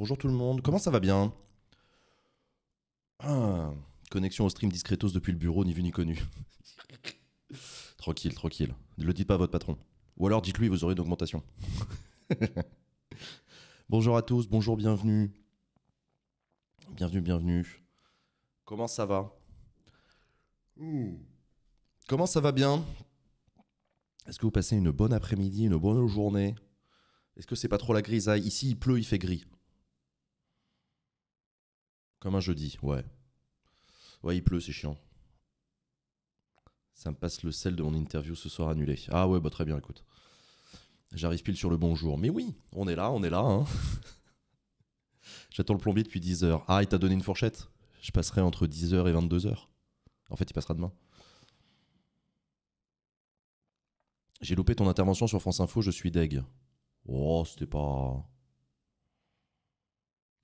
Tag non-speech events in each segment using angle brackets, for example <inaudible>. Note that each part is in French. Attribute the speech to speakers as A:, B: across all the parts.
A: Bonjour tout le monde, comment ça va bien ah, Connexion au stream discretos depuis le bureau, ni vu ni connu. <laughs> tranquille, tranquille. Ne le dites pas à votre patron. Ou alors dites-lui, vous aurez une augmentation. <laughs> bonjour à tous, bonjour, bienvenue. Bienvenue, bienvenue. Comment ça va Comment ça va bien Est-ce que vous passez une bonne après-midi, une bonne journée Est-ce que c'est pas trop la grisaille Ici, il pleut, il fait gris. Comme un jeudi, ouais. Ouais, il pleut, c'est chiant. Ça me passe le sel de mon interview ce soir annulé. Ah ouais, bah très bien, écoute. J'arrive pile sur le bonjour. Mais oui, on est là, on est là. Hein. <laughs> J'attends le plombier depuis 10 heures. Ah, il t'a donné une fourchette Je passerai entre 10h et 22h. En fait, il passera demain. J'ai loupé ton intervention sur France Info, je suis deg. Oh, c'était pas.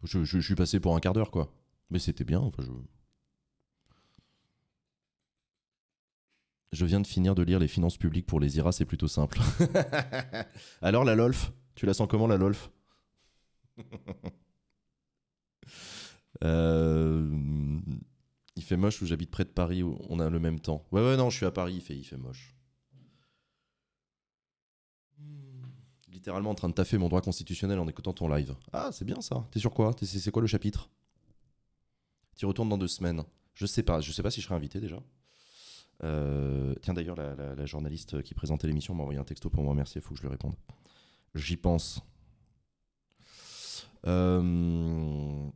A: je suis passé pour un quart d'heure, quoi. Mais c'était bien. Enfin, je... je viens de finir de lire Les finances publiques pour les IRA, c'est plutôt simple. <laughs> Alors la LOLF, tu la sens comment la LOLF <laughs> euh, Il fait moche où j'habite près de Paris, où on a le même temps. Ouais, ouais, non, je suis à Paris, il fait, il fait moche. Littéralement en train de taffer mon droit constitutionnel en écoutant ton live. Ah, c'est bien ça. T'es sur quoi C'est quoi le chapitre tu retournes dans deux semaines. Je sais pas. Je sais pas si je serai invité déjà. Euh, tiens, d'ailleurs, la, journaliste qui présentait l'émission m'a envoyé un texto pour me remercier. Il faut que je lui réponde. J'y pense. Euh,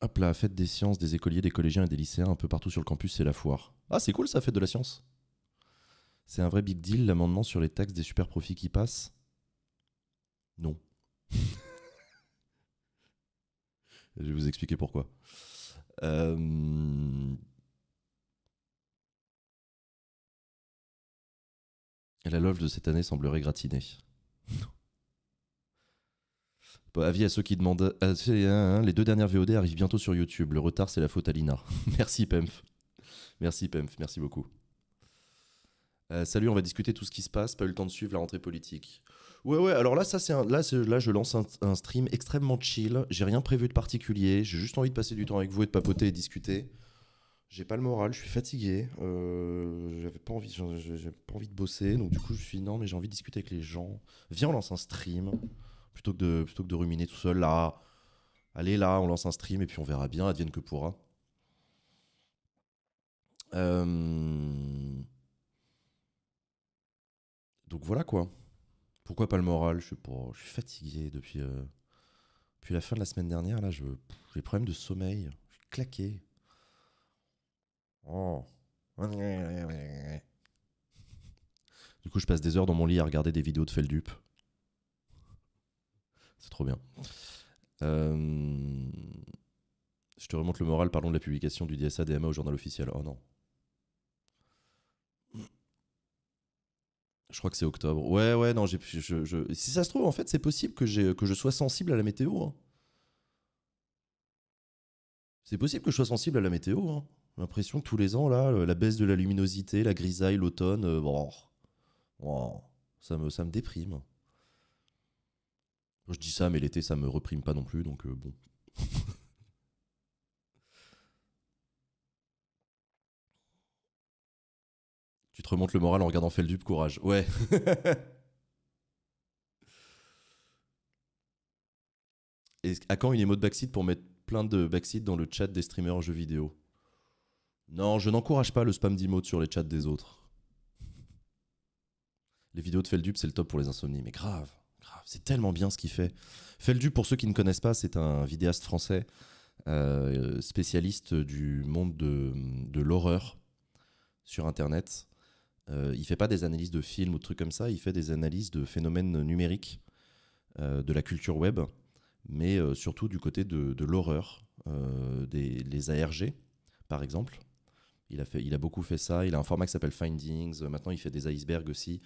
A: hop là, fête des sciences, des écoliers, des collégiens et des lycéens un peu partout sur le campus, c'est la foire. Ah, c'est cool ça, fête de la science. C'est un vrai big deal l'amendement sur les taxes des super profits qui passent Non. <laughs> Je vais vous expliquer pourquoi.
B: Euh, la love de cette année semblerait gratinée. <laughs>
A: avis à ceux qui demandent. Hein, hein, les deux dernières VOD arrivent bientôt sur YouTube. Le retard, c'est la faute à Lina. <laughs> merci, Pemf. Merci, Pemf. Merci beaucoup. Euh, salut, on va discuter tout ce qui se passe. Pas eu le temps de suivre la rentrée politique. Ouais, ouais, alors là, ça, c'est là, là, je lance un, stream extrêmement chill. J'ai rien prévu de particulier. J'ai juste envie de passer du temps avec vous et de papoter et discuter. J'ai pas le moral, je suis fatigué. Euh, j'avais pas envie, j'ai pas envie de bosser. Donc, du coup, je suis non, mais j'ai envie de discuter avec les gens. Viens, on lance un stream. Plutôt que de, plutôt que de ruminer tout seul, là. Allez, là, on lance un stream et puis on verra bien, advienne que pourra. Euh, donc voilà quoi. Pourquoi pas le moral je suis, je suis fatigué euh, depuis, la fin de la semaine dernière. Là, j'ai des problèmes de sommeil. Je suis claqué. Oh. Du coup, je passe des heures dans mon lit à regarder des vidéos de Feldup. C'est trop bien. Euh, je te remonte le moral, parlons de la publication du DSA DMA au journal officiel. Oh non. Je crois que c'est octobre. Ouais, ouais, non, j'ai, je, si ça se trouve, en fait, c'est possible que, que je sois sensible à la météo. Hein. C'est possible que je sois sensible à la météo. J'ai hein. L'impression que tous les ans, là, la baisse de la luminosité, la grisaille, l'automne, euh, ça, me, ça me déprime. Je dis ça, mais l'été, ça me reprime pas non plus, donc euh, bon. <laughs> Tu te remontes le moral en regardant Feldup, courage. Ouais. <laughs> Et à quand une émote mode backseat pour mettre plein de backseat dans le chat des streamers jeux vidéo Non, je n'encourage pas le spam d'emotes sur les chats des autres. Les vidéos de Feldup, c'est le top pour les insomnies, mais grave, grave, c'est tellement bien ce qu'il fait. Feldup, pour ceux qui ne connaissent pas, c'est un vidéaste français euh, spécialiste du monde de, de l'horreur sur Internet. Euh, il fait pas des analyses de films ou de trucs comme ça, il fait des analyses de phénomènes numériques, euh, de la culture web, mais euh, surtout du côté de, l'horreur, euh, des les ARG, par exemple. Il a, fait, il a beaucoup fait ça, il a un format qui s'appelle Findings, maintenant il fait des icebergs aussi,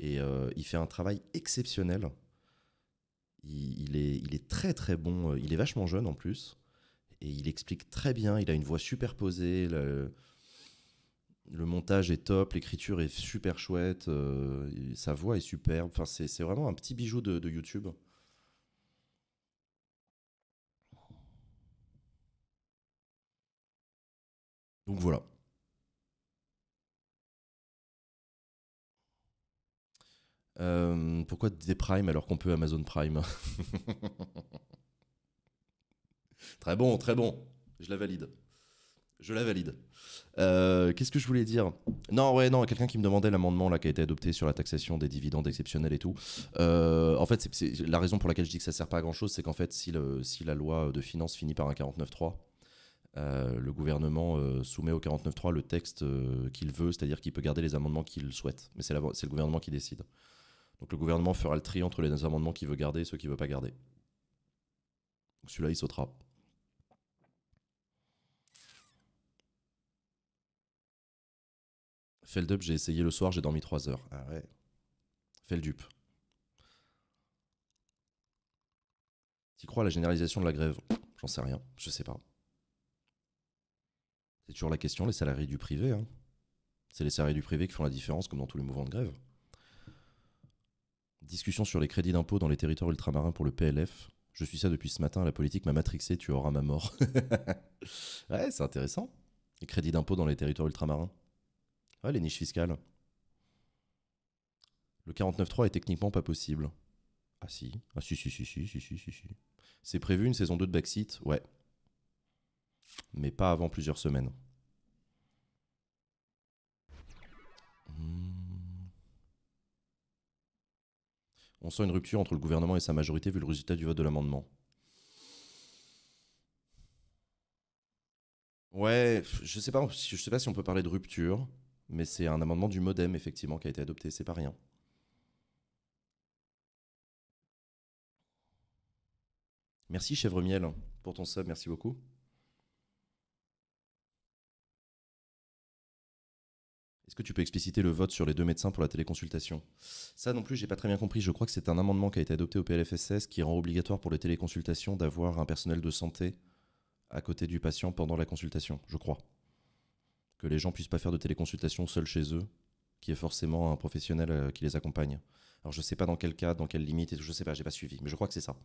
A: et il fait un travail exceptionnel. Il, est, il est très très bon, il est vachement jeune en plus, et il explique très bien, il a une voix superposée. Le, le montage est top, l'écriture est super chouette, euh, sa voix est superbe. Enfin, c'est vraiment un petit bijou de, YouTube.
C: Donc voilà.
B: Euh, pourquoi des Prime alors qu'on peut Amazon Prime
A: <laughs> Très bon, très bon. Je la valide. Je la valide. Euh, qu'est-ce que je voulais dire Non, ouais, non, quelqu'un qui me demandait l'amendement là qui a été adopté sur la taxation des dividendes exceptionnels et tout. Euh, en fait, c'est la raison pour laquelle je dis que ça ne sert pas à grand chose, c'est qu'en fait, si, la loi de finances finit par un 49.3, euh, le gouvernement euh, soumet au 49.3 le texte qu'il veut, c'est-à-dire qu'il peut garder les amendements qu'il souhaite. Mais c'est le gouvernement qui décide. Donc le gouvernement fera le tri entre les amendements qu'il veut garder et ceux qu'il ne veut pas garder. Celui-là, il sautera. Feldup, j'ai essayé le soir, j'ai dormi 3 heures. Ah ouais. Feldup. Tu crois à la généralisation de la grève J'en sais rien, je sais pas. C'est toujours la question, les salariés du privé. Hein. C'est les salariés du privé qui font la différence, comme dans tous les mouvements de grève. Discussion sur les crédits d'impôt dans les territoires ultramarins pour le PLF. Je suis ça depuis ce matin, la politique m'a matrixé, tu auras ma mort. <laughs> ouais, c'est intéressant. Les crédits d'impôt dans les territoires ultramarins. Ouais, les niches fiscales. Le 49.3 est techniquement pas possible. Ah si, ah si, si, si, si, si, si, si. si. C'est prévu une saison 2 de backseat, ouais. Mais pas avant plusieurs semaines. Hmm. On sent une rupture entre le gouvernement et sa majorité vu le résultat du vote de l'amendement. Ouais, je sais pas, je sais pas si on peut parler de rupture mais c'est un amendement du modem, effectivement, qui a été adopté, c'est pas rien.
B: Merci Chèvre Miel pour ton sub, merci beaucoup. Est-ce que tu peux expliciter le vote
A: sur les deux médecins pour la téléconsultation Ça non plus, j'ai pas très bien compris. Je crois que c'est un amendement qui a été adopté au PLFSS qui rend obligatoire pour les téléconsultations d'avoir un personnel de santé à côté du patient pendant la consultation, je crois que les gens puissent pas faire de téléconsultation seuls chez eux, qui est forcément un professionnel euh, qui les accompagne. Alors je sais pas dans quel cas, dans quelle limite, et tout, je sais pas, j'ai pas suivi, mais je
C: crois que c'est ça.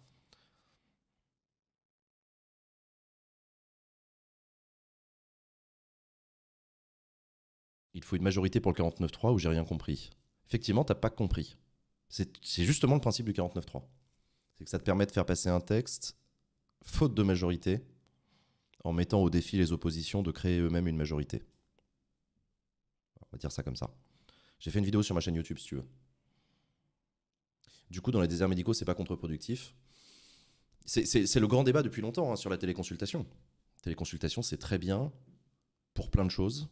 C: Il faut une majorité pour le 49.3 ou j'ai
A: rien compris. Effectivement, t'as pas compris. C'est justement le principe du 49.3. C'est que ça te permet de faire passer un texte, faute de majorité, en mettant au défi les oppositions de créer eux-mêmes une majorité on va dire ça comme ça. J'ai fait une vidéo sur ma chaîne YouTube si tu veux. Du coup, dans les déserts médicaux, c'est pas contre-productif. C'est le grand débat depuis longtemps hein, sur la téléconsultation. Téléconsultation, c'est très bien pour plein de choses,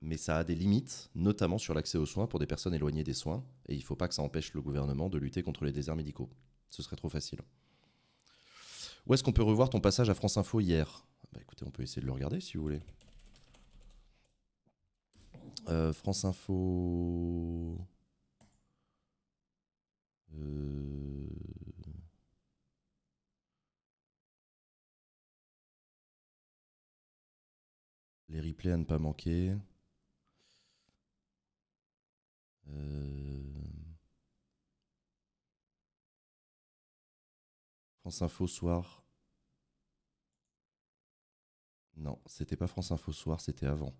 A: mais ça a des limites, notamment sur l'accès aux soins pour des personnes éloignées des soins, et il ne faut pas que ça empêche le gouvernement de lutter contre les déserts médicaux. Ce serait trop facile. Où est-ce qu'on peut revoir ton passage à France Info hier bah, Écoutez, on peut essayer de le regarder si vous voulez. Euh, France Info.
C: Euh, les replays à ne pas manquer.
B: Euh, France Info soir. Non,
C: c'était pas France Info soir, c'était avant.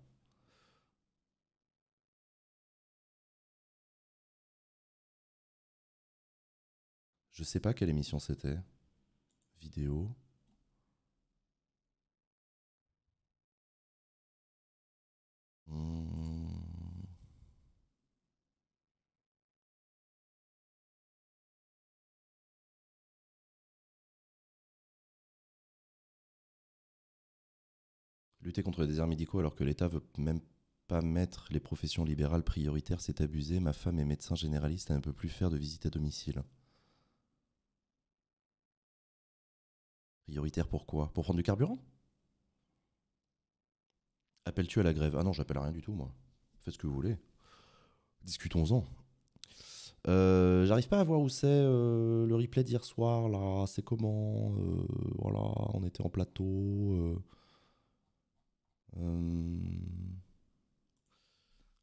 C: Je sais pas quelle émission c'était. Vidéo. Hmm.
B: Lutter contre les déserts médicaux alors que l'État veut même pas mettre les professions libérales prioritaires,
A: c'est abusé. Ma femme est médecin généraliste, elle ne peut plus faire de visite à domicile. Prioritaire pourquoi Pour prendre du carburant Appelles-tu à la grève Ah non, j'appelle à rien du tout, moi. Faites ce que vous voulez. Discutons-en. Euh, j'arrive pas à voir où c'est euh, le replay d'hier soir, là. C'est comment euh, Voilà, on était en plateau.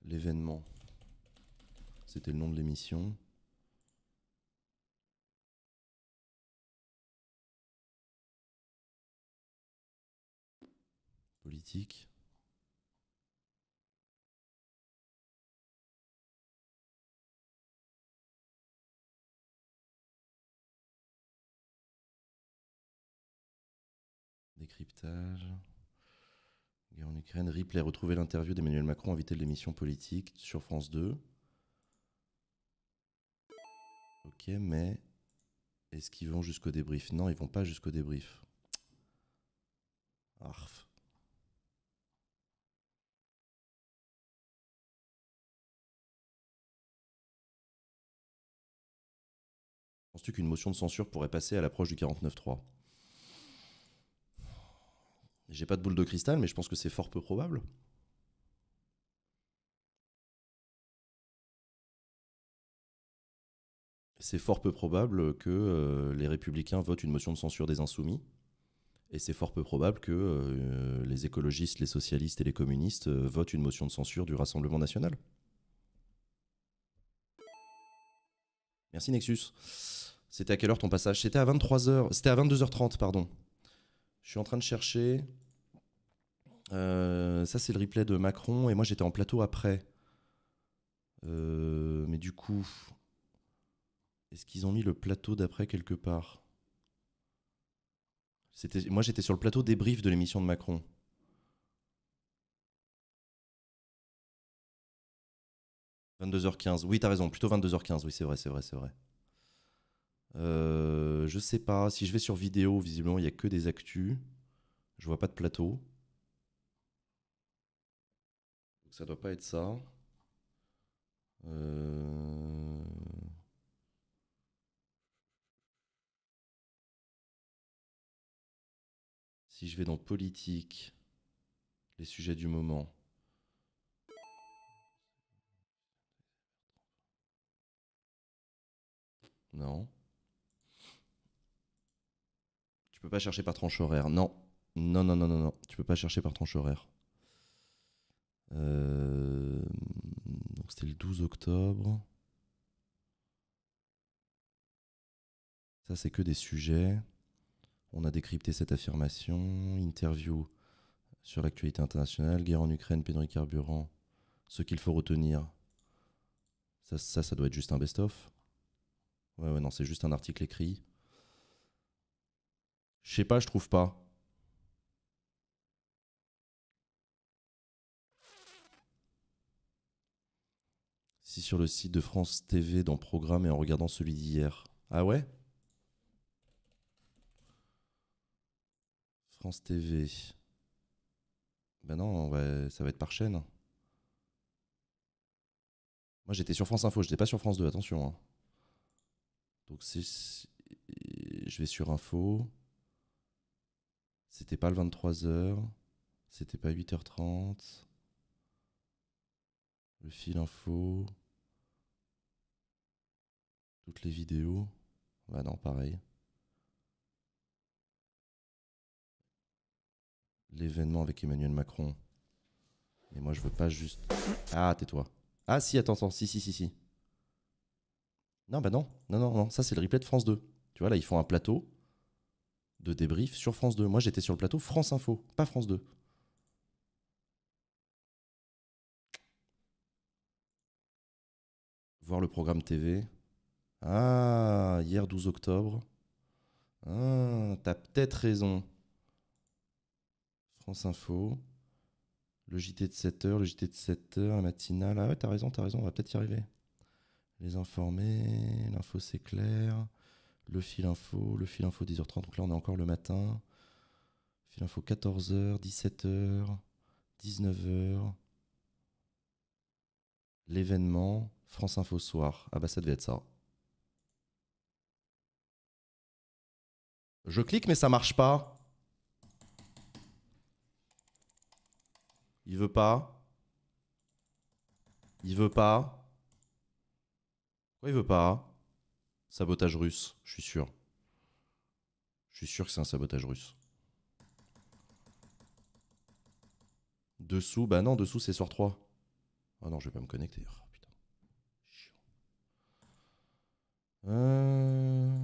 A: L'événement.
C: C'était le nom de l'émission. politique Décryptage.
A: Guerre en Ukraine. Ripley, retrouver l'interview d'Emmanuel Macron, invité de l'émission politique sur France 2. Ok, mais est-ce qu'ils
B: vont jusqu'au débrief Non, ils vont pas jusqu'au débrief. Arf.
C: Penses-tu qu'une motion de censure pourrait
B: passer à l'approche du 49-3 J'ai pas de boule de cristal, mais je pense que c'est fort peu probable. C'est fort peu probable que euh, les
A: républicains votent une motion de censure des insoumis. Et c'est fort peu probable que euh, les écologistes, les socialistes et les communistes euh, votent une motion de censure du Rassemblement national. Merci Nexus. C'était à quelle heure ton passage C'était à 23h. C'était à 22h30, pardon. Je suis en train de chercher. Euh, ça, c'est le replay de Macron. Et moi, j'étais en plateau après. Euh, mais du coup, est-ce qu'ils ont mis le plateau d'après quelque part
B: Moi, j'étais sur le plateau débrief de l'émission de Macron. 22h15. Oui, t'as raison, plutôt 22h15. Oui, c'est vrai, c'est vrai, c'est vrai. Je euh,
A: je sais pas. Si je vais sur vidéo, visiblement, il n'y a que des actus. Je vois pas de plateau. Donc ça doit pas être ça.
B: Euh, si je vais dans politique, les sujets du moment. Non. Tu peux pas chercher par tranche horaire. Non. Non, non, non, non, non. Tu peux pas chercher
A: par tranche horaire. Euh, donc c'était le 12 octobre. Ça, c'est que des sujets. On a décrypté cette affirmation. Interview sur l'actualité internationale. Guerre en Ukraine, pénurie carburant. Ce qu'il faut retenir. Ça, ça, ça doit être juste un best-of. Ouais, ouais, non, c'est juste un article écrit.
B: Je sais pas, je trouve pas.
A: Si sur le site de France TV, dans Programme et en regardant celui d'hier. Ah ouais France TV. Ben non, ça va être par chaîne. Moi j'étais sur France Info, j'étais pas sur France 2, attention. Hein. Donc je vais sur info, c'était pas le 23h, c'était pas 8h30. Le fil info.
B: Toutes les vidéos. Bah non, pareil. L'événement avec
A: Emmanuel Macron. Et moi je veux pas juste. Ah, tais-toi. Ah si, attends, attends, si, si, si, si. Non, bah non, non, non, ça c'est le replay de France 2. Tu vois, là, ils font un plateau de débrief sur France 2. Moi, j'étais sur le plateau France Info, pas France 2.
B: Voir le programme TV. Ah, hier 12 octobre.
A: Ah, t'as peut-être raison. France Info. Le JT de 7h, le JT de 7h, la matinale. Ah ouais, t'as raison, t'as raison, on va peut-être y arriver les informer, l'info c'est clair, le fil info, le fil info 10h30, donc là on est encore le matin, fil info 14h, 17h, 19h, l'événement, France Info soir, ah bah ça devait être ça. Je clique mais ça marche pas. Il veut pas. Il veut pas. Pourquoi il veut pas Sabotage russe, je suis sûr. Je suis sûr que c'est un sabotage russe. Dessous, bah non, dessous c'est soir 3. Oh non, je vais pas me connecter. Oh, putain. Et euh.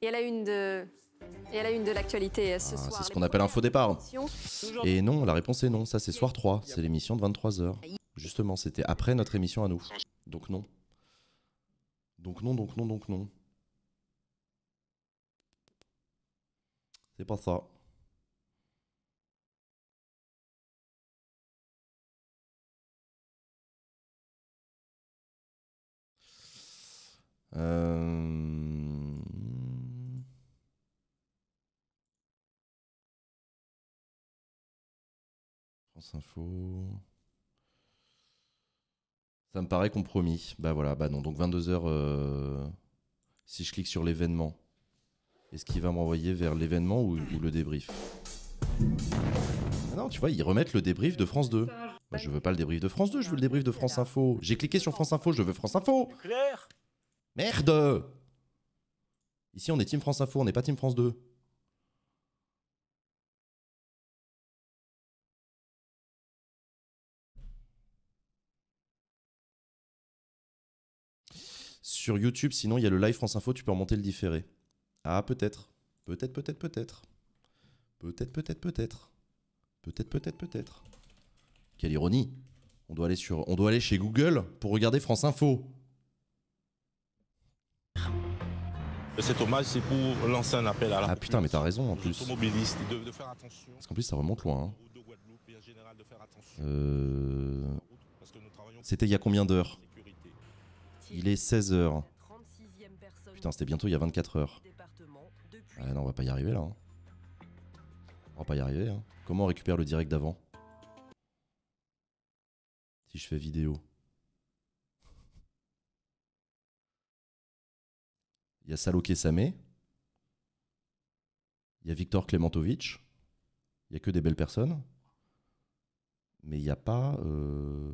A: elle a une de, et à une de
B: l'actualité euh, ce ah, C'est ce qu'on appelle un faux départ. Et
A: non, la réponse est non. Ça c'est soir 3. C'est l'émission de 23h. Justement, c'était après notre émission à nous. Donc non.
B: Donc non, donc non, donc non.
C: C'est pas ça. Euh... France Info.
B: Ça me paraît compromis. Bah voilà, bah non. Donc 22h,
A: euh, si je clique sur l'événement, est-ce qu'il va m'envoyer vers l'événement ou, le débrief ah Non, tu vois, ils remettent le débrief de France 2. Bah, je veux pas le débrief de France 2, je veux le débrief de France Info. J'ai cliqué sur France Info, je veux France Info
B: Merde Ici, on est Team France Info, on n'est pas Team France 2.
C: Sur
A: YouTube, sinon, il y a le live France Info, tu peux remonter le différé. Ah, peut-être. Peut-être, peut-être, peut-être. Peut-être, peut-être, peut-être. Peut-être, peut-être, peut-être. Quelle ironie. On doit aller, sur... On doit aller chez Google pour regarder France Info.
C: Cet hommage, c'est pour lancer un appel à la. Ah putain, mais t'as raison en plus.
A: Parce qu'en plus, ça remonte loin. Hein. Euh... C'était il y a combien d'heures il est 16h. Putain, c'était bientôt il y a 24 h Ah non, on va pas y arriver là. Hein. On va pas y arriver. Hein. Comment on récupère le direct d'avant Si je fais vidéo. Il y a Saloké Samé. Il y a Victor Klementovitch. Il y a que des belles personnes. Mais il n'y a pas.
C: Euh,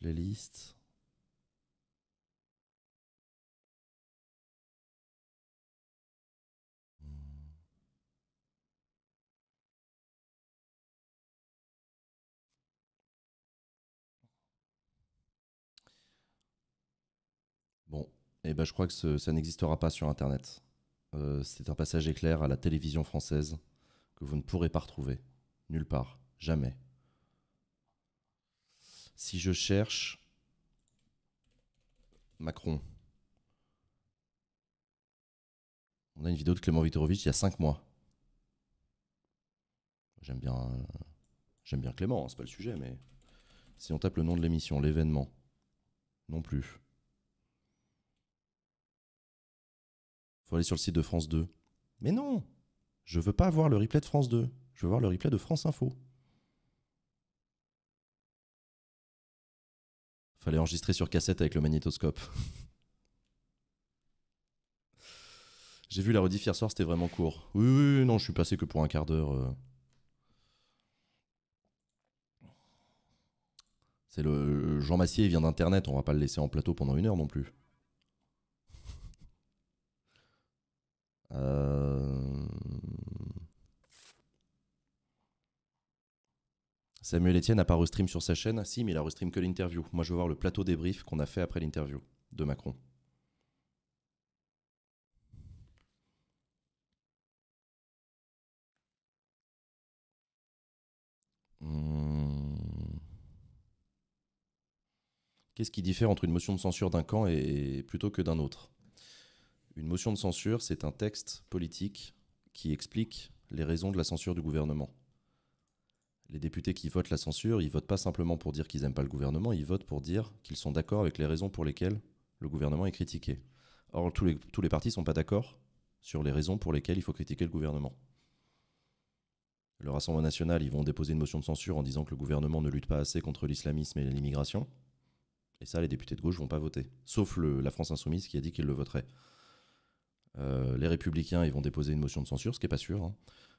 C: playlist.
A: Eh ben, je crois que ça n'existera pas sur Internet. Euh, c'est un passage éclair à la télévision française que vous ne pourrez pas retrouver. Nulle part. Jamais. Si je cherche Macron, on a une vidéo de Clément Vitorovitch il y a 5 mois. J'aime bien, j'aime bien Clément, hein, c'est pas le sujet, mais si on tape le nom de l'émission, l'événement, non plus. faut aller sur le site de France 2. Mais non, je veux pas voir le replay de France 2, je veux voir le replay de France Info. Fallait enregistrer sur cassette avec le magnétoscope. <laughs> J'ai vu la rediff hier soir, c'était vraiment court. Oui, oui, non, je suis passé que pour un quart d'heure. Euh. C'est le euh, Jean Massier, vient d'internet, on va pas le laisser en plateau pendant une heure non plus. Euh, Samuel Etienne n'a pas restream sur sa chaîne. Ah, si, mais il a restream que l'interview. Moi, je veux voir le plateau débrief qu'on a fait après l'interview
C: de Macron. Hum.
B: Qu'est-ce qui diffère entre une motion de censure d'un camp
A: et plutôt que d'un autre une motion de censure, c'est un texte politique qui explique les raisons de la censure du gouvernement. Les députés qui votent la censure, ils votent pas simplement pour dire qu'ils n'aiment pas le gouvernement, ils votent pour dire qu'ils sont d'accord avec les raisons pour lesquelles le gouvernement est critiqué. Or, tous les, partis ne sont pas d'accord sur les raisons pour lesquelles il faut critiquer le gouvernement. Le Rassemblement national, ils vont déposer une motion de censure en disant que le gouvernement ne lutte pas assez contre l'islamisme et l'immigration. Et ça, les députés de gauche ne vont pas voter. Sauf la France insoumise qui a dit qu'ils le voteraient. Euh, les républicains, ils vont déposer une motion de censure, ce qui n'est pas sûr, hein,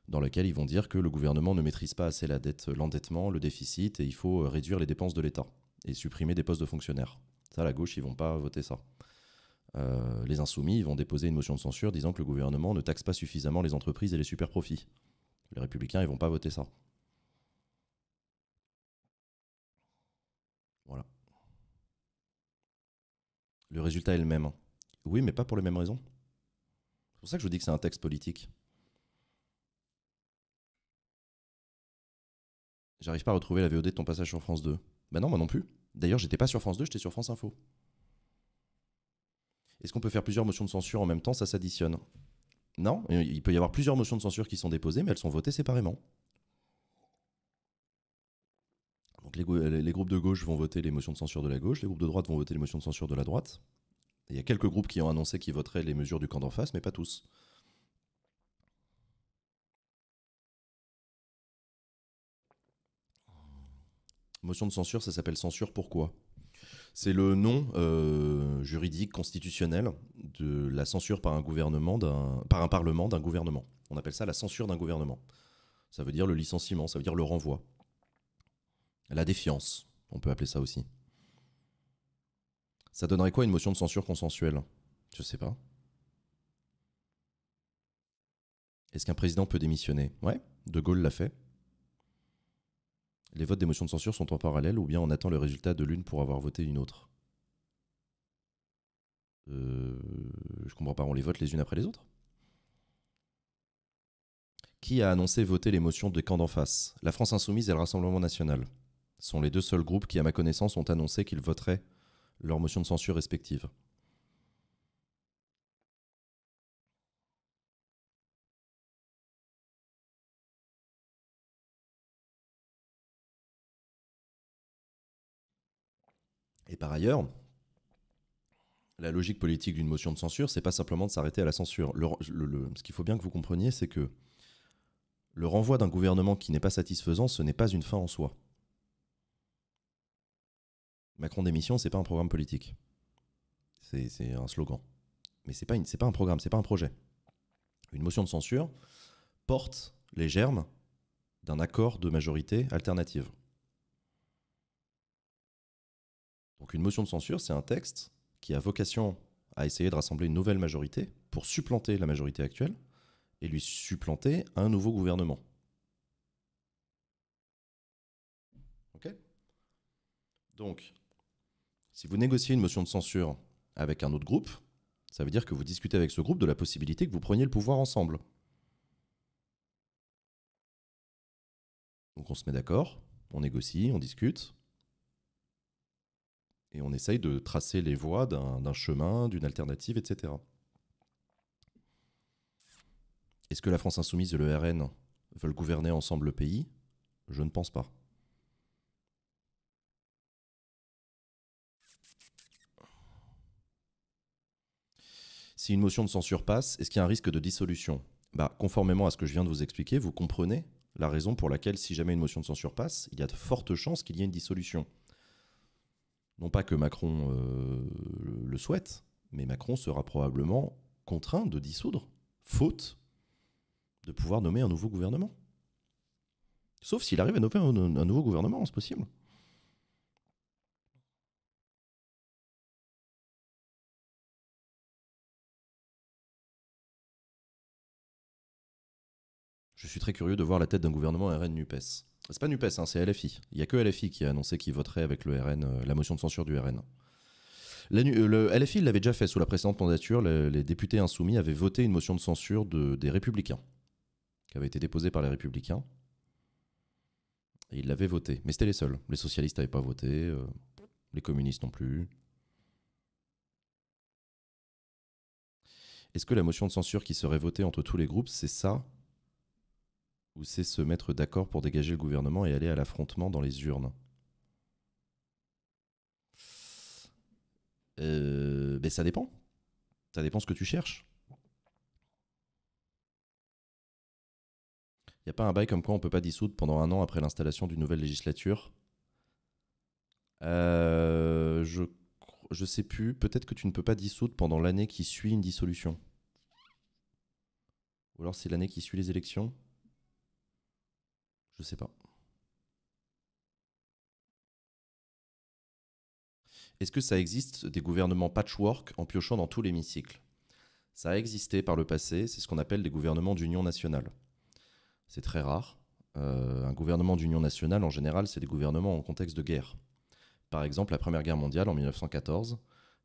A: dans laquelle ils vont dire que le gouvernement ne maîtrise pas assez la dette, l'endettement, le déficit, et il faut euh, réduire les dépenses de l'État et supprimer des postes de fonctionnaires. Ça, la gauche, ils vont pas voter ça. Euh, les insoumis ils vont déposer une motion de censure disant que le gouvernement ne taxe pas suffisamment les entreprises et les super profits. Les républicains, ils vont pas voter ça. Voilà. Le résultat est le même. Hein. Oui, mais pas pour les mêmes raisons. C'est pour ça que je vous dis que c'est un texte politique. J'arrive pas à retrouver la VOD de ton passage sur France 2. Ben bah non, moi non plus. D'ailleurs, j'étais pas sur France 2, j'étais sur France Info. Est-ce qu'on peut faire plusieurs motions de censure en même temps Ça s'additionne. Non, euh, il peut y avoir plusieurs motions de censure qui sont déposées, mais elles sont votées séparément. Donc les, les, groupes de gauche vont voter les motions de censure de la gauche, les groupes de droite vont voter les motions de censure de la droite. Il y a quelques groupes qui ont annoncé qu'ils voteraient les mesures du camp d'en face, mais pas tous.
B: Motion de censure, ça s'appelle censure pourquoi C'est le nom euh,
A: juridique constitutionnel de la censure par un gouvernement, par un parlement d'un gouvernement. On appelle ça la censure d'un gouvernement. Ça veut dire le licenciement, ça veut dire le renvoi. La défiance, on peut appeler ça aussi. Ça donnerait quoi une motion de censure consensuelle Je sais pas. Est-ce qu'un président peut démissionner Ouais, De Gaulle l'a fait. Les votes des motions de censure sont en parallèle ou bien on attend le résultat de l'une pour avoir voté une autre euh, Je comprends pas, on les vote les unes après les autres Qui a annoncé voter les motions des camps d'en face La France Insoumise et le Rassemblement National sont les deux seuls groupes qui, à ma connaissance, ont annoncé qu'ils voteraient leurs motions de censure respectives. Et par ailleurs, la logique politique d'une motion de censure, c'est pas simplement de s'arrêter à la censure. ce qu'il faut bien que vous compreniez, c'est que le renvoi d'un gouvernement qui n'est pas satisfaisant, ce n'est pas une fin en soi. Macron démission, c'est pas un programme politique. C'est un slogan. Mais c'est pas, pas un programme, c'est pas un projet. Une motion de censure porte les germes d'un accord de majorité alternative. Donc une motion de censure, c'est un texte qui a vocation à essayer de rassembler une nouvelle majorité pour supplanter la majorité actuelle et lui supplanter un nouveau gouvernement. Ok Donc si vous négociez une motion de censure avec un autre groupe, ça veut dire que vous discutez avec ce groupe de la possibilité que vous preniez le pouvoir ensemble. Donc on se met d'accord, on négocie, on discute, et on essaye de tracer les voies d'un chemin, d'une alternative, etc. Est-ce que la France insoumise et le RN veulent gouverner ensemble le pays Je ne pense pas. Si une motion de censure passe, est-ce qu'il y a un risque de dissolution bah, Conformément à ce que je viens de vous expliquer, vous comprenez la raison pour laquelle, si jamais une motion de censure passe, il y a de fortes chances qu'il y ait une dissolution. Non pas que Macron euh, le souhaite, mais Macron sera probablement contraint de dissoudre, faute
B: de pouvoir nommer un nouveau gouvernement. Sauf s'il arrive à nommer un, nouveau gouvernement, c'est
C: possible. je suis très curieux de voir la tête d'un gouvernement RN-NUPES. C'est pas NUPES, hein, c'est LFI. Il n'y a
A: que LFI qui a annoncé qu'il voterait avec le RN, euh, la motion de censure du RN. Euh, le LFI l'avait déjà fait sous la précédente mandature. les députés insoumis avaient voté une motion de censure des Républicains, qui avait été déposée par les Républicains. Et ils l'avaient votée. Mais c'était les seuls. Les socialistes n'avaient pas voté, euh, les communistes non plus. Est-ce que la motion de censure qui serait votée entre tous les groupes, c'est ça ou c'est se mettre d'accord pour dégager le gouvernement et aller à l'affrontement dans les urnes euh, ben, ça dépend. Ça dépend ce que tu cherches. Il n'y a pas un bail comme quoi on ne peut pas dissoudre pendant un an après l'installation d'une nouvelle législature. Euh, je je sais plus, peut-être que tu ne peux pas dissoudre pendant l'année qui suit une dissolution. Ou alors c'est l'année
B: qui suit les élections je sais pas. Est-ce que ça existe des gouvernements patchwork
A: en piochant dans tout l'hémicycle Ça a existé par le passé, c'est ce qu'on appelle des gouvernements d'union nationale. C'est très rare. Euh, un gouvernement d'union nationale, en général, c'est des gouvernements en contexte de guerre. Par exemple, la Première Guerre mondiale, en 1914,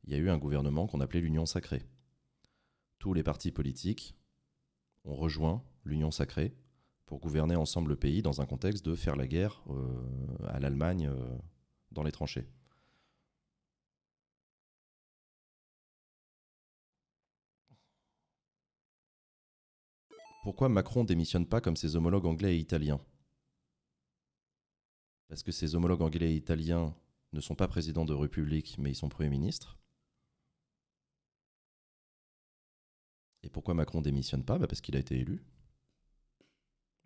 A: il y a eu un gouvernement qu'on appelait l'Union sacrée. Tous les partis politiques ont rejoint l'Union sacrée pour gouverner ensemble le pays dans un contexte de faire la guerre euh, à
C: l'Allemagne euh, dans les tranchées. Pourquoi
B: Macron démissionne pas comme ses homologues anglais et italiens Parce que
A: ses homologues anglais et italiens ne sont pas présidents de République, mais ils sont Premier ministre. Et pourquoi Macron démissionne pas bah, Parce qu'il a été élu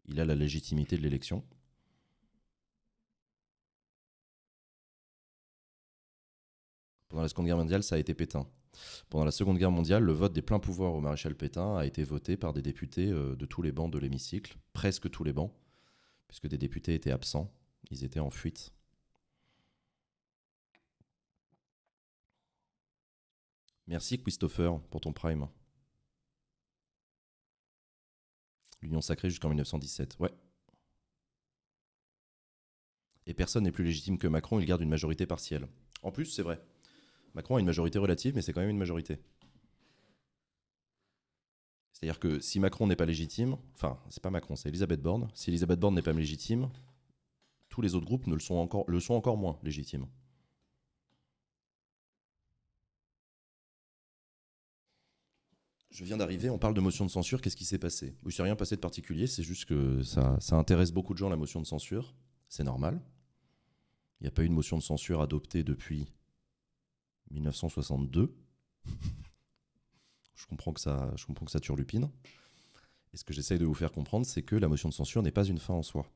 B: il a la légitimité de l'élection. Pendant la Seconde Guerre mondiale, ça a été Pétain.
A: Pendant la Seconde Guerre mondiale, le vote des pleins pouvoirs au maréchal Pétain a été voté par des députés euh, de tous les bancs de l'hémicycle, presque tous les bancs, puisque des députés étaient absents, ils étaient en fuite.
B: Merci Christopher pour ton prime.
A: L'Union sacrée jusqu'en 1917, ouais. Et personne n'est plus légitime que Macron, il garde une majorité partielle. En plus, c'est vrai. Macron a une majorité relative, mais c'est quand même une majorité. C'est-à-dire que si Macron n'est pas légitime, enfin, c'est pas Macron, c'est Elisabeth Borne. Si Elisabeth Borne n'est pas légitime, tous les autres groupes ne le sont encore, le sont encore moins légitimes. Je viens d'arriver, on parle de motion de censure, qu'est-ce qui s'est passé Il ne s'est rien passé de particulier, c'est juste que ça, intéresse beaucoup de gens la motion de censure, c'est normal. Il n'y a pas eu de motion de censure adoptée depuis 1962. <laughs> je, comprends que ça, je comprends que ça turlupine. Et ce que j'essaye de vous faire comprendre, c'est que la motion de censure n'est pas une fin en soi.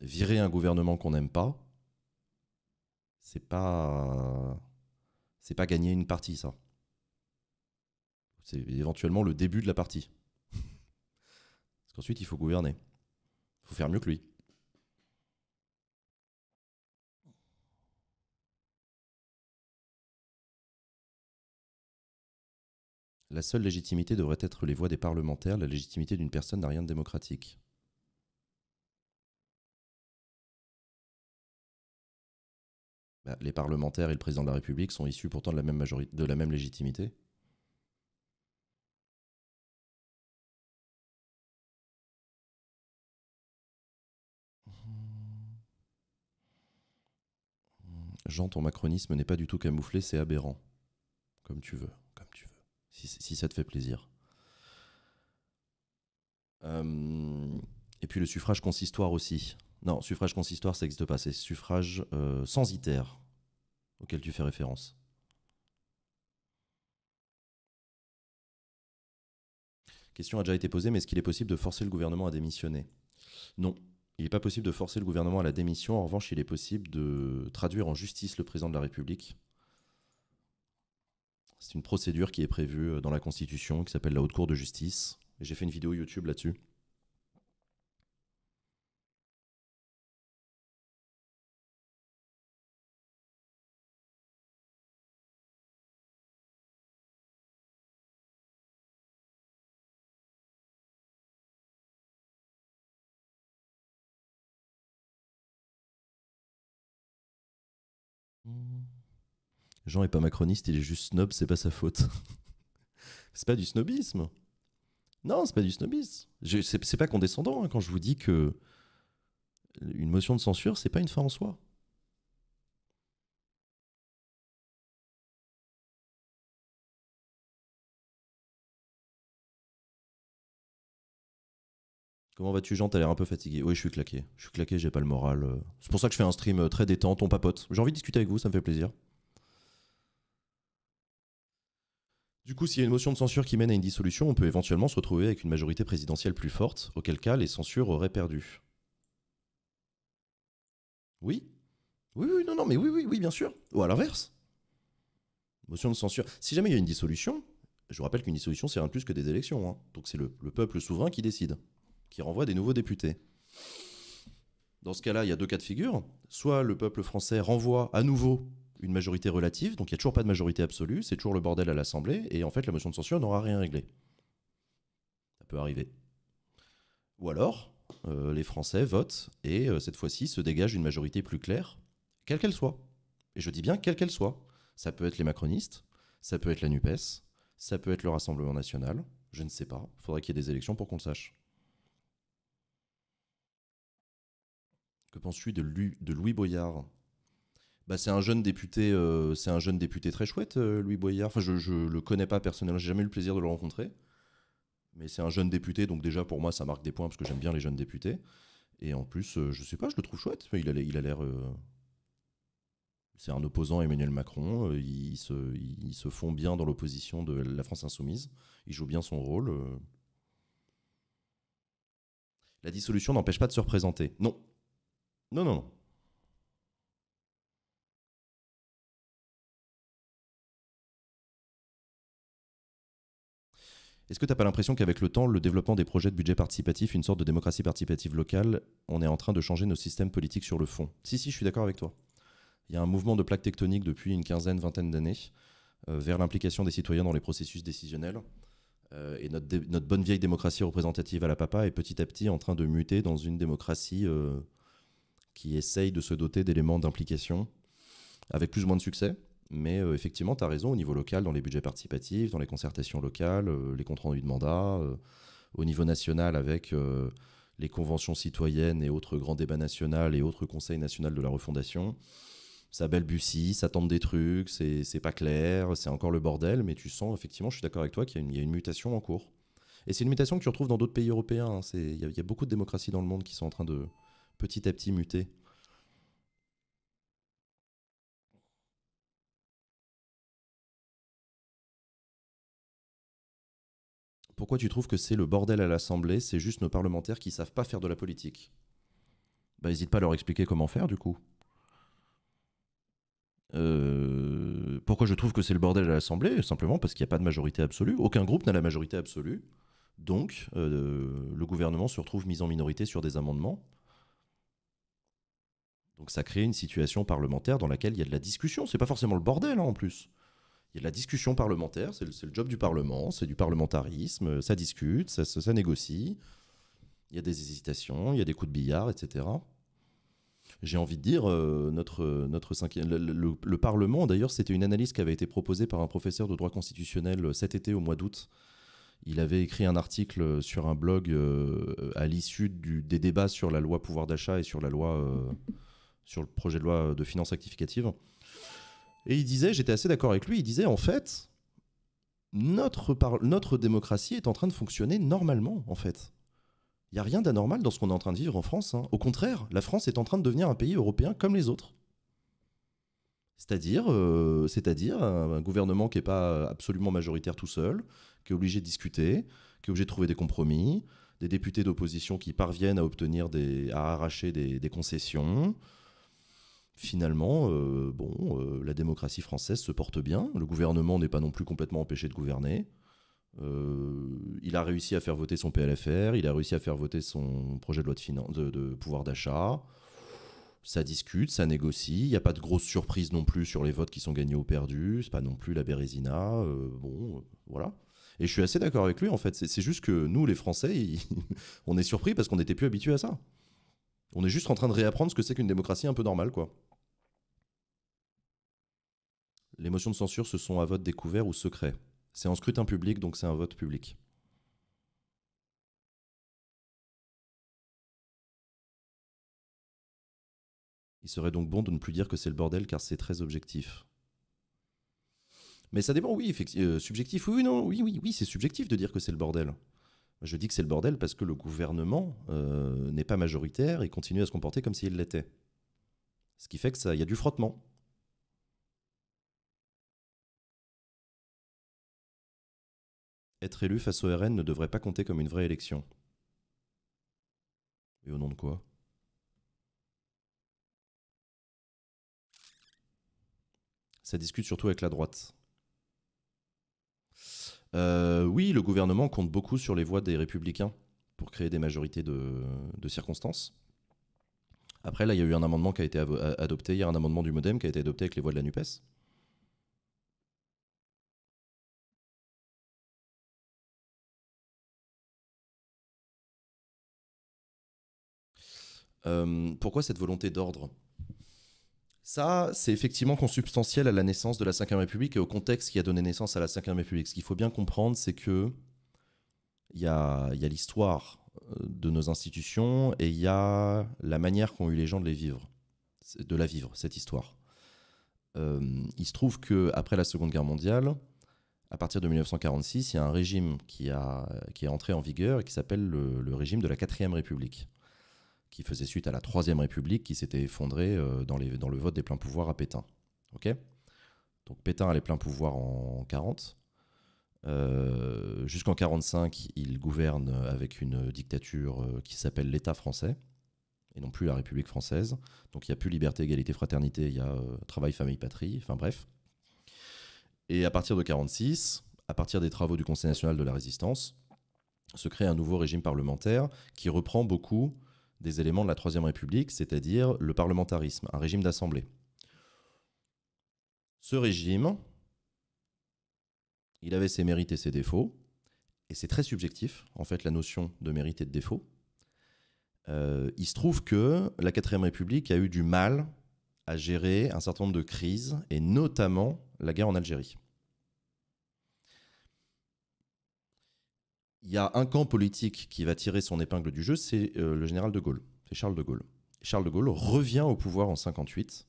A: Virer un gouvernement qu'on n'aime pas, c'est pas. C'est pas gagner une partie, ça. C'est éventuellement le début de la partie.
B: Parce qu'ensuite, il faut gouverner. Il faut faire mieux que lui.
C: La seule légitimité devrait être les voix des parlementaires. La
B: légitimité d'une personne n'a rien de démocratique. Bah, les parlementaires et le président de la République sont issus pourtant de la
C: de la même légitimité.
B: Jean, ton macronisme n'est pas du tout camouflé, c'est aberrant.
A: Comme tu veux, comme tu veux. Si, ça te fait plaisir. Euh, et puis le suffrage consistoire aussi. Non, suffrage consistoire, ça n'existe pas. C'est suffrage euh, censitaire auquel tu fais référence. Question a déjà été posée, mais est-ce qu'il est possible de forcer le gouvernement à démissionner Non, il n'est pas possible de forcer le gouvernement à la démission. En revanche, il est possible de traduire en justice le président de la République. C'est une procédure qui est prévue euh, dans la Constitution, qui s'appelle la Haute Cour de justice. J'ai fait une vidéo
C: YouTube là-dessus. Jean est pas macroniste, il est
A: juste snob, c'est pas sa faute. <laughs> c'est pas du snobisme. Non, c'est pas du snobisme. C'est pas condescendant hein, quand je vous dis que une motion de censure, c'est
C: pas une fin en soi. Comment vas-tu, Jean T'as l'air un peu fatigué. Oui, je suis claqué. Je suis claqué, j'ai pas le moral. Euh.
A: C'est pour ça que je fais un stream euh, très détente, on papote. J'ai envie de discuter avec vous, ça me fait plaisir. Du coup, s'il y a une motion de censure qui mène à une dissolution, on peut éventuellement se retrouver avec une majorité présidentielle plus forte, auquel cas les censures auraient perdu. Oui Oui, oui, non, non, mais oui, oui, oui, bien sûr. Ou à l'inverse. Motion de censure. Si jamais il y a une dissolution, je vous rappelle qu'une dissolution, c'est rien de plus que des élections. Hein. Donc c'est le, peuple souverain qui décide, qui renvoie des nouveaux députés. Dans ce cas-là, il y a deux cas de figure. Soit le peuple français renvoie à nouveau une majorité relative, donc il n'y a toujours pas de majorité absolue, c'est toujours le bordel à l'Assemblée, et en fait la motion de censure n'aura rien réglé. Ça peut arriver. Ou alors, euh, les Français votent, et euh, cette fois-ci se dégage une majorité plus claire, quelle qu'elle soit. Et je dis bien quelle qu'elle soit. Ça peut être les macronistes, ça peut être la NUPES, ça peut être le Rassemblement national, je ne sais pas, il faudrait qu'il y ait des élections pour qu'on le sache. Que penses-tu de Louis Boyard bah, c'est un jeune député, euh, c'est un jeune député très chouette, euh, Louis Boyard. Enfin, je, ne le connais pas personnellement, j'ai jamais eu le plaisir de le rencontrer, mais c'est un jeune député, donc déjà pour moi ça marque des points parce que j'aime bien les jeunes députés. Et en plus, je euh, je sais pas, je le trouve chouette. Il a, il a l'air, c'est un opposant Emmanuel Macron. Ils se, il se font bien dans l'opposition de la France insoumise. Il joue bien son rôle.
B: La dissolution n'empêche pas de se représenter. Non, non, non, non.
C: Est-ce que tu n'as pas l'impression qu'avec le temps, le développement des
A: projets de budget participatif, une sorte de démocratie participative locale, on est en train de changer nos systèmes politiques sur le fond Si, si, je suis d'accord avec toi. Il y a un mouvement de plaque tectonique depuis une quinzaine, vingtaine d'années euh, vers l'implication des citoyens dans les processus décisionnels. Euh, et notre, bonne vieille démocratie représentative à la papa est petit à petit en train de muter dans une démocratie euh, qui essaye de se doter d'éléments d'implication, avec plus ou moins de succès. Mais euh, effectivement, tu as raison, au niveau local, dans les budgets participatifs, dans les concertations locales, euh, les comptes rendus de mandat, euh, au niveau national avec les conventions citoyennes et autres grands débats nationaux et autres conseils nationaux de la refondation, ça balbutie, ça tente des trucs, c'est pas clair, c'est encore le bordel, mais tu sens, effectivement, je suis d'accord avec toi, qu'il y, a une mutation en cours. Et c'est une mutation que tu retrouves dans d'autres pays européens. Hein, il y, y, a beaucoup de démocraties dans le monde qui sont en train de petit à petit muter.
C: pourquoi tu trouves que c'est le bordel à
A: l'Assemblée C'est juste nos parlementaires qui savent pas faire de la politique. Bah, n'hésite pas à leur expliquer comment faire, du coup. Euh, pourquoi je trouve que c'est le bordel à l'Assemblée Simplement parce qu'il n'y a pas de majorité absolue. Aucun groupe n'a la majorité absolue. Donc, euh, le gouvernement se retrouve mis en minorité sur des amendements. Donc, ça crée une situation parlementaire dans laquelle il y a de la discussion. C'est pas forcément le bordel, hein, en plus il y a de la discussion parlementaire, c'est le, job du Parlement, c'est du parlementarisme, ça discute, ça, négocie, il y a des hésitations, il y a des coups de billard, etc j'ai envie de dire, euh, notre, le, Parlement, d'ailleurs, c'était une analyse qui avait été proposée par un professeur de droit constitutionnel euh, cet été au mois d'août. Il avait écrit un article euh, sur un blog à l'issue des débats sur la loi pouvoir d'achat et sur la loi sur le projet de loi de finances rectificative. Et il disait, j'étais assez d'accord avec lui, il disait en fait, notre, démocratie est en train de fonctionner normalement, en fait. Il n'y a rien d'anormal dans ce qu'on est en train de vivre en France. Hein. Au contraire, la France est en train de devenir un pays européen comme les autres. C'est-à-dire, euh, cest un gouvernement qui n'est pas absolument majoritaire tout seul, qui est obligé de discuter, qui est obligé de trouver des compromis, des députés d'opposition qui parviennent à obtenir à arracher des concessions, finalement, euh, bon, euh, la démocratie française se porte bien. Le gouvernement n'est pas non plus complètement empêché de gouverner. Euh, il a réussi à faire voter son PLFR, il a réussi à faire voter son projet de loi de, de, pouvoir d'achat. Ça discute, ça négocie. Il n'y a pas de grosse surprise non plus sur les votes qui sont gagnés ou perdus. C'est pas non plus la Bérésina. bon, voilà. Et je suis assez d'accord avec lui en fait. C'est juste que nous, les Français, <laughs> on est surpris parce qu'on n'était plus habitués à ça. On est juste en train de réapprendre ce que c'est qu'une démocratie un peu normale, quoi. Les motions de censure, ce sont à vote
C: découvert ou secret. C'est en scrutin public, donc c'est un vote public. Il serait donc bon de ne plus dire que c'est le bordel car c'est très objectif. Mais
A: ça dépend, oui, euh, subjectif, oui, non, oui, oui, oui, c'est subjectif de dire que c'est le bordel. Je dis que c'est le bordel parce que le gouvernement euh, n'est pas majoritaire et continue à se comporter comme s'il l'était.
B: Ce qui fait que ça, il y a du frottement. Être élu face au RN ne devrait pas compter comme une vraie élection. Et au nom de quoi
A: Ça discute surtout avec la droite. Euh, oui, le gouvernement compte beaucoup sur les voix des républicains pour créer des majorités de, de circonstances. Après, là, il y a eu un amendement qui a
C: été adopté. Il y a un amendement du Modem qui a été adopté avec les voix de la NUPES. Euh, pourquoi cette volonté d'ordre
B: ça,
A: c'est effectivement consubstantiel à la naissance de la Ve République et au contexte qui a donné naissance à la Ve République. Ce qu'il faut bien comprendre, c'est que il y a, l'histoire euh, de nos institutions et il y a la manière qu'ont eu les gens de les vivre, de la vivre cette histoire. Euh, il se trouve que après la Seconde Guerre mondiale, à partir de 1946, il y a un régime qui, qui est entré en vigueur et qui s'appelle le, le régime de la Quatrième République qui faisait suite à la Troisième République qui s'était effondrée euh, dans, le vote des pleins pouvoirs à Pétain. Ok Donc Pétain a les pleins pouvoirs en 40. Euh, jusqu'en 45, il gouverne avec une dictature euh, qui s'appelle l'État français et non plus la République française. Donc il n'y a plus liberté, égalité, fraternité, il y a travail, famille, patrie, enfin bref. Et à partir de 46, à partir des travaux du Conseil national de la résistance, se crée un nouveau régime parlementaire qui reprend beaucoup des éléments de la Troisième République, c'est-à-dire le parlementarisme, un régime d'assemblée. Ce régime, il avait ses mérites et ses défauts, et c'est très subjectif, en fait, la notion de mérite et de défaut. Euh, il se trouve que la Quatrième République a eu du mal à gérer un certain nombre de crises, et notamment la guerre en Algérie. il y a un camp politique qui va tirer son épingle du jeu, c'est euh, le général de Gaulle, c'est Charles de Gaulle. Charles de Gaulle revient au pouvoir en 58.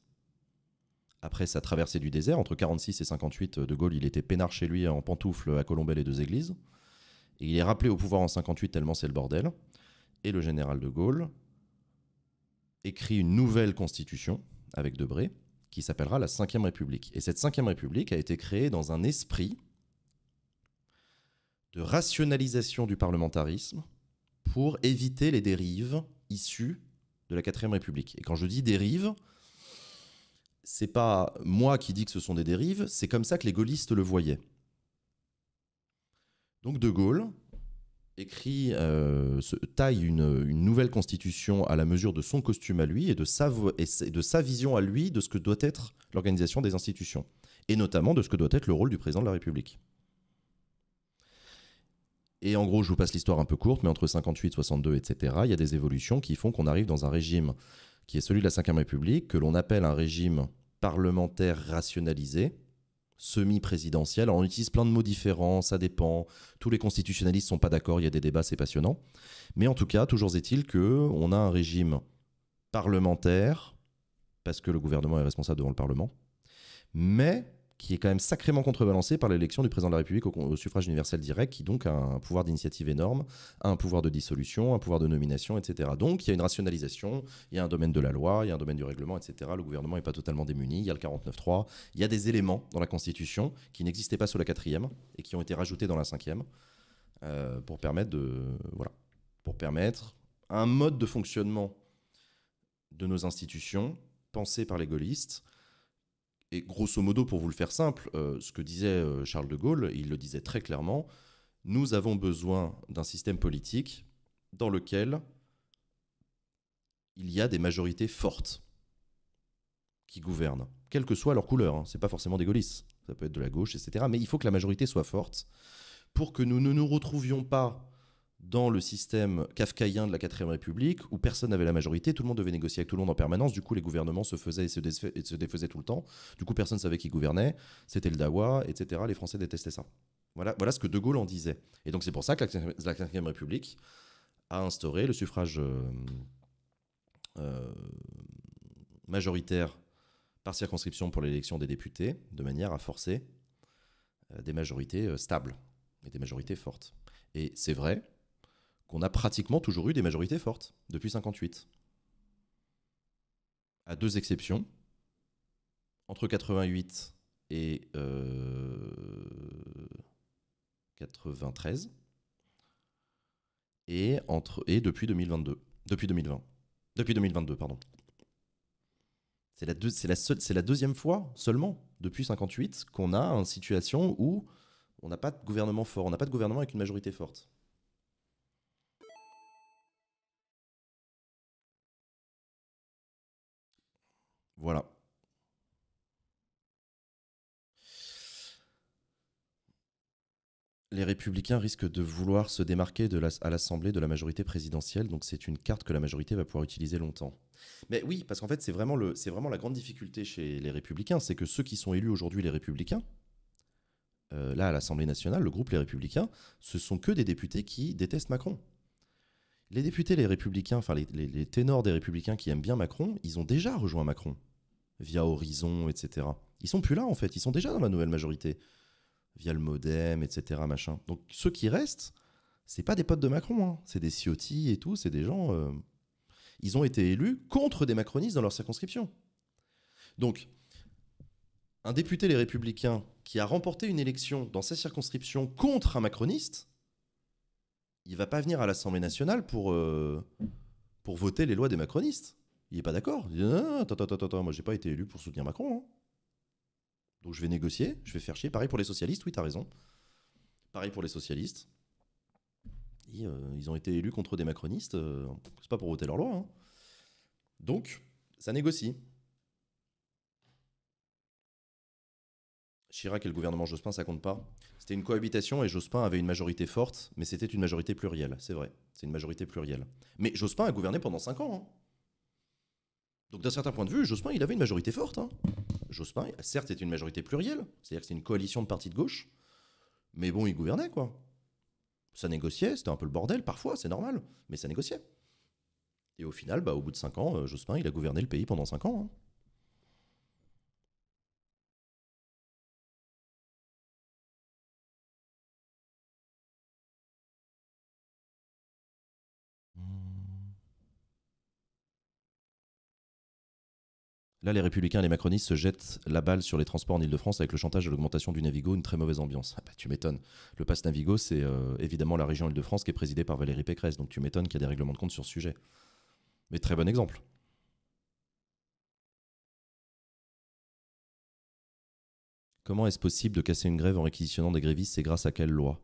A: Après sa traversée du désert, entre 46 et 58, euh, De Gaulle, il était peinard chez lui en pantoufles à Colombelle et deux églises. il est rappelé au pouvoir en 58 tellement c'est le bordel. Et le général de Gaulle écrit une nouvelle constitution avec Debré qui s'appellera la Vème République. Et cette Vème République a été créée dans un esprit de rationalisation du parlementarisme pour éviter les dérives issues de la quatrième République. Et quand je dis dérives, c'est pas moi qui dis que ce sont des dérives, c'est comme ça que les gaullistes le voyaient. Donc De Gaulle écrit, euh, taille une, nouvelle constitution à la mesure de son costume à lui et de sa, et de sa vision à lui de ce que doit être l'organisation des institutions, et notamment de ce que doit être le rôle du président de la République. Et en gros, je vous passe l'histoire un peu courte, mais entre 58, 62, etc., il y a des évolutions qui font qu'on arrive dans un régime qui est celui de la Ve République, que l'on appelle un régime parlementaire rationalisé, semi-présidentiel. Alors on utilise plein de mots différents, ça dépend. Tous les constitutionnalistes ne sont pas d'accord, il y a des débats, c'est passionnant. Mais en tout cas, toujours est-il qu'on a un régime parlementaire parce que le gouvernement est responsable devant le Parlement, mais qui est quand même sacrément contrebalancé par l'élection du président de la République au, suffrage universel direct, qui donc a un pouvoir d'initiative énorme, un pouvoir de dissolution, un pouvoir de nomination, etc. Donc il y a une rationalisation, il y a un domaine de la loi, il y a un domaine du règlement, etc. Le gouvernement n'est pas totalement démuni, il y a le 49-3. il y a des éléments dans la Constitution qui n'existaient pas sous la quatrième et qui ont été rajoutés dans la cinquième euh, pour permettre de... Voilà. Pour permettre un mode de fonctionnement de nos institutions pensé par les gaullistes et grosso modo, pour vous le faire simple, euh, ce que disait euh, Charles de Gaulle, il le disait très clairement, nous avons besoin d'un système politique dans lequel il y a des majorités fortes qui gouvernent, quelle que soit leur couleur. Ce hein. C'est pas forcément des gaullistes, ça peut être de la gauche, etc. Mais il faut que la majorité soit forte pour que nous ne nous retrouvions pas dans le système kafkaïen de la 4ème République, où personne n'avait la majorité, tout le monde devait négocier avec tout le monde en permanence, du coup les gouvernements se faisaient et se, défaisaient, tout le temps, du coup personne ne savait qui gouvernait, c'était le dawa, etc. Les Français détestaient ça. Voilà, voilà ce que De Gaulle en disait. Et donc c'est pour ça que la 5ème République a instauré le suffrage euh, euh, majoritaire par circonscription pour l'élection des députés, de manière à forcer euh, des majorités stables et des majorités fortes. Et c'est vrai, qu'on a pratiquement toujours eu des majorités fortes depuis 58. À deux exceptions, entre 88 et euh, 93 et entre et depuis 2022, depuis 2020, depuis 2022 pardon. C'est la, la deuxième fois seulement depuis 58 qu'on a une situation
B: où on n'a pas de gouvernement fort, on n'a pas de gouvernement avec une majorité forte.
C: Voilà.
A: Les républicains risquent de vouloir se démarquer de à l'Assemblée de la majorité présidentielle, donc c'est une carte que la majorité va pouvoir utiliser longtemps. Mais oui, parce qu'en fait, c'est vraiment, le, vraiment la grande difficulté chez les républicains, c'est que ceux qui sont élus aujourd'hui les républicains, euh, là à l'Assemblée nationale, le groupe Les Républicains, ce sont que des députés qui détestent Macron. Les députés Les Républicains, enfin les ténors des Républicains qui aiment bien Macron, ils ont déjà rejoint Macron via Horizon, etc. Ils sont plus là en fait, ils sont déjà dans la nouvelle majorité, via le modem, etc. Machin. Donc ceux qui restent, c'est pas des potes de Macron, hein. c'est des Ciotti et tout, c'est des gens. Euh, ils ont été élus contre des macronistes dans leur circonscription. Donc, un député Les Républicains qui a remporté une élection dans sa circonscription contre un macroniste, il va pas venir à l'Assemblée nationale pour, euh, pour voter les lois des macronistes. Il n'est pas d'accord. Il dit non, attends, attends, attends, moi j'ai pas été élu pour soutenir Macron. Hein. Donc je vais négocier, je vais faire chier. Pareil pour les socialistes, oui, t'as raison. Pareil pour les socialistes. Euh, ils ont été élus contre des macronistes, euh, c'est pas pour ôter leur loi. Hein. Donc, ça négocie. Chirac et le gouvernement Jospin, ça compte pas. C'était une cohabitation et Jospin avait une majorité forte, mais c'était une majorité plurielle, c'est vrai. C'est une majorité plurielle. Mais Jospin a gouverné pendant 5 ans. Hein. Donc d'un certain point de vue, Jospin, il avait une majorité forte. Hein. Jospin, certes, était une majorité plurielle, c'est-à-dire que c'est une coalition de partis de gauche, mais bon, il gouvernait, quoi. Ça négociait, c'était un peu le bordel, parfois, c'est normal,
B: mais ça négociait. Et au final, bah, au bout de 5 ans, euh, Jospin, il a gouverné le pays pendant 5 ans. Hein.
A: Là, les républicains et les macronistes se jettent la balle sur les transports en Ile-de-France avec le chantage de l'augmentation du Navigo, une très mauvaise ambiance. Ah bah, tu m'étonnes. Le passe Navigo, c'est euh, évidemment la région Ile-de-France qui est présidée par Valérie Pécresse, donc tu
B: m'étonnes qu'il y ait des règlements de compte sur ce sujet. Mais très bon exemple. Comment est-ce possible de casser une grève en
A: réquisitionnant des grévistes C'est grâce à quelle loi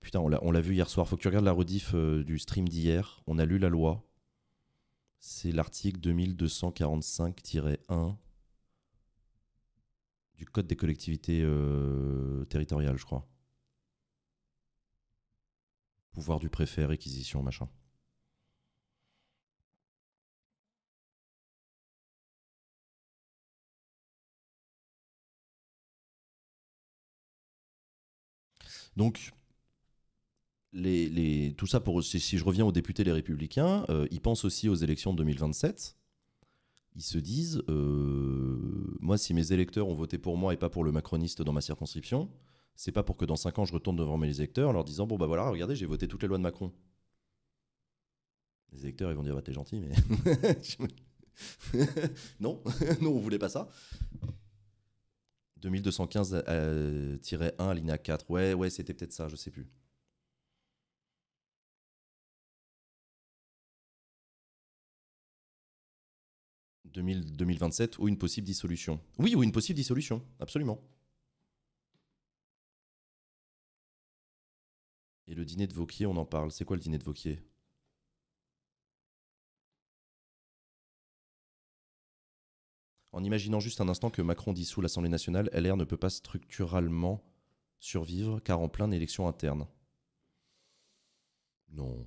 A: Putain, on l'a vu hier soir. Faut que tu regardes la rediff euh, du stream d'hier. On a lu la loi c'est l'article 2245-1 du Code des collectivités euh,
B: territoriales, je crois. Pouvoir du préfet, réquisition, machin.
C: Donc, les, tout ça, pour, si, si, je reviens
A: aux députés les républicains, euh, ils pensent aussi aux élections de 2027. Ils se disent, euh, moi, si mes électeurs ont voté pour moi et pas pour le macroniste dans ma circonscription, c'est pas pour que dans 5 ans je retourne devant mes électeurs en leur disant, bon, bah voilà, regardez, j'ai voté toutes les lois de Macron. Les électeurs, ils vont dire, bah t'es gentil, mais. <laughs> non, <laughs> non, on voulait pas ça. 2215-1,
C: lina 4. Ouais, ouais, c'était peut-être ça, je sais plus. 2027
B: ou une possible dissolution. Oui, ou une possible dissolution, absolument.
C: Et le dîner de Vauquier, on en parle. C'est quoi le dîner de Vauquier
B: En imaginant juste un instant que Macron dissout l'Assemblée nationale, LR ne peut pas structuralement
A: survivre car en pleine élection interne. Non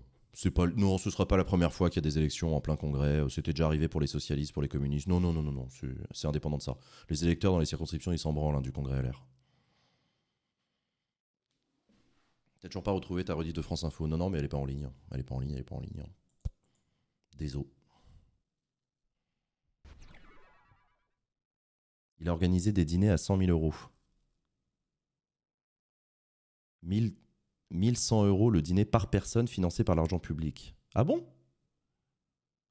A: pas, non, ce sera pas la première fois qu'il y a des élections en plein congrès. Euh, c'était déjà arrivé pour les socialistes, pour les communistes. Non, non, non, non, non. C'est indépendant de ça. Les électeurs dans les circonscriptions, ils s'en branlent hein, du congrès à l'air T'as toujours pas retrouvé ta redite de France Info Non, non, mais elle est pas en ligne. Hein. Elle est pas en ligne, elle est pas en ligne. Hein. Désolé. Il a organisé des dîners à 100 000 euros. 1000 1100 euros le dîner par personne financé par l'argent public. Ah bon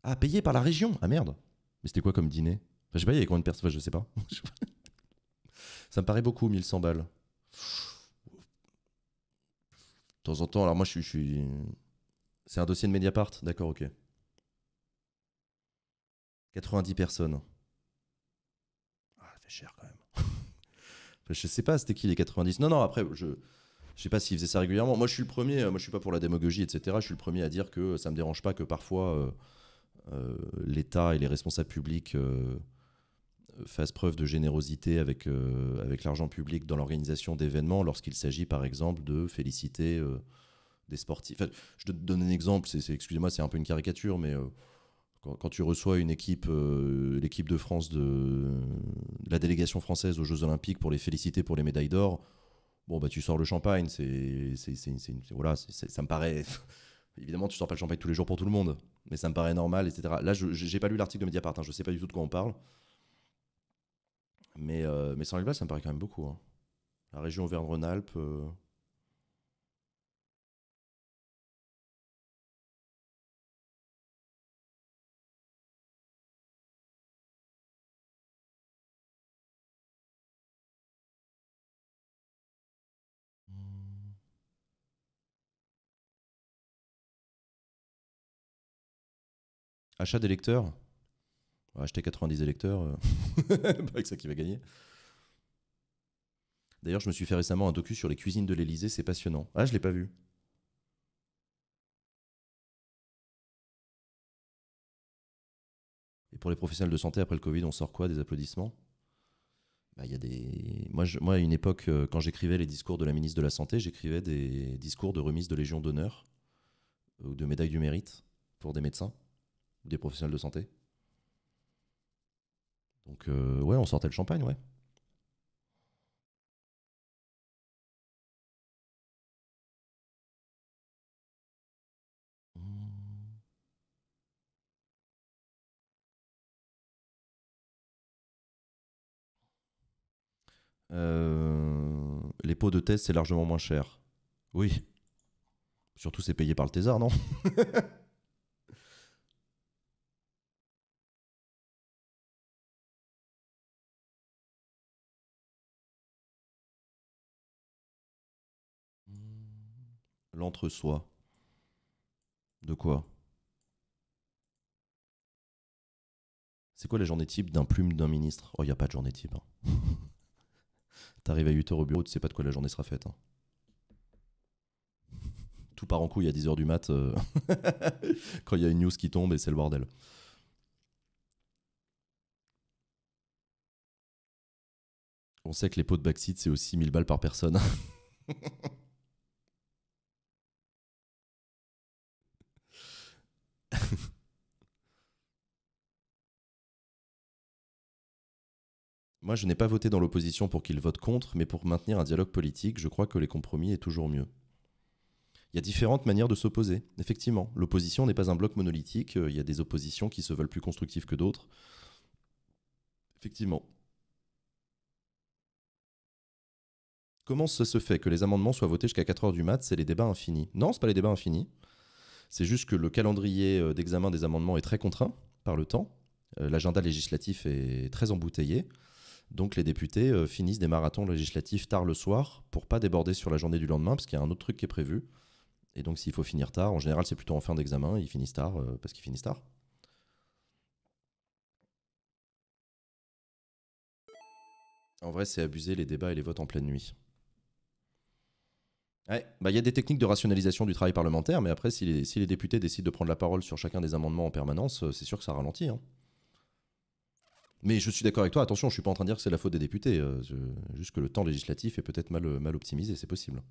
A: Ah, payé par la région Ah merde Mais c'était quoi comme dîner Je sais pas, il y avait combien de personnes Je sais pas. <laughs> Ça me paraît beaucoup, 1100 balles. De temps en temps, alors moi je suis. C'est un dossier de Mediapart D'accord, ok. 90 personnes. Ah, ça cher quand même. <laughs> je sais pas, c'était qui les 90 Non, non, après, je je sais pas s'ils faisaient ça régulièrement. Moi, je suis le premier. Euh, moi, je suis pas pour la démagogie, etc. Je suis le premier à dire que ça me dérange pas que parfois euh, euh, l'État et les responsables publics fassent preuve de générosité avec, avec l'argent public dans l'organisation d'événements lorsqu'il s'agit par exemple de féliciter des sportifs. Enfin, je te donne un exemple, excusez-moi c'est un peu une caricature, mais quand, tu reçois une équipe, l'équipe de France de, la délégation française aux Jeux Olympiques pour les féliciter pour les médailles d'or, bon, bah, tu sors le champagne, c'est, voilà, ça me paraît. <laughs> Évidemment, tu sors pas le champagne tous les jours pour tout le monde, mais ça me paraît normal, etc. Là, je pas lu l'article de Mediapart, hein, je sais pas du tout de quoi on parle.
B: Mais, euh, mais sans les ça me paraît quand même beaucoup. Hein. La région Auvergne-Rhône-Alpes,
C: euh, Achat des lecteurs. Acheter 90 électeurs,
A: euh. avec <laughs> ça qui va gagner. D'ailleurs, je me suis fait récemment un docu
B: sur les cuisines de l'Elysée, c'est passionnant. Ah, je l'ai pas vu. Et pour les professionnels de santé, après le Covid, on
A: sort quoi Des applaudissements bah, y a des... moi, je... moi, à une époque, euh, quand j'écrivais les discours de la ministre de la Santé, j'écrivais des discours de remise de Légion d'honneur ou de médaille du mérite pour des médecins des professionnels de santé.
C: Donc euh, ouais, on sortait le champagne, ouais. Euh, les pots de
A: thèse c'est largement moins cher. Oui. Surtout, c'est payé par le thésard, non <laughs>
C: L'entre-soi. De
B: quoi C'est quoi la journée type d'un plume
A: d'un ministre Oh, il n'y a pas de journée type. Hein. <laughs> T'arrives à 8h au bureau, tu sais pas de quoi la journée sera faite. Hein. <laughs> Tout part en couille à 10h du mat euh, <laughs> quand il y a une news qui tombe et c'est le bordel.
B: On sait que les pots de backseat, c'est aussi 1000 balles par personne. Moi, je n'ai pas voté dans l'opposition pour qu'il vote contre, mais pour maintenir un dialogue politique, je
A: crois que les compromis est toujours mieux. Il y a différentes manières de s'opposer, effectivement. L'opposition n'est pas un bloc monolithique, euh, il y a des oppositions qui se veulent plus constructives que d'autres. Effectivement. Comment ça se fait que les amendements soient votés jusqu'à 4h du mat C'est les débats infinis. Non, c'est pas les débats infinis. C'est juste que le calendrier euh, d'examen des amendements est très contraint par le temps. Euh, l'agenda législatif est très embouteillé. Donc les députés euh, finissent des marathons législatifs tard le soir pour pas déborder sur la journée du lendemain parce qu'il y a un autre truc qui est prévu. Et donc s'il faut finir tard, en général c'est plutôt en fin d'examen, ils finissent tard euh, parce qu'ils finissent tard. En vrai, c'est abuser les débats et les votes en pleine nuit. Bah, il y a des techniques de rationalisation du travail parlementaire, mais après, si les, députés décident de prendre la parole sur chacun des amendements en permanence, euh, c'est sûr que ça ralentit. Hein. Mais je suis d'accord avec toi, attention, je suis pas en train de dire que c'est la faute des députés, euh, juste que le temps législatif est peut-être mal, euh, mal optimisé,
C: c'est possible.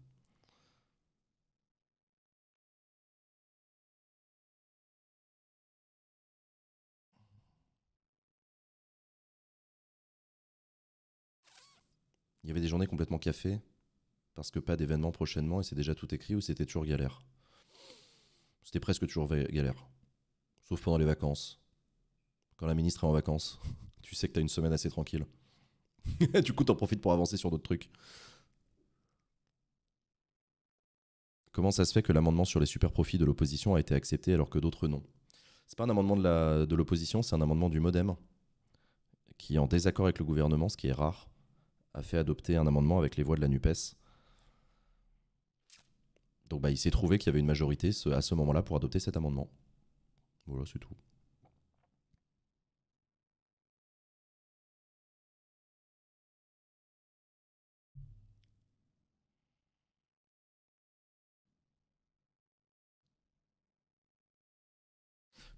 C: Il y avait des journées complètement café,
A: parce que pas d'événement prochainement et c'est déjà tout écrit ou c'était toujours galère. C'était presque toujours galère. Sauf pendant les vacances. Quand la ministre est en vacances tu sais que tu as une semaine assez tranquille. <laughs> du coup, tu en profites pour avancer sur d'autres trucs. Comment ça se fait que l'amendement sur les super profits de l'opposition a été accepté alors que d'autres non C'est pas un amendement de l'opposition, c'est un amendement du MoDem qui, en désaccord avec le gouvernement, ce qui est rare, a fait adopter un amendement avec les voix de la Nupes. Donc, bah, il s'est trouvé qu'il y avait une majorité à ce moment-là pour adopter cet amendement.
C: Voilà, c'est tout.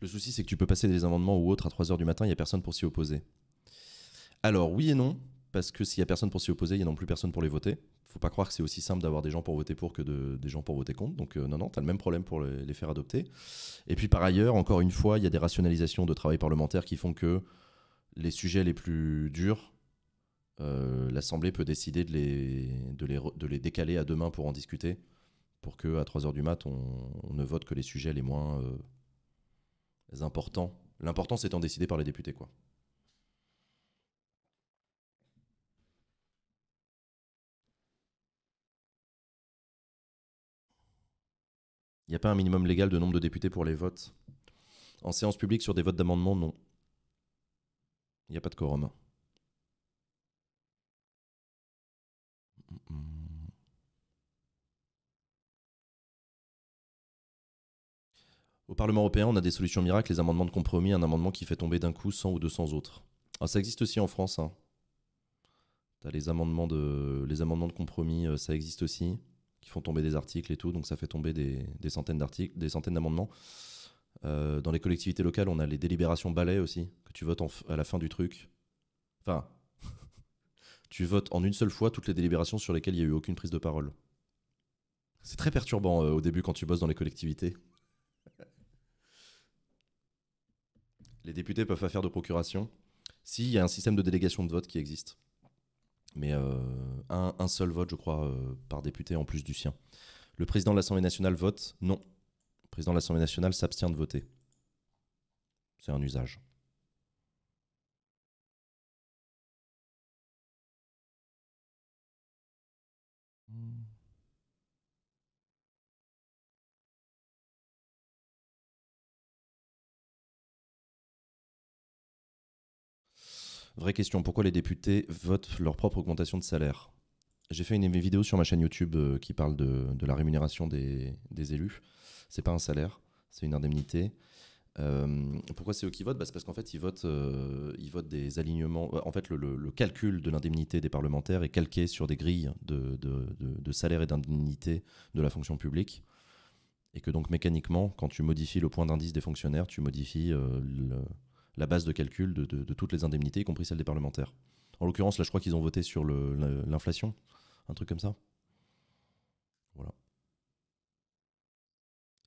B: Le souci, c'est que tu peux passer des amendements ou autres à 3h du matin, il n'y a personne pour s'y opposer.
A: Alors, oui et non, parce que s'il n'y a personne pour s'y opposer, il n'y a non plus personne pour les voter. Faut pas croire que c'est aussi simple d'avoir des gens pour voter pour que de, des gens pour voter contre. Donc, euh, non, non, tu as le même problème pour les, faire adopter. Et puis, par ailleurs, encore une fois, il y a des rationalisations de travail parlementaire qui font que les sujets les plus durs, euh, l'Assemblée peut décider de les, les, décaler à demain pour en discuter, pour que à 3h du mat, on, ne vote que les sujets les moins. Euh, les importants. L'important, étant décidé par les députés, quoi.
B: Il n'y a pas un minimum légal de nombre de députés pour les
A: votes. En séance publique sur des votes d'amendement, non. Il n'y a pas de quorum. Au Parlement européen, on a des solutions miracles, les amendements de compromis, un amendement qui fait tomber d'un coup 100 ou 200 autres. Ah, ça existe aussi en France. Hein. les amendements de les amendements de compromis, euh, ça existe aussi, qui font tomber des articles et tout, donc ça fait tomber des, centaines d'articles, des centaines d'amendements. Euh, dans les collectivités locales, on a les délibérations balais aussi, que tu votes à la fin du truc. Enfin, <laughs> tu votes en une seule fois toutes les délibérations sur lesquelles il n'y a eu aucune prise de parole. C'est très perturbant euh, au début quand tu bosses dans les collectivités. les députés peuvent faire de procuration s'il y a un système de délégation de vote qui existe. Mais euh, un, seul vote, je crois, euh, par député en plus du sien. Le président de l'Assemblée nationale vote non. Le président de l'Assemblée nationale s'abstient
C: de voter. C'est un usage.
B: Vraie question, pourquoi les députés votent leur propre augmentation de salaire J'ai fait une vidéo sur ma chaîne
A: YouTube euh, qui parle de, la rémunération des, des élus. C'est pas un salaire, c'est une indemnité. Euh, pourquoi c'est eux qui votent bah, parce qu'en fait, ils votent, euh, ils votent des alignements. En fait, le, calcul de l'indemnité des parlementaires est calqué sur des grilles de, salaire et d'indemnité de la fonction publique. Et que donc, mécaniquement, quand tu modifies le point d'indice des fonctionnaires, tu modifies le, la base de calcul de, toutes les indemnités, y compris celle des parlementaires. En l'occurrence, là, je crois qu'ils ont voté sur l'inflation, un truc comme ça. Voilà.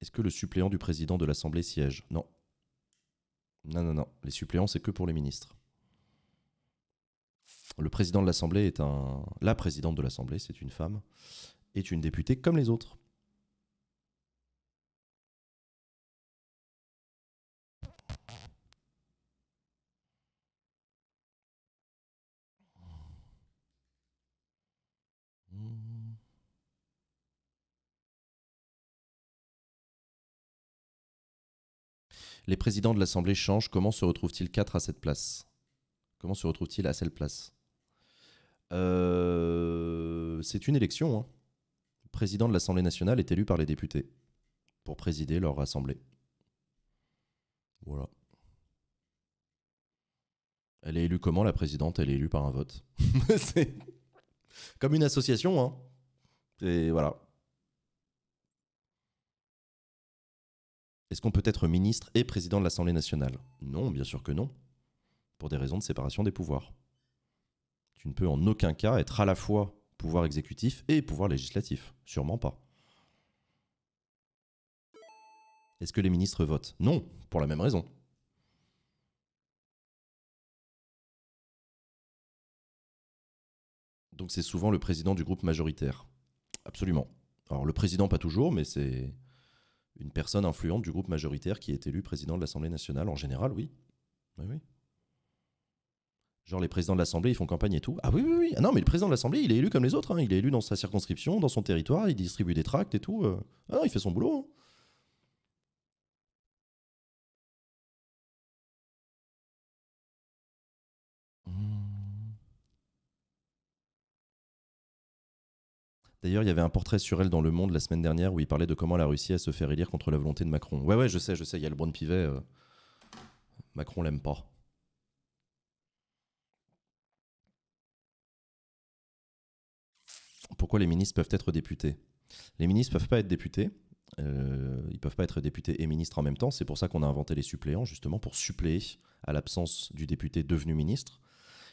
A: Est-ce que le suppléant du président de l'Assemblée siège Non. Non, non, non. Les suppléants, c'est que pour les ministres. Le président de l'Assemblée est un. La présidente de l'Assemblée, c'est une femme,
B: est une députée comme les autres. Les présidents de l'Assemblée changent. Comment se retrouvent-ils quatre à cette place Comment se
A: retrouvent-ils à cette place euh, C'est une élection. Hein. Le président de l'Assemblée nationale est élu par les députés pour présider leur assemblée. Voilà. Elle est élue comment la présidente Elle est élue par un vote. <laughs> comme une association, hein. Et voilà. Est-ce qu'on peut être ministre et président de l'Assemblée nationale Non, bien sûr que non, pour des raisons de séparation des pouvoirs. Tu ne peux en aucun cas être à la fois pouvoir exécutif et pouvoir
B: législatif. Sûrement pas. Est-ce que les ministres votent Non, pour la même raison. Donc c'est souvent le président du groupe majoritaire.
A: Absolument. Alors le président pas toujours, mais c'est une personne influente du groupe majoritaire qui est élu président de l'Assemblée nationale. En général, oui. Oui, oui. Genre les présidents de l'Assemblée, ils font campagne et tout. Ah oui, oui, oui. Ah non, mais le président de l'Assemblée, il est élu comme les autres. Hein. Il est élu dans sa circonscription, dans
C: son territoire, il distribue des tracts et tout. Euh. Ah non, il fait son boulot. Hein. D'ailleurs, il
A: y avait un portrait sur elle dans Le Monde la semaine dernière où il parlait de comment la Russie a se fait élire contre la volonté de Macron. Ouais, ouais, je sais, je sais, il y a le brown Pivet. Euh. Macron l'aime pas. Pourquoi les ministres peuvent être députés Les ministres peuvent pas être députés. Ils euh, ils peuvent pas être députés et ministres en même temps. C'est pour ça qu'on a inventé les suppléants, justement, pour suppléer à l'absence du député devenu ministre.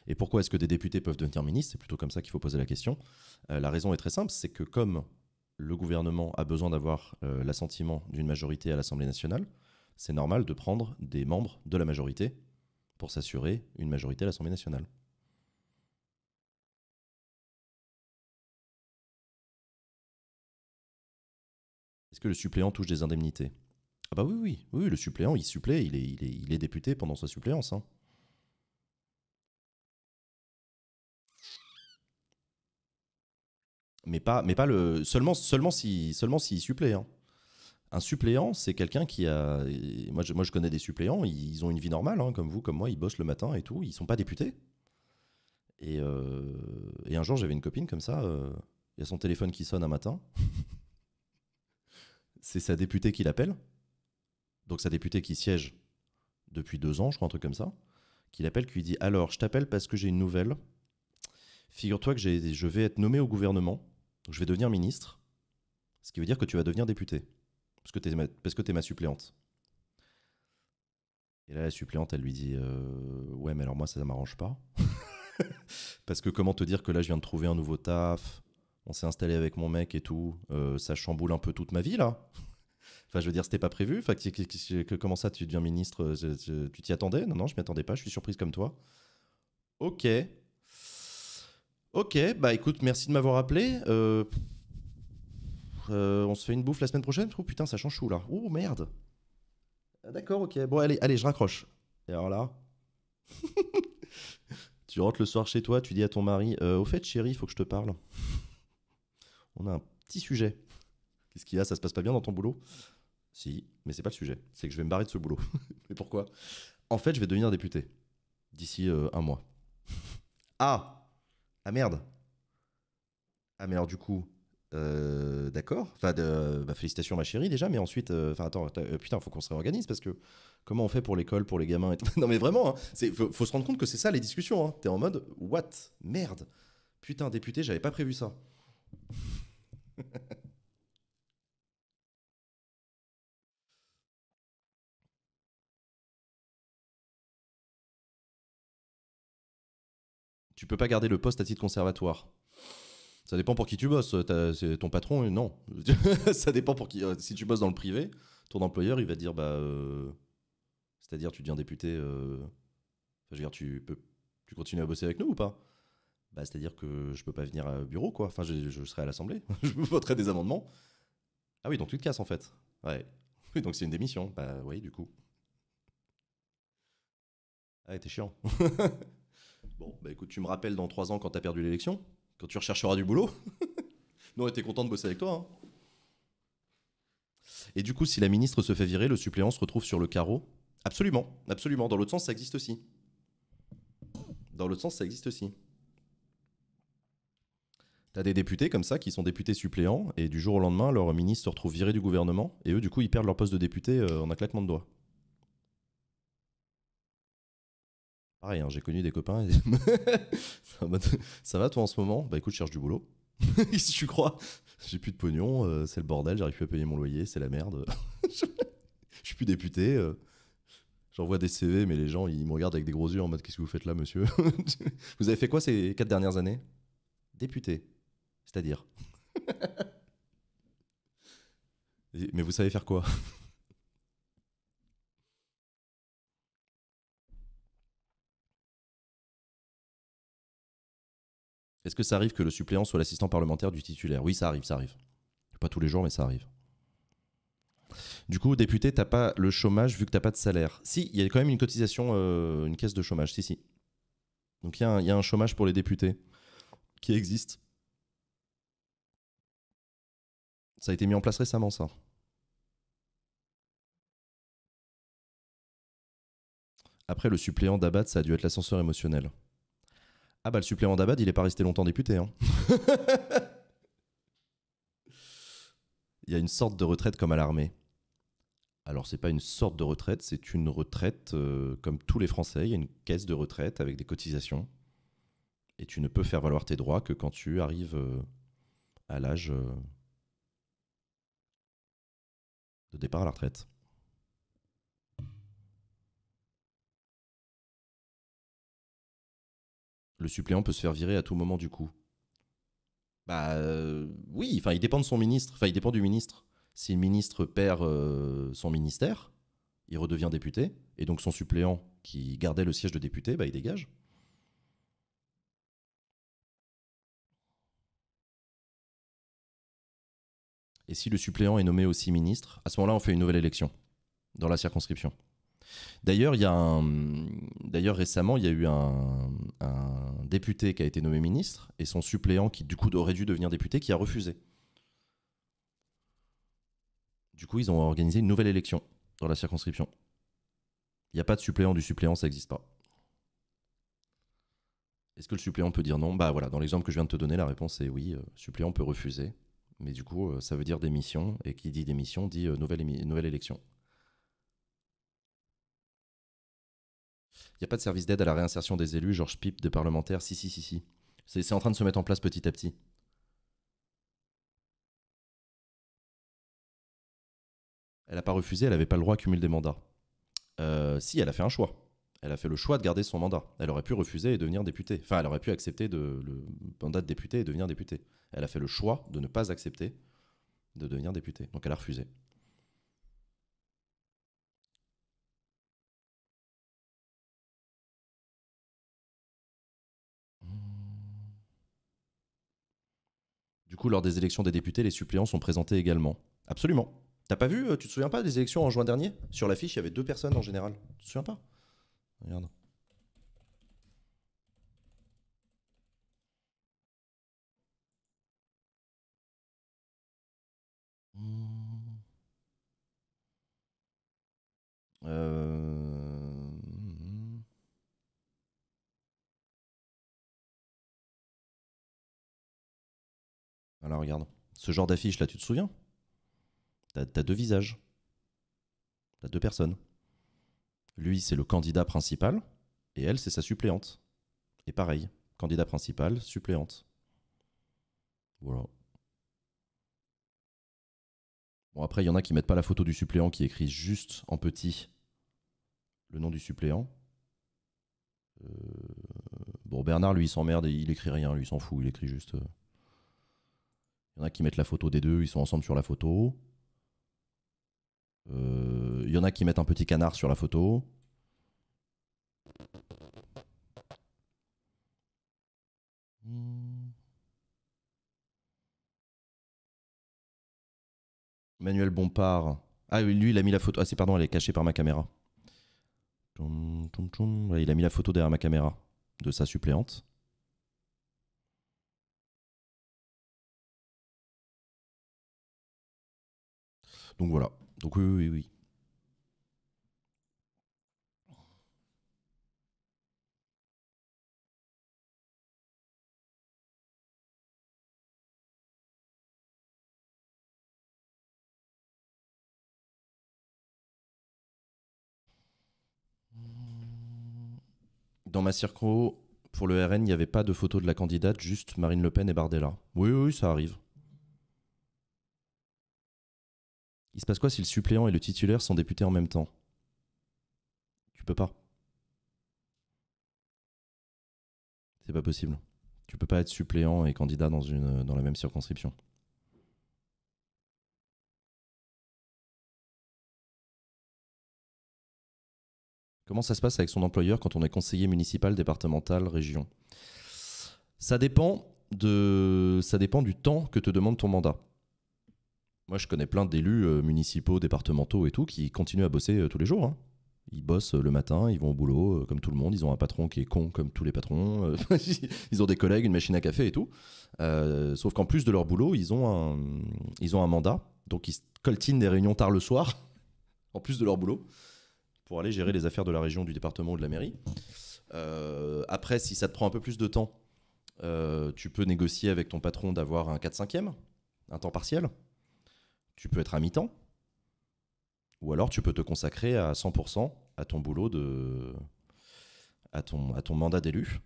A: Et pourquoi est-ce que des députés peuvent devenir ministres C'est plutôt comme ça qu'il faut poser la question. Euh, la raison est très simple, c'est que comme le gouvernement a besoin d'avoir euh, l'assentiment d'une majorité à l'Assemblée nationale,
B: c'est normal de prendre des membres de la majorité pour s'assurer une majorité à l'Assemblée nationale.
C: Est-ce que le suppléant touche des indemnités Ah bah oui, oui,
A: oui, le suppléant, il supplée, il est, il est, il est député pendant sa suppléance. Hein. mais pas, mais pas le seulement, seulement si, seulement s'il si supplée. Hein. Un suppléant, c'est quelqu'un qui a. Moi je, moi, je connais des suppléants, ils ont une vie normale, hein, comme vous, comme moi, ils bossent le matin et tout, ils sont pas députés. Et, euh, un jour, j'avais une copine comme ça, euh, il y a son téléphone qui sonne un matin. <laughs> c'est sa députée qui l'appelle. Donc, sa députée qui siège depuis deux ans, je crois, un truc comme ça, qui l'appelle, qui lui dit Alors, je t'appelle parce que j'ai une nouvelle. Figure-toi que je vais être nommé au gouvernement je vais devenir ministre, ce qui veut dire que tu vas devenir député, parce que tu es, ma suppléante. Et là, la suppléante, elle lui dit euh, Ouais, mais alors moi, ça ne m'arrange pas. <laughs> parce que comment te dire que là, je viens de trouver un nouveau taf, on s'est installé avec mon mec et tout, euh, ça chamboule un peu toute ma vie, là. enfin, je veux dire, c'était pas prévu. Enfin, que, comment ça, tu deviens ministre euh, Tu t'y attendais Non, non, je m'y attendais pas, je suis surprise comme toi. Ok, Ok, bah écoute, merci de m'avoir appelé. Euh, euh, on se fait une bouffe la semaine prochaine Oh putain, ça change chou là. Oh merde. Ah, d'accord, ok. Bon, allez, allez, je raccroche. Et alors là <laughs> Tu rentres le soir chez toi, tu dis à ton mari euh, Au fait, chérie, il faut que je te parle. on a un petit sujet. Qu'est-ce qu'il y a Ça se passe pas bien dans ton boulot Si, mais c'est pas le sujet. C'est que je vais me barrer de ce boulot. <laughs> mais pourquoi En fait, je vais devenir député. D'ici un mois. ah ah merde Ah mais alors du coup, euh, d'accord. Enfin, de, bah, félicitations ma chérie déjà, mais ensuite, euh, enfin attends, euh, putain, faut qu'on se réorganise parce que comment on fait pour l'école, pour les gamins et <laughs> Non mais vraiment, hein, c'est, faut, se rendre compte que c'est ça les discussions. Hein. T'es en mode what Merde Putain, député, j'avais pas prévu ça. <laughs>
B: tu peux pas garder le poste à titre conservatoire. Ça dépend pour qui tu bosses. Euh, c'est
A: ton patron, euh, non. <laughs> ça dépend pour qui. Euh, si tu bosses dans le privé, ton employeur, il va dire bah, c'est-à-dire tu deviens député. veux dire, tu peux, tu continues à bosser avec nous ou pas bah, c'est-à-dire que je peux pas venir au bureau, quoi. Enfin, je, serai à l'Assemblée, <laughs> je voterai des amendements. Ah oui, donc tu te casses en fait. Ouais. donc c'est une démission. Bah oui, du coup. Ah, t'es chiant. <laughs> Bon, bah écoute, tu me rappelles dans trois ans quand t'as perdu l'élection, quand tu rechercheras du boulot. <laughs> Non, t'es content de bosser avec toi. Hein. Et du coup, si la ministre se fait virer, le suppléant se retrouve sur le carreau Absolument, absolument. Dans l'autre sens, ça existe aussi. Dans l'autre sens, ça existe aussi. T'as des députés comme ça qui sont députés suppléants et du jour au lendemain, leur ministre se retrouve viré du gouvernement et eux, du coup, ils perdent leur poste de député euh, en un claquement de doigts. Pareil, hein, j'ai connu des copains. <laughs> ça va toi en ce moment Bah écoute, je cherche du boulot. si <laughs> tu crois, j'ai plus de pognon, euh, c'est le bordel, j'arrive plus à payer mon loyer, c'est la merde. <laughs> je suis plus député. Euh. J'envoie des CV, mais les gens ils me regardent avec des gros yeux en mode Qu'est-ce que vous faites là, monsieur Vous avez fait quoi ces quatre dernières années Député. C'est-à-dire.
B: mais vous savez faire quoi Est-ce que ça arrive que le suppléant soit l'assistant parlementaire du titulaire Oui, ça arrive, ça
A: arrive. Pas tous les jours, mais ça arrive. Du coup, député, t'as pas le chômage vu que t'as pas de salaire. Si, il y a quand même une cotisation, euh, une caisse de chômage, si, si. Donc il y, a un chômage pour les députés qui existe.
B: Ça a été mis en place récemment, ça. Après, le suppléant d'Abat, ça a dû être l'ascenseur émotionnel.
A: Ah bah le supplément d'Abad, il est pas resté longtemps député. Hein. <laughs> il y a une sorte de retraite comme à l'armée. Alors, c'est pas une sorte de retraite, c'est une retraite euh, comme tous les Français. Il y a une caisse de retraite avec des cotisations. Et tu ne peux faire valoir tes droits que quand tu arrives euh, à l'âge euh,
C: de départ à la retraite.
B: le suppléant peut se faire virer à tout moment du coup. Bah euh, oui, enfin
A: il dépend de son ministre, enfin il dépend du ministre. Si le ministre perd euh, son ministère,
B: il redevient député, et donc son suppléant qui gardait le siège de député, bah, il dégage. Et si le suppléant est nommé aussi ministre, à ce moment-là on fait une nouvelle élection dans la
A: circonscription. D'ailleurs, il d'ailleurs récemment, il y a eu un... député qui a été nommé ministre et son suppléant qui du coup aurait dû devenir député qui a refusé. Du coup, ils ont organisé une nouvelle élection dans la circonscription. Il n'y a pas de suppléant du suppléant, ça n'existe pas. Est-ce que le suppléant peut dire non Bah voilà, dans l'exemple que je viens de te donner, la réponse est oui, le euh, suppléant peut refuser. Mais du coup, euh, ça veut dire démission, et qui dit démission dit euh, nouvelle élection. Il n'y a pas de service d'aide à la réinsertion des élus, Georges Pipe, des
B: parlementaires, si, si, si, si. C'est en train de se mettre en place petit à petit. Elle n'a pas refusé, elle n'avait pas le droit à cumuler des mandats.
A: Euh, si, elle a fait un choix. Elle a fait le choix de garder son mandat. Elle aurait pu refuser et devenir députée. Enfin, elle aurait pu accepter de, le mandat de députée et devenir députée. Elle a fait le choix de ne pas accepter
C: de devenir députée. Donc elle a refusé. coup, lors des élections des députés,
A: les suppléants sont présentés également. Absolument. T'as pas vu, euh, tu te souviens pas des élections en juin dernier Sur l'affiche, il y
B: avait deux personnes en général. Tu te souviens pas Regarde.
C: Hmm. Euh, Alors ah, regarde. Ce
B: genre d'affiche, là, tu te souviens T'as deux visages. T'as deux personnes.
A: Lui, c'est le candidat principal, et elle, c'est sa suppléante. Et pareil, candidat principal, suppléante. Voilà. Bon, après, il y en a qui mettent pas la photo du suppléant, qui écrit juste en petit le nom du suppléant. Euh, bon, Bernard, lui, il s'emmerde et il écrit rien, lui, il s'en fout, il écrit juste. Euh, il y en a qui mettent la photo des deux, ils sont ensemble sur la photo. Euh, il y en a qui mettent un petit
B: canard sur la photo. Manuel Bompard. Ah lui, il a mis la photo. Ah, c'est pardon, elle est cachée par ma caméra. Il a mis la photo derrière ma caméra de sa suppléante.
C: Donc voilà. Donc oui, oui, oui. Dans ma circo, pour
A: le RN, il n'y avait pas de photo de la candidate, juste Marine Le Pen et Bardella. Oui, oui, ça arrive.
B: Il se passe quoi si le suppléant et le titulaire sont députés en même temps Tu peux pas. C'est pas possible. Tu peux pas être suppléant et candidat dans, une, dans la même circonscription.
C: Comment ça se passe avec son employeur quand on est conseiller municipal, départemental, région
A: ça dépend, de, ça dépend du temps que te demande ton mandat. Moi, je connais plein d'élus euh, municipaux, départementaux et tout qui continuent à bosser euh, tous les jours. Hein. Ils bossent euh, le matin, ils vont au boulot comme tout le monde. Ils ont un patron qui est con comme tous les patrons. <laughs> ils ont des collègues, une machine à café et tout. sauf qu'en plus de leur boulot, ils ont un, mandat. Donc ils coltinent des réunions tard le soir, <laughs> en plus de leur boulot, pour aller gérer les affaires de la région, du département ou de la mairie. après, si ça te prend un peu plus de temps, tu peux négocier avec ton patron d'avoir un 4-5e, un temps partiel tu peux être à mi-temps, ou alors tu peux te consacrer à 100% à ton boulot de. à ton, à ton mandat d'élu.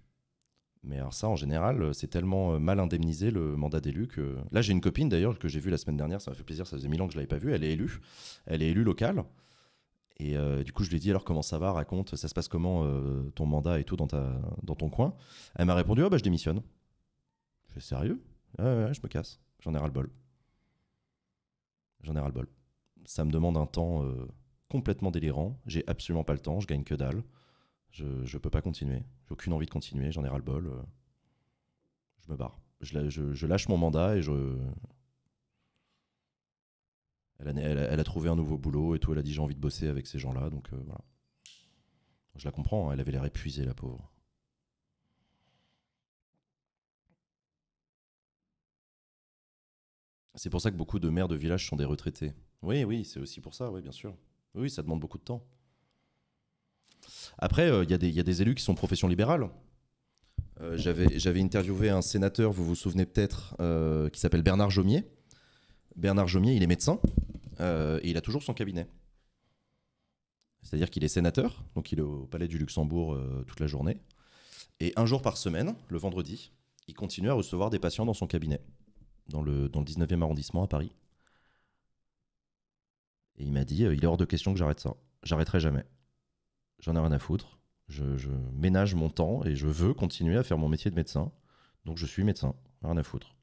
A: Mais alors ça, en général, c'est tellement euh, mal indemnisé le mandat d'élu que... Là, j'ai une copine d'ailleurs que j'ai vue la semaine dernière, ça m'a fait plaisir, ça faisait mille ans que je l'avais pas vue, elle est élue, elle est élue locale. Et euh, du coup, je lui ai dit, alors comment ça va, raconte, ça se passe comment euh, ton mandat et tout dans, ta, dans ton coin Elle m'a répondu, ah oh, bah je démissionne. Je suis sérieux ouais, ouais, je me casse, j'en ai ras le bol j'en ai ras le bol. Ça me demande un temps euh, complètement délirant. J'ai absolument pas le temps, je gagne que dalle. Je, peux pas continuer. J'ai aucune envie de continuer, j'en ai ras le bol. Euh. je me barre. Je, lâche mon mandat et je. Elle a, trouvé un nouveau boulot et tout. Elle a dit j'ai envie de bosser avec ces gens-là.
B: Donc euh, voilà. Je la comprends, hein. elle avait l'air épuisée, la pauvre. C'est
A: pour ça que beaucoup de maires de villages sont des retraités. Oui, oui, c'est aussi pour ça, oui, bien sûr. Oui, ça demande beaucoup de temps. Après, il euh, y, a des élus qui sont profession libérale. Euh, j'avais interviewé un sénateur, vous vous souvenez peut-être, euh, qui s'appelle Bernard Jomier. Bernard Jomier, il est médecin et il a toujours son cabinet. C'est-à-dire qu'il est sénateur, donc il est au Palais du Luxembourg toute la journée. Et un jour par semaine, le vendredi, il continue à recevoir des patients dans son cabinet dans le, 19e arrondissement à Paris. Et il m'a dit euh, il est hors de question que j'arrête ça. J'arrêterai jamais. J'en ai rien à foutre. Je, je, ménage mon temps et je veux continuer à faire mon métier de médecin. Donc je suis médecin. Rien à foutre.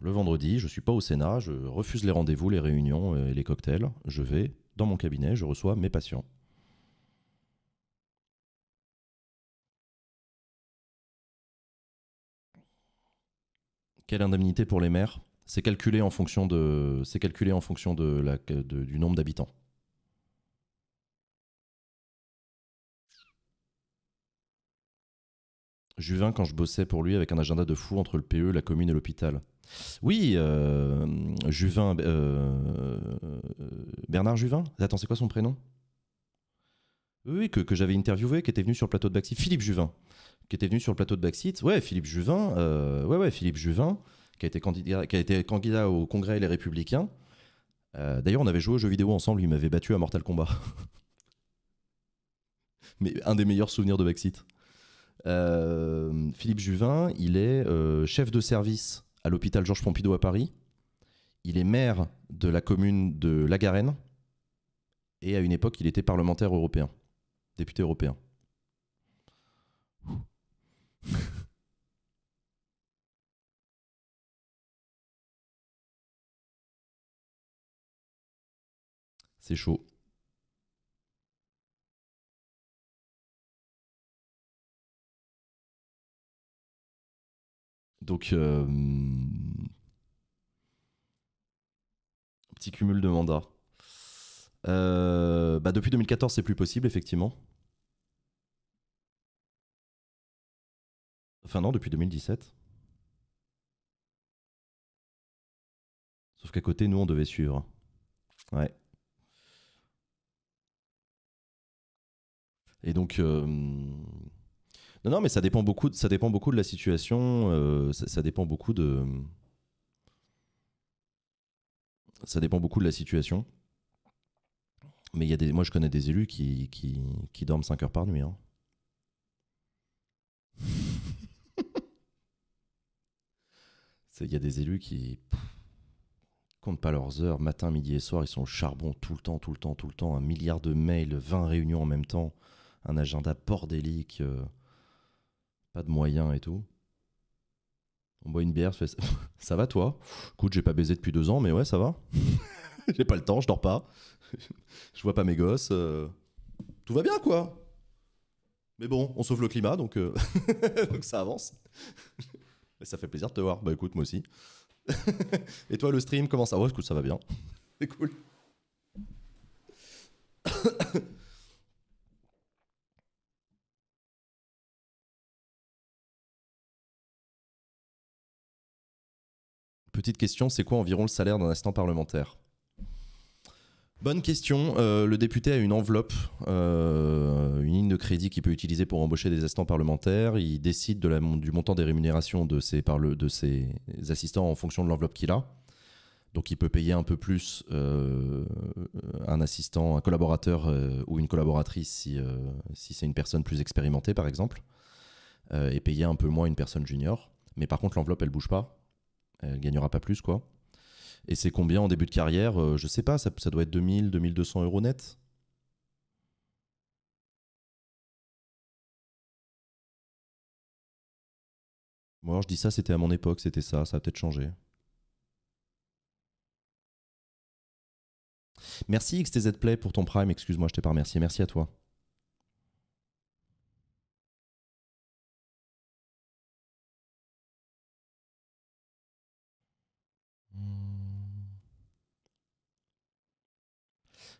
A: Le vendredi, je suis pas au Sénat, je refuse les rendez-vous, les réunions et les cocktails. Je vais dans mon
B: cabinet, je reçois mes patients. Quelle indemnité pour les
A: maires C'est calculé en fonction, de, calculé en fonction de du nombre d'habitants. Juvin quand je bossais pour lui avec un agenda de fou entre le PE, la commune et l'hôpital. Oui, euh, Juvin. Euh, Bernard Juvin Attends, c'est quoi son prénom Oui, que, que j'avais interviewé, qui était venu sur le plateau de Baxi. Philippe Juvin qui était venu sur le plateau de Backseat. Ouais, Philippe Juvin, euh, ouais, ouais, Philippe Juvin, qui a été candidat, qui a été candidat au Congrès Les Républicains. Euh, d'ailleurs, on avait joué aux jeux vidéo ensemble, il m'avait battu à Mortal Kombat. <laughs> Mais un des meilleurs souvenirs de Backseat. Euh, Philippe Juvin, il est chef de service à l'hôpital Georges Pompidou à Paris. Il est maire de la commune de La Garenne. Et à une époque, il était parlementaire européen, député européen.
C: C'est chaud. Donc, euh, petit cumul de mandats.
B: Euh, bah depuis 2014, c'est plus possible, effectivement. Enfin non, depuis 2017. Sauf qu'à côté, nous, on devait suivre. Ouais. Et donc. Euh,
A: non, non, mais ça dépend beaucoup de, ça dépend beaucoup de la situation. Euh, ça, dépend beaucoup de. Ça dépend beaucoup de la situation. Mais il y a des, moi, je connais des élus qui, qui, dorment 5 heures par nuit. Hein. <laughs> Il y a des élus qui comptent pas leurs heures, matin, midi et soir, ils sont au charbon tout le temps, tout le temps, tout le temps, un milliard de mails, 20 réunions en même temps un agenda bordélique, euh, pas de moyens et tout. On boit une bière, ça, <laughs> va toi Écoute, j'ai pas baisé depuis deux ans, mais ouais, ça va. <laughs> j'ai pas le temps, je dors pas, <laughs> je vois pas mes gosses, euh, tout va bien quoi. Mais bon, on sauve le climat, euh, donc, ça avance. Et ça fait plaisir de te voir. Bah écoute, moi aussi. Et toi, le stream, comment ça va Écoute, ça va bien.
B: C'est cool. Petite question, c'est quoi environ le salaire d'un assistant parlementaire Bonne question. Euh,
A: le député a une enveloppe, euh, une ligne de crédit qu'il peut utiliser pour embaucher des assistants parlementaires. Il décide du montant des rémunérations de ses, assistants en fonction de l'enveloppe qu'il a. Donc il peut payer un peu plus euh, un assistant, un collaborateur ou une collaboratrice si, si c'est une personne plus expérimentée par exemple, et payer un peu moins une personne junior. Mais par contre l'enveloppe elle bouge pas. Elle gagnera pas plus, quoi. Et c'est combien en début de carrière euh, Je sais pas, ça, doit être 2000, 2200 euros net
C: Moi, je dis ça, c'était à mon époque, c'était ça, ça a peut-être changé.
B: Merci XTZ Play pour ton
C: Prime, excuse-moi, je t'ai pas remercié, merci à toi.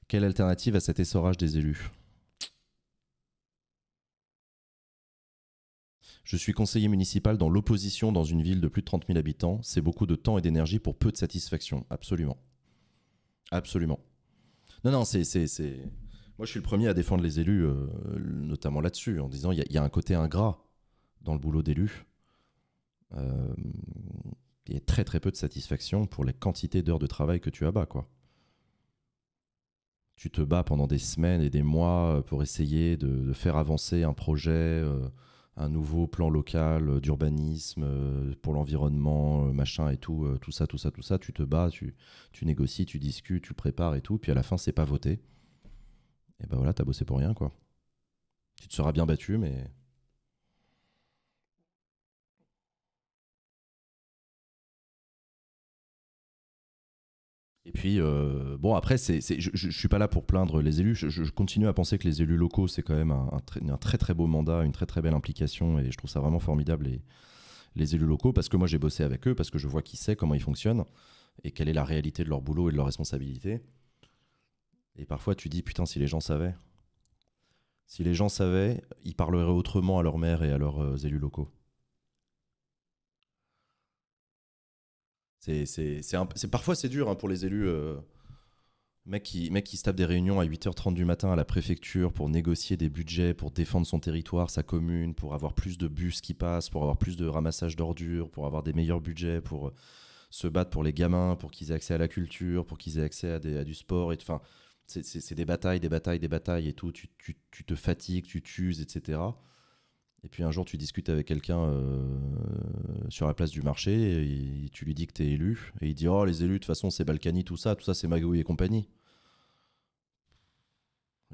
C: Quelle alternative
A: à cet essorage des élus Je suis conseiller municipal dans l'opposition dans une ville de plus de 30 000 habitants. C'est beaucoup de temps et d'énergie pour peu de satisfaction. Absolument. Absolument. Non, non, c'est. Moi, je suis le premier à défendre les élus, euh, notamment là-dessus, en disant il y, a un côté ingrat dans le boulot d'élus. Euh, il y a très, très peu de satisfaction pour les quantités d'heures de travail que tu abats, quoi tu te bats pendant des semaines et des mois euh, pour essayer de, faire avancer un projet, euh, un nouveau plan local euh, d'urbanisme pour l'environnement, machin et tout, tout ça, tout ça, tout ça. Tu te bats, tu, tu négocies, tu discutes, tu prépares et tout. Puis à la fin, c'est pas voté.
B: Et ben voilà, t'as bossé pour rien, quoi. Tu te seras bien battu, mais
C: Et puis, euh, bon, après, c'est, je ne suis pas là pour plaindre
A: les élus. Je, continue à penser que les élus locaux, c'est quand même un, très, très, beau mandat, une très très belle implication, et je trouve ça vraiment formidable, les, les élus locaux, parce que moi j'ai bossé avec eux, parce que je vois qui savent comment ils fonctionnent, et quelle est la réalité de leur boulot et de leurs responsabilités. Et parfois, tu dis, putain, si les gens savaient, si les gens savaient, ils parleraient autrement à leur maire et à leurs euh, élus locaux. C'est parfois c'est dur hein, pour les élus. Euh, mec, qui, qui se tape des réunions à 8h30 du matin à la préfecture pour négocier des budgets, pour défendre son territoire, sa commune, pour avoir plus de bus qui passent, pour avoir plus de ramassage d'ordures, pour avoir des meilleurs budgets, pour euh, se battre pour les gamins, pour qu'ils aient accès à la culture, pour qu'ils aient accès à, du sport. Et, enfin, c'est des batailles, des batailles, des batailles et tout. Tu, tu te fatigues, tu t'uses, etc. Et puis un jour, tu discutes avec quelqu'un euh, sur la place du marché, et, tu lui dis que t'es élu, et il dit Oh, les élus, de toute façon, c'est Balkany, tout ça, tout ça, c'est Magouille et compagnie.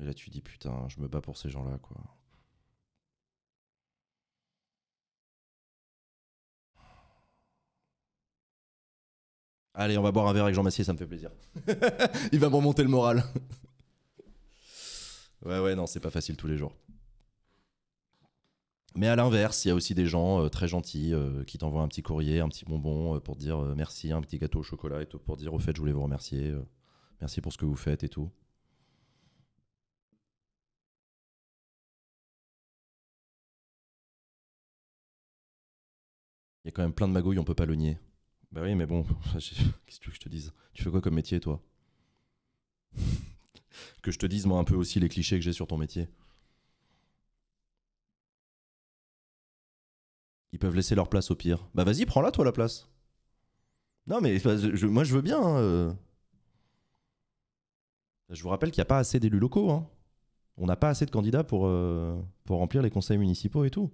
B: Et là, tu dis Putain, je me bats pour ces gens-là, quoi. Allez, on va boire un verre avec Jean Massier, ça me fait plaisir. <laughs> il va me remonter le moral.
A: <laughs> ouais, ouais, non, c'est pas facile tous les jours. Mais à l'inverse, il y a aussi des gens euh, très gentils euh, qui t'envoient un petit courrier, un petit bonbon euh, pour dire merci, un petit
B: gâteau au chocolat et tout, pour dire au fait, je voulais vous remercier, merci pour ce que vous faites et tout.
C: Il y a quand même plein de magouilles, on peut pas le nier. Bah oui, mais bon, <laughs>
A: qu'est-ce que tu veux que je te dise Tu fais quoi comme métier, toi <laughs> Que je te dise, moi, un peu aussi les clichés que j'ai sur ton métier. Ils peuvent laisser leur place au pire. Bah vas-y, prends-la toi la place. Non mais bah, moi je veux bien. Hein, euh. Je vous rappelle qu'il n'y a pas assez d'élus locaux. Hein. On n'a pas assez de candidats pour, euh, pour remplir les conseils municipaux et tout.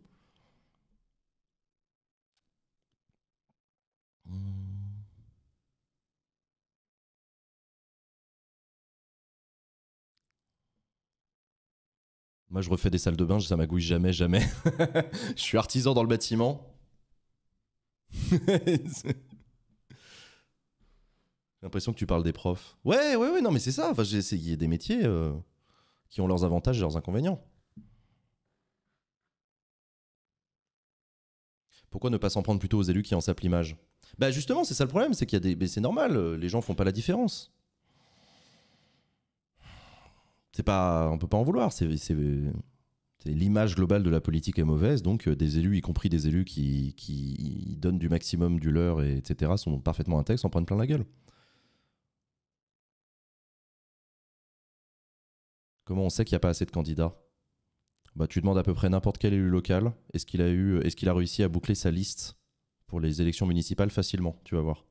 B: Moi, je refais des salles de bain, ça m'agouille jamais, jamais. <laughs>
A: je suis artisan dans le bâtiment.
B: <laughs> J'ai
A: l'impression que tu parles des profs. Ouais, ouais, ouais, non, mais c'est ça. Enfin, j'ai essayé des métiers euh, qui ont leurs avantages et leurs inconvénients. Pourquoi ne pas s'en prendre plutôt aux élus qui en sapent l'image Bah justement, c'est ça le problème, c'est qu'il y a des... Mais c'est normal, euh, les gens font pas la différence c'est pas, on peut pas en vouloir. C'est l'image globale de la politique est mauvaise, donc euh, des élus, y compris des élus qui, donnent du maximum du leur, et, etc., sont parfaitement intègres,
B: s'en prennent plein la gueule.
A: Comment on sait qu'il n'y a pas assez de candidats bah, Tu demandes à peu près n'importe quel élu local, est-ce qu'il a, eu, est qu'il a réussi à boucler sa liste pour les élections municipales facilement Tu vas voir.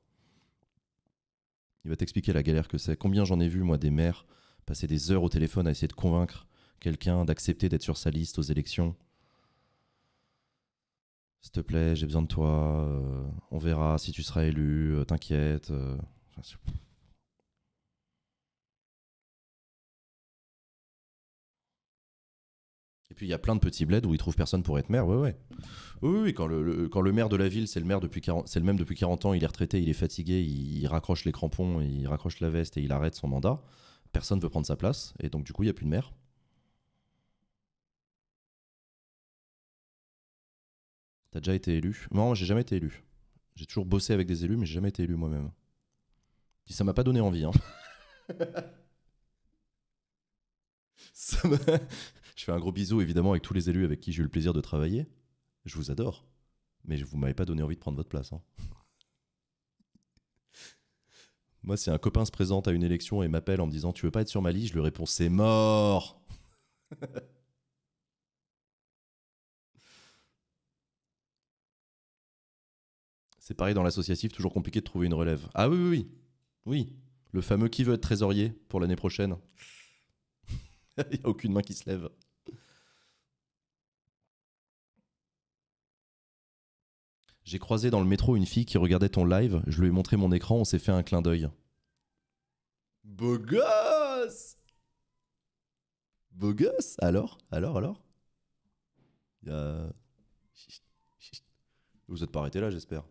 A: Il va t'expliquer la galère que c'est. Combien j'en ai vu, moi, des maires passer des heures au téléphone à essayer de convaincre quelqu'un d'accepter d'être sur sa liste aux élections. S'il te plaît, j'ai besoin de toi, euh, on verra si tu seras élu, euh, t'inquiète.
B: Euh, et puis il y a plein de petits bleds où ils trouve personne pour être maire, ouais,
A: Oui, oui, quand le, quand le maire de la ville, c'est le maire depuis c'est le même depuis 40 ans, il est retraité, il est fatigué, il raccroche les crampons, il raccroche la veste et il arrête son mandat personne veut prendre sa place, et donc du coup, il n'y a plus de maire. T'as déjà été élu Non, j'ai jamais été élu. J'ai toujours bossé avec des élus, mais j'ai jamais été élu moi-même. Ça m'a pas donné envie. Hein. <laughs> <laughs> je fais un gros bisou évidemment avec tous les élus avec qui j'ai eu le plaisir de travailler. Je vous adore, mais vous m'avez pas donné envie de prendre votre place. Hein. Moi, si un copain se présente à une élection et m'appelle en me disant Tu veux pas être sur ma liste Je lui réponds C'est mort <laughs> C'est pareil dans l'associatif, toujours compliqué de trouver une relève. Ah oui, oui, oui. Oui. Le fameux qui veut être trésorier pour l'année prochaine. <laughs> Il n'y a aucune main qui se lève. J'ai croisé dans le métro une fille qui regardait ton live, je lui ai montré mon écran, on s'est fait un clin d'œil. Beau gosse Beau Alors Alors Alors Vous êtes pas arrêté là, j'espère.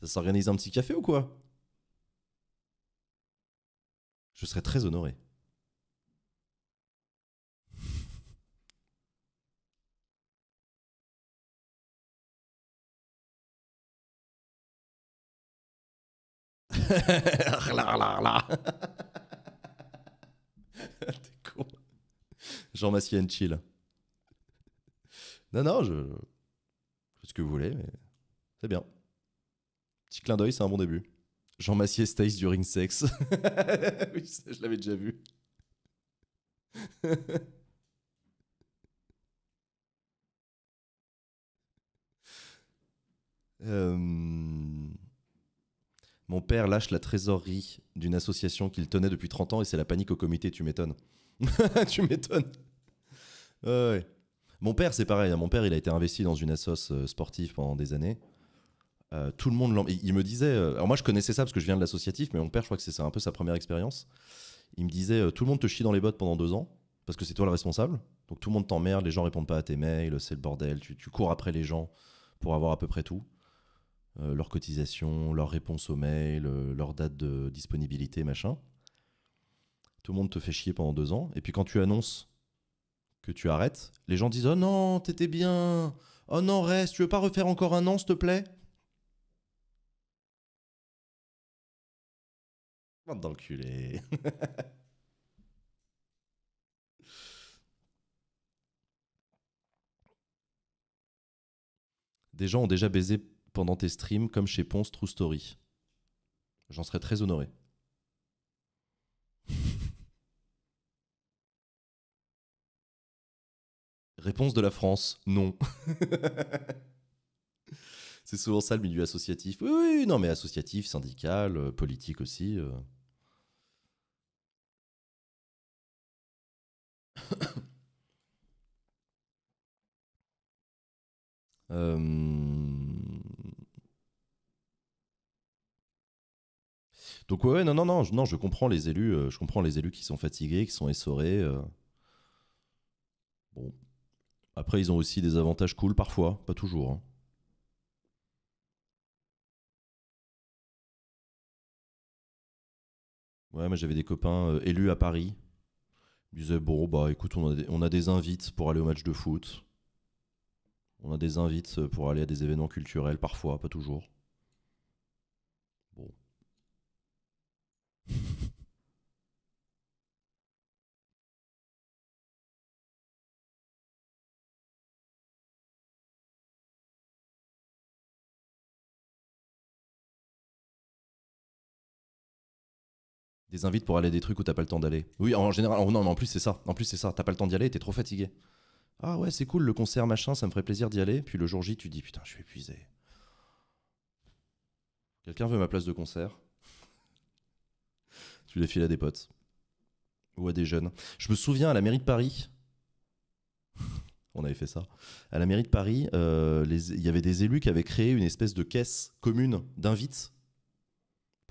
B: Ça s'organise un petit café ou quoi
C: Je serais très honoré.
A: <laughs> T'es con. Jean Massien chill. Non, non, je. fais ce que vous voulez, mais c'est bien. Petit clin d'œil, c'est un bon début. Jean Massier stays during sex. <laughs>
B: oui, je l'avais déjà vu. <laughs>
A: euh... Mon père lâche la trésorerie d'une association qu'il tenait depuis 30 ans et c'est la panique au comité, tu m'étonnes. <laughs> tu m'étonnes. Mon père, c'est pareil. Hein. Mon père, il a été investi dans une asso euh, sportive pendant des années. Euh, tout le monde il, me disait. Euh, alors moi, je connaissais ça parce que je viens de l'associatif, mais mon père, je crois que c'est un peu sa première expérience. Il me disait Tout le monde te chie dans les bottes pendant deux ans parce que c'est toi le responsable. Donc tout le monde t'emmerde, les gens répondent pas à tes mails, c'est le bordel, tu cours après les gens pour avoir à peu près tout. Euh, leurs cotisations, leurs réponses aux mails, euh, leur date de disponibilité, machin. Tout le monde te fait chier pendant deux ans. Et puis quand tu annonces que tu arrêtes,
B: les gens disent Oh non, t'étais bien Oh non, reste, tu veux pas refaire encore un an, s'il te plaît
C: Bande d'enculés <laughs>
A: Des gens ont déjà baisé pendant tes streams, comme chez Ponce True Story. J'en serais très honoré.
B: <laughs> Réponse de la France, non. <laughs> c'est souvent ça
A: le milieu associatif. Oui, oui, non, mais associatif, syndical, euh, politique aussi. euh...
C: <coughs> euh
B: Donc ouais, non, non, non, non, je comprends
A: les élus, euh, je comprends les élus qui sont fatigués, qui sont essorés. Euh. Bon,
B: après ils ont aussi des avantages cool parfois, pas toujours. Hein. Ouais, moi j'avais des copains euh, élus à Paris. Ils disaient bon bah écoute, on a des, on a des invites pour
A: aller au match de foot. On a des invites pour aller à des événements culturels parfois, pas
C: toujours. des
B: invites pour aller des trucs où t'as pas le temps d'aller. Oui, en général, oh non, mais en plus c'est ça. En plus c'est ça. T'as pas le temps d'y aller, t'es trop fatigué.
A: Ah ouais, c'est cool, le concert machin, ça me ferait plaisir d'y aller. Puis le jour J, tu dis putain, je suis épuisé. Quelqu'un veut ma place de concert <laughs> Tu les files à des potes ou à des jeunes. Je me souviens à la mairie de Paris. <laughs> on avait fait ça. À la mairie de Paris, euh, il y avait des élus qui avaient créé une espèce de caisse commune d'invites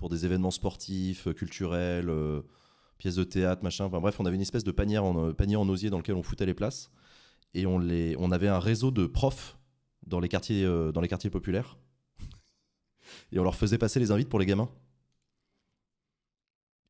A: pour des événements sportifs, euh, culturels, euh, pièces de théâtre, machin. Enfin bref, on avait une espèce de panière en, euh, panier en osier dans lequel on foutait les places. Et on, les, on avait un réseau de profs dans les quartiers, dans les quartiers populaires. <laughs> Et on leur faisait passer les invites pour les gamins.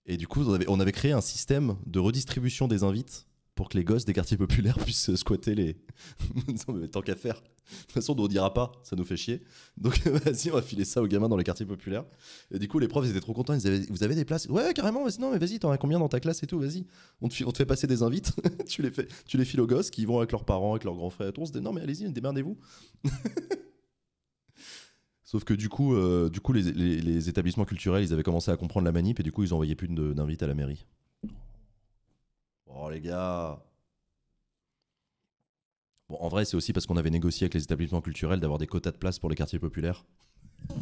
A: Et du coup, on avait créé un système de redistribution des invites pour que les gosses des quartiers populaires <laughs> puissent squatter les. <laughs> non, tant qu'à faire. De toute façon, on ne dira pas, ça nous fait chier. Donc, <laughs> vas-y, on va filer ça aux gamins dans les quartiers populaires. Et du coup, les profs, ils étaient trop contents. Ils vous avez des places Ouais, carrément, non, mais vas-y, t'en as combien dans ta classe et tout, vas-y. On te, fait passer des invites, tu, les fais, tu les files aux gosses qui vont avec leurs parents, avec leurs grands frères et tout. On se dit, non, mais allez-y, démerdez-vous. Sauf que du coup, euh, du coup les, établissements culturels, ils avaient commencé à comprendre la manip et du coup, ils n'envoyaient plus d'invites à la mairie. Oh les gars Bon, en vrai, c'est aussi parce qu'on avait négocié avec les établissements culturels d'avoir des quotas de place pour les quartiers populaires. <laughs>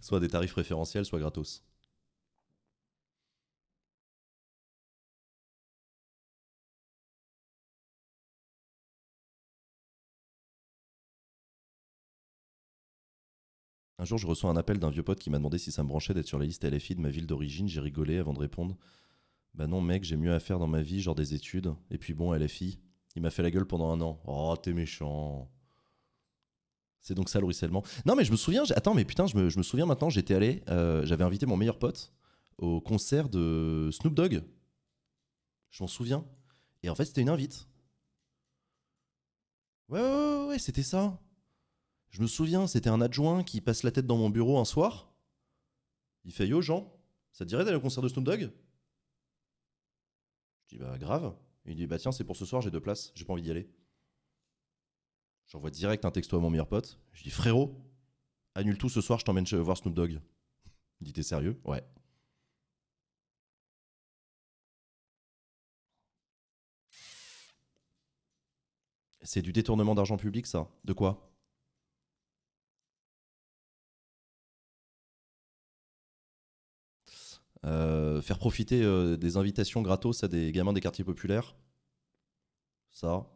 B: soit des tarifs référentiels, soit gratos.
C: Un jour, je reçois un appel d'un vieux pote qui m'a demandé si ça me branchait d'être sur la liste LFI de ma ville d'origine.
A: J'ai rigolé avant de répondre bah non, mec, j'ai mieux à faire dans ma vie, genre des études. Et puis bon, fille il m'a fait la gueule pendant un an. Oh, t'es méchant. C'est donc ça le ruissellement. Non, mais je me souviens, attends, mais putain, je me, souviens maintenant, j'étais allé, euh, j'avais invité mon meilleur pote au concert de Snoop Dogg. Je m'en souviens. Et en fait, c'était une invite. Ouais, ouais, ouais, ouais c'était ça. Je me souviens, c'était un adjoint qui passe la tête dans mon bureau un soir. Il fait Yo, Jean, ça te dirait d'aller au concert de Snoop Dogg je dit, bah grave. Il dit bah tiens, c'est pour ce soir, j'ai deux places, j'ai pas envie d'y aller. J'envoie direct un texto à mon meilleur pote. Je dis frérot,
B: annule tout ce soir, je t'emmène voir Snoop Dogg. Il dit t'es sérieux Ouais. C'est du détournement d'argent public, ça De quoi Euh, faire profiter euh, des invitations gratos à des gamins des quartiers populaires,
A: ça,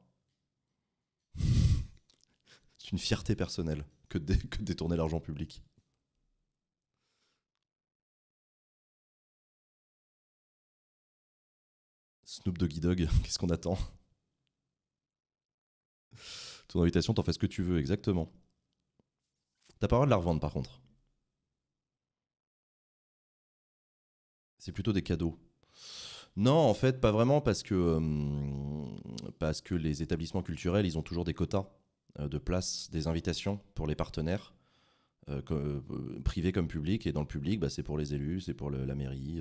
A: <laughs> c'est une fierté personnelle que de,
C: détourner l'argent public. Snoop Doggy Dog, <laughs> qu'est-ce qu'on attend
B: Ton invitation, t'en fais ce que tu veux, exactement. T'as pas le droit de la revendre par contre.
A: C'est plutôt des cadeaux. Non, en fait, pas vraiment, parce que, euh, parce que les établissements culturels, ils ont toujours des quotas euh, de places, des invitations pour les partenaires, euh, privés comme publics. Et dans le public, bah, c'est pour les élus, c'est pour la mairie.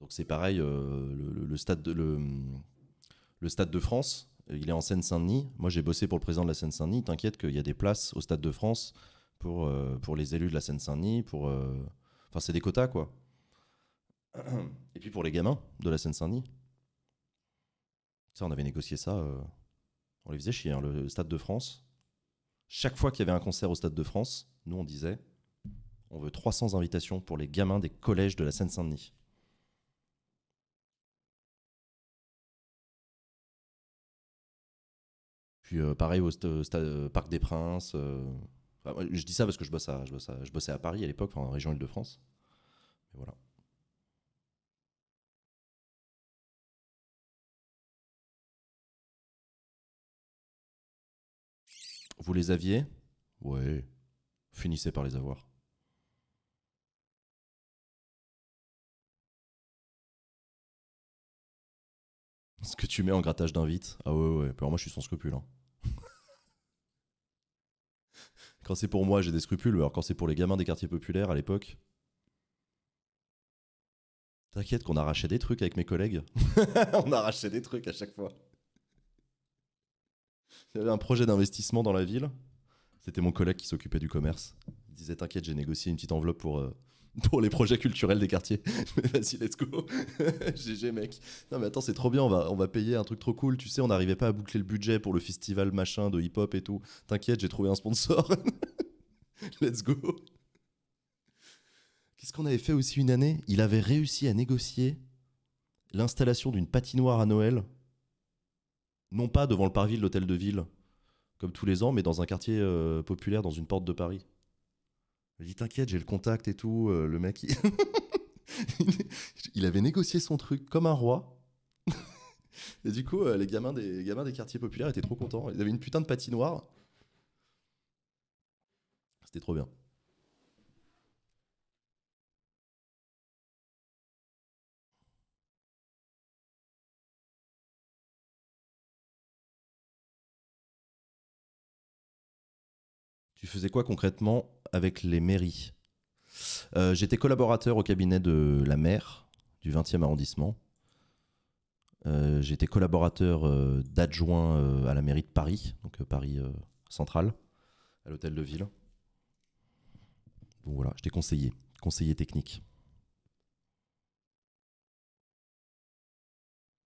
A: Donc c'est pareil, le, stade de, le, Stade de France, il est en Seine-Saint-Denis. Moi, j'ai bossé pour le président de la Seine-Saint-Denis. T'inquiète qu'il y a des places au Stade de France pour, euh, pour les élus de la Seine-Saint-Denis, pour... Euh, enfin, c'est des quotas, quoi.
B: <clears throat>
A: Et puis pour les gamins de la Seine-Saint-Denis. Ça, on avait négocié ça. Euh, on les faisait chier. Hein, le Stade de France, chaque fois qu'il y avait un concert au Stade de France, nous, on disait on veut
B: 300 invitations pour les gamins des collèges de la Seine-Saint-Denis. Puis pareil au stade, Parc des Princes je dis ça parce que je, bosse à, je, bossais à Paris à l'époque,
C: en région Île-de-France. Voilà. Vous les aviez Ouais. Finissez par les avoir. Ce que tu mets en grattage d'invite Ah ouais, ouais. moi, je suis sans scrupule. Hein.
A: Quand c'est pour moi, j'ai des scrupules, alors quand c'est pour les gamins des quartiers populaires à l'époque. T'inquiète qu'on arrachait des trucs avec mes collègues.
B: <laughs> on arrachait des trucs à chaque fois.
A: Il y avait un projet d'investissement dans la ville. C'était mon collègue qui s'occupait du commerce. Il disait T'inquiète, j'ai négocié une petite enveloppe pour, euh, pour les projets culturels des quartiers. <laughs> Mais vas-y, let's go. GG, <laughs> mec. Non, mais attends, c'est trop bien. On va, on va payer un truc trop cool. Tu sais, on n'arrivait pas à boucler le budget pour le festival machin de hip-hop et tout. T'inquiète, j'ai trouvé un sponsor. <laughs> let's go. Qu'est-ce qu'on avait fait aussi une année Il avait réussi à négocier l'installation d'une patinoire à Noël. Non pas devant le parvis de l'hôtel de ville, comme tous les ans, mais dans un quartier euh, populaire, dans une porte de Paris. Il dit T'inquiète, j'ai le contact et tout. Euh, le mec, <laughs> il... avait négocié son truc comme un roi. <laughs> et du coup, euh, les, gamins des... les gamins des quartiers populaires étaient trop contents. Ils avaient une putain de
C: patinoire. C'était trop bien. Tu faisais quoi concrètement avec les mairies
A: euh, J'étais collaborateur au cabinet de la maire du 20e arrondissement. Euh, j'étais collaborateur euh, d'adjoint à la mairie de Paris, donc Paris central, à l'hôtel de ville. Donc voilà, j'étais conseiller, conseiller technique.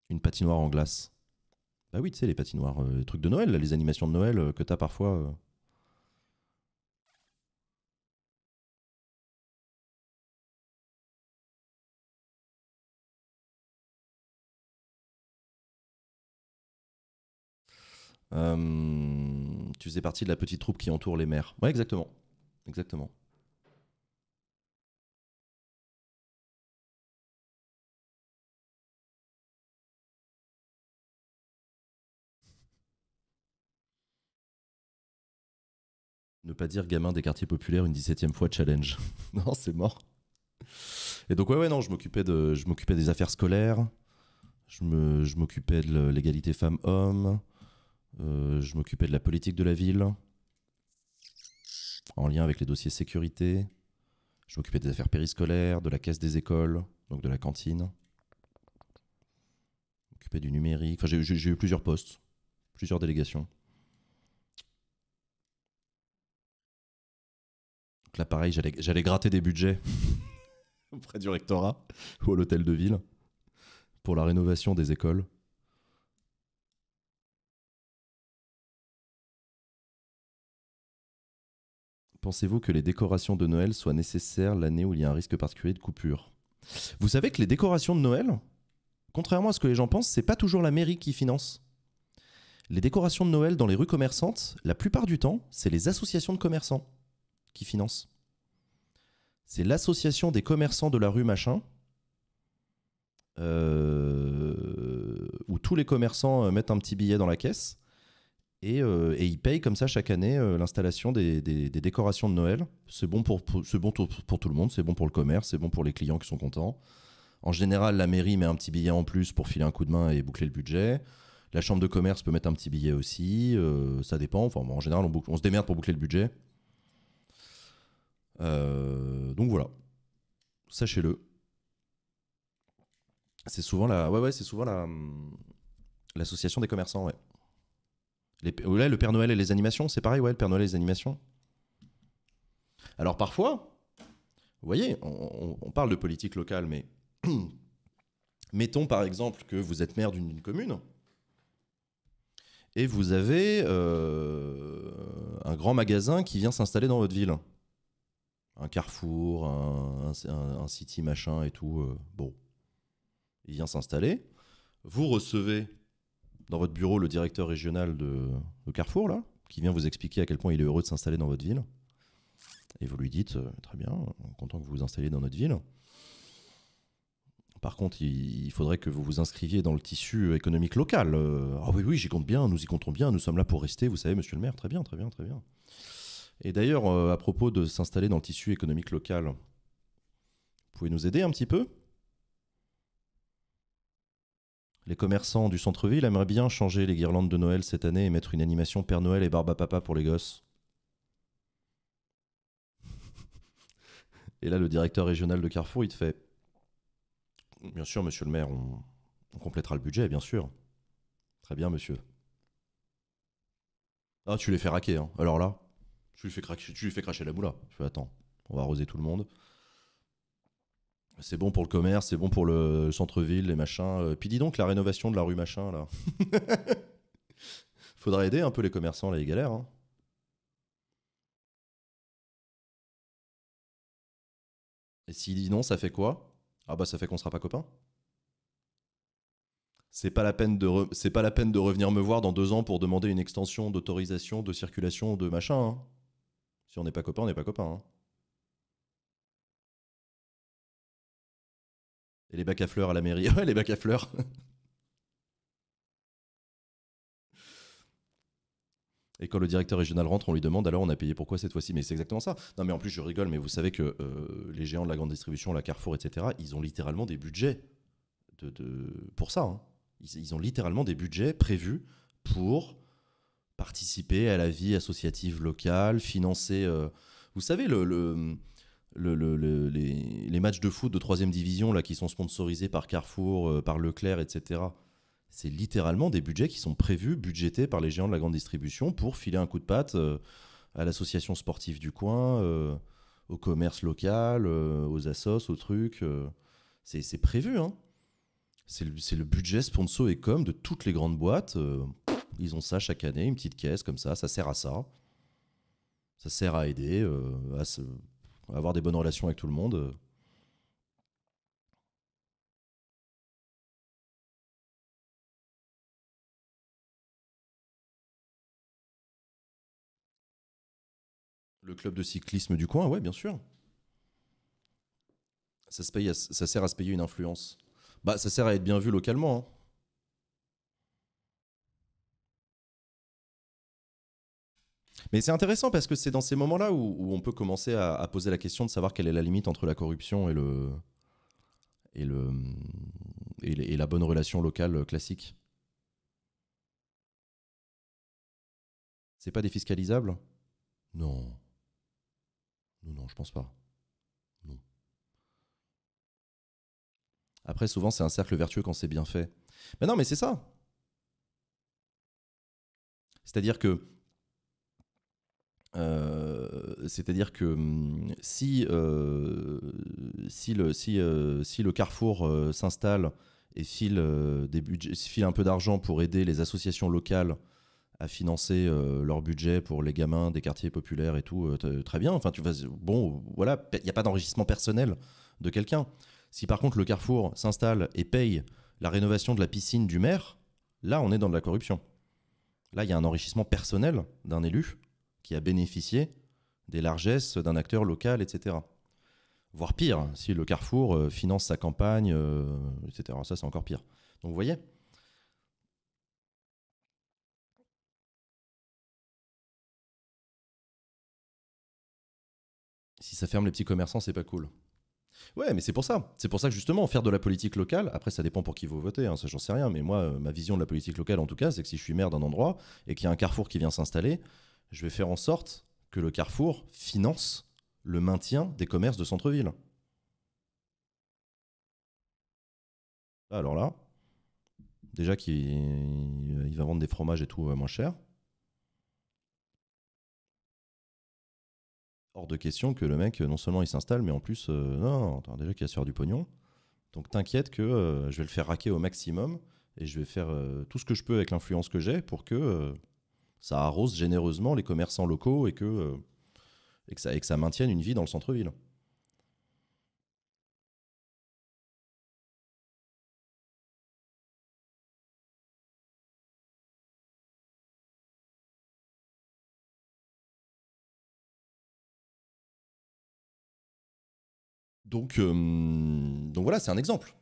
A: Une patinoire en glace. Bah oui, tu sais, les patinoires, les trucs de Noël, les animations de Noël
C: que tu as parfois. Euh, tu faisais partie de la petite troupe qui entoure les mers. Ouais, exactement. Exactement. Ne pas dire gamin des quartiers populaires une 17e fois challenge. <laughs>
A: non, c'est mort. Et donc, ouais, ouais, non, je m'occupais, de, je m'occupais des affaires scolaires, je, je m'occupais de l'égalité femmes-hommes, euh, je m'occupais de la politique de la ville, en lien avec les dossiers sécurité. Je m'occupais des affaires périscolaires, de la caisse des écoles, donc de la cantine. Je m'occupais du numérique. j'ai eu plusieurs postes, plusieurs délégations. Donc là, pareil, j'allais gratter des budgets <laughs> auprès du rectorat ou à l'hôtel de ville pour la
B: rénovation des écoles. Pensez-vous que les décorations de Noël soient nécessaires
A: l'année où il y a un risque particulier de coupure Vous savez que les décorations de Noël, contrairement à ce que les gens pensent, c'est pas toujours la mairie qui finance. Les décorations de Noël dans les rues commerçantes, la plupart du temps, c'est les associations de commerçants qui financent. C'est l'association des commerçants de la rue machin, euh, où tous les commerçants euh, mettent un petit billet dans la caisse, euh, et, ils payent comme ça chaque année euh, l'installation des, décorations de Noël. C'est bon, pour, bon pour tout le monde, c'est bon pour le commerce, c'est bon pour les clients qui sont contents. En général, la mairie met un petit billet en plus pour filer un coup de main et boucler le budget. La chambre de commerce peut mettre un petit billet aussi, euh, ça dépend. Enfin, en général, on, se démerde pour boucler le budget. donc voilà, sachez-le. C'est souvent la, ouais, c'est souvent la, hum, l'association des commerçants, ouais le Père Noël et les animations, c'est pareil, ouais, le Père Noël et les animations. Alors parfois, vous voyez, on, parle de politique locale, mais <clears throat> mettons par exemple que vous êtes maire d'une commune et vous avez euh, un grand magasin qui vient s'installer dans votre ville. Un carrefour, un, city machin et tout. Euh, bon. Il vient s'installer. Vous recevez dans votre bureau le directeur régional de, Carrefour, là, qui vient vous expliquer à quel point il est heureux de s'installer dans votre ville. Et vous lui dites, euh, très bien, euh, content que vous vous installiez dans notre ville. Par contre, il, faudrait que vous vous inscriviez dans le tissu économique local. Euh, ah oui, oui, j'y compte bien, nous y comptons bien, nous sommes là pour rester, vous savez, monsieur le maire, très bien, très bien, très bien. Et d'ailleurs, à propos de s'installer dans le tissu économique local, vous pouvez nous aider un petit peu les commerçants du centre-ville aimeraient bien changer les guirlandes de Noël cette année et mettre une animation Père Noël et Barba Papa pour les gosses. Et là, le directeur régional de Carrefour, il te fait Bien sûr, monsieur le maire, on, complétera le budget, bien sûr. Très bien, monsieur. Ah, tu les fais raquer, hein. Alors là, tu lui fais, fais cracher la moula. Je fais Attends, on va arroser tout le monde. C'est bon pour le commerce, c'est bon pour le centre-ville, les machins. Euh, puis dis donc, la rénovation de la rue machin, là. <laughs> Faudra aider un peu les commerçants, là, ils galèrent.
C: Hein.
B: Et s'il dit non, ça fait quoi Ah bah ça fait qu'on sera pas copains.
A: C'est pas, la peine de c'est pas la peine de revenir me voir dans deux ans pour demander une extension d'autorisation,
B: de circulation, de machin. Hein. Si on n'est pas copains, on n'est pas copains. Hein. Et les bacs à fleurs à la mairie. <laughs> Ouais, les bacs à fleurs. Et quand
A: le directeur régional rentre, on lui demande alors on a payé pourquoi cette fois-ci Mais c'est exactement ça. Non, mais en plus, je rigole, mais vous savez que euh, les géants de la grande distribution, la Carrefour, etc., ils ont littéralement des budgets de, pour ça. Hein. Ils, ont littéralement des budgets prévus pour participer à la vie associative locale, financer. Euh, vous savez, le le, les, les, matchs de foot de troisième division là, qui sont sponsorisés par Carrefour, euh, par Leclerc, etc. C'est littéralement des budgets qui sont prévus, budgétés par les géants de la grande distribution pour filer un coup de patte euh, à l'association sportive du coin, euh, au commerce local, aux assos, aux trucs. c'est prévu. Hein. C'est le, budget sponsor et com de toutes les grandes boîtes. ils ont ça chaque année, une petite caisse comme ça, ça sert à ça. Ça sert à aider à se avoir des bonnes relations avec tout
C: le monde. Euh. Le club de cyclisme du coin, ouais, bien sûr.
A: Ça, ça sert à se payer une influence. Bah, ça sert à être bien vu localement. Hein. Mais c'est intéressant parce que c'est dans ces moments-là où, on peut commencer à, poser la question de savoir quelle est la limite entre la corruption et le et le et, la bonne relation locale euh, classique. C'est pas défiscalisable Non. Non, non, je pense pas. Non. Après, souvent, c'est un cercle vertueux quand c'est bien fait. Mais non, mais c'est ça. C'est-à-dire que euh, c'est-à-dire que hum, si, euh, si, le, si, euh, si le carrefour s'installe et file, des file un peu d'argent pour aider les associations locales à financer leur budget pour les gamins des quartiers populaires et tout, très bien. Enfin, tu vas, bon, voilà, il n'y a pas d'enrichissement personnel de quelqu'un. Si par contre le carrefour s'installe et paye la rénovation de la piscine du maire, là on est dans de la corruption. Là, il y a un enrichissement personnel d'un élu qui a bénéficié des largesses d'un acteur local, etc. Voire pire, hein, si le Carrefour euh, finance sa campagne, euh, etc. Ça, c'est encore pire. Donc vous
C: voyez, si ça ferme les petits commerçants, c'est pas cool.
A: Ouais, mais c'est pour ça. C'est pour ça que justement, faire de la politique locale, après ça dépend pour qui vous votez, hein, ça j'en sais rien, mais moi, euh, ma vision de la politique locale en tout cas, c'est que si je suis maire d'un endroit et qu'il y a un carrefour qui vient s'installer, je vais faire en sorte que le Carrefour finance le maintien des commerces de centre-ville. Alors là, déjà qu'il va vendre des fromages et tout euh, moins cher. Hors de question que le mec, euh, non seulement il s'installe, mais en plus, euh, non, déjà qu'il a se du pognon. Donc t'inquiète que je vais le faire raquer au maximum et je vais faire tout ce que je peux avec l'influence que j'ai pour que ça arrose généreusement
B: les commerçants locaux et que, euh, et que, ça, et que ça maintienne une vie dans le centre-ville.
C: Donc, euh, donc voilà, c'est un exemple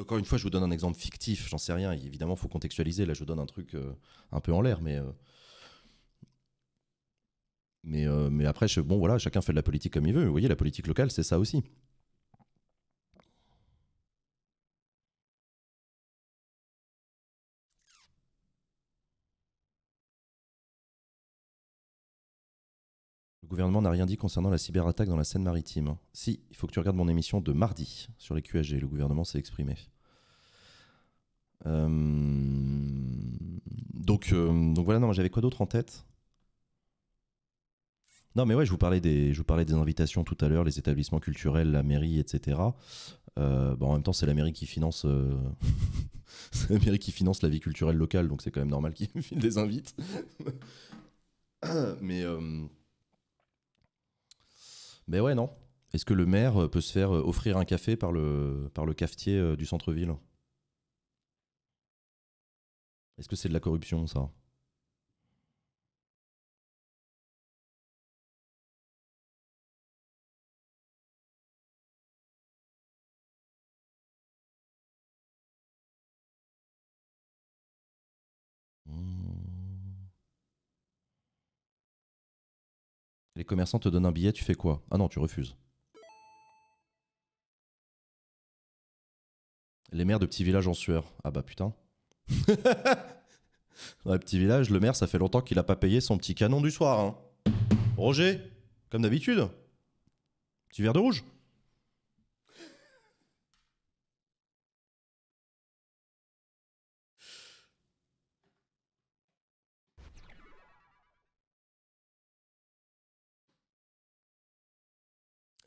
C: encore une fois, je vous donne un exemple fictif,
A: j'en sais rien, évidemment, il faut contextualiser, là je vous donne un truc euh, un peu en l'air, mais... Euh, euh, mais, après, bon voilà, chacun fait de la politique comme il veut. Vous voyez, la politique locale, c'est ça
C: aussi.
B: Le gouvernement n'a rien dit concernant la cyberattaque dans la Seine-Maritime. Si,
A: il faut que tu regardes mon émission de mardi sur les QAG. Le gouvernement s'est exprimé. Euh, donc, euh, donc voilà, non, j'avais quoi d'autre en tête Non, mais ouais, je vous parlais des, je vous parlais des invitations tout à l'heure, les établissements culturels, la mairie, etc. Euh, bon, en même temps, c'est la mairie qui finance. <laughs> la qui finance la vie culturelle locale, donc c'est quand même normal qu'ils des <laughs> invites. <coughs> mais mais ouais, non. Est-ce que le maire euh, peut se faire euh, offrir un café par le, par le cafetier euh, du centre-ville
C: Est-ce que c'est de la corruption, ça
B: les commerçants te donnent un billet, tu fais quoi Ah non, tu refuses. Les maires de petits villages en sueur.
A: Ah bah putain. <laughs> Dans petit petits le maire, ça fait longtemps qu'il a pas payé son petit canon du soir. Hein. Roger, comme d'habitude. Petit verre de rouge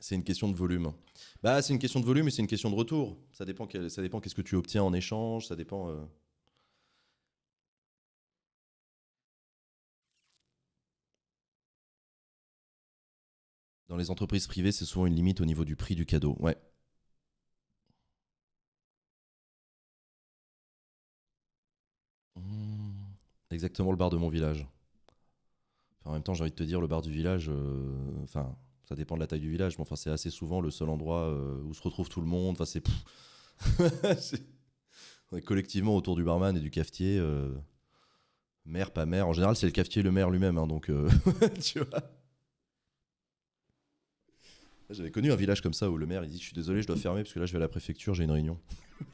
C: C'est une question de
B: volume. Bah, c'est une question de volume et c'est une question de retour. Ça dépend, ça dépend qu'est-ce que tu obtiens en échange, ça dépend. Euh. Dans les entreprises privées, c'est souvent une limite au niveau du prix du cadeau. Ouais. Mmh, exactement le bar de mon village.
A: en même temps, j'ai envie de te dire, le bar du village, euh, enfin, ça dépend de la taille du village, mais enfin, c'est assez souvent le seul endroit euh, où se retrouve tout le monde. Enfin, c'est. on <laughs> est collectivement autour du barman et du cafetier. Euh, maire pas maire En général, c'est le cafetier le maire lui-même, hein, donc euh, <laughs> tu vois. J'avais connu un village comme ça où le maire il dit Je suis désolé, je dois fermer parce que là je vais à la préfecture, j'ai une réunion.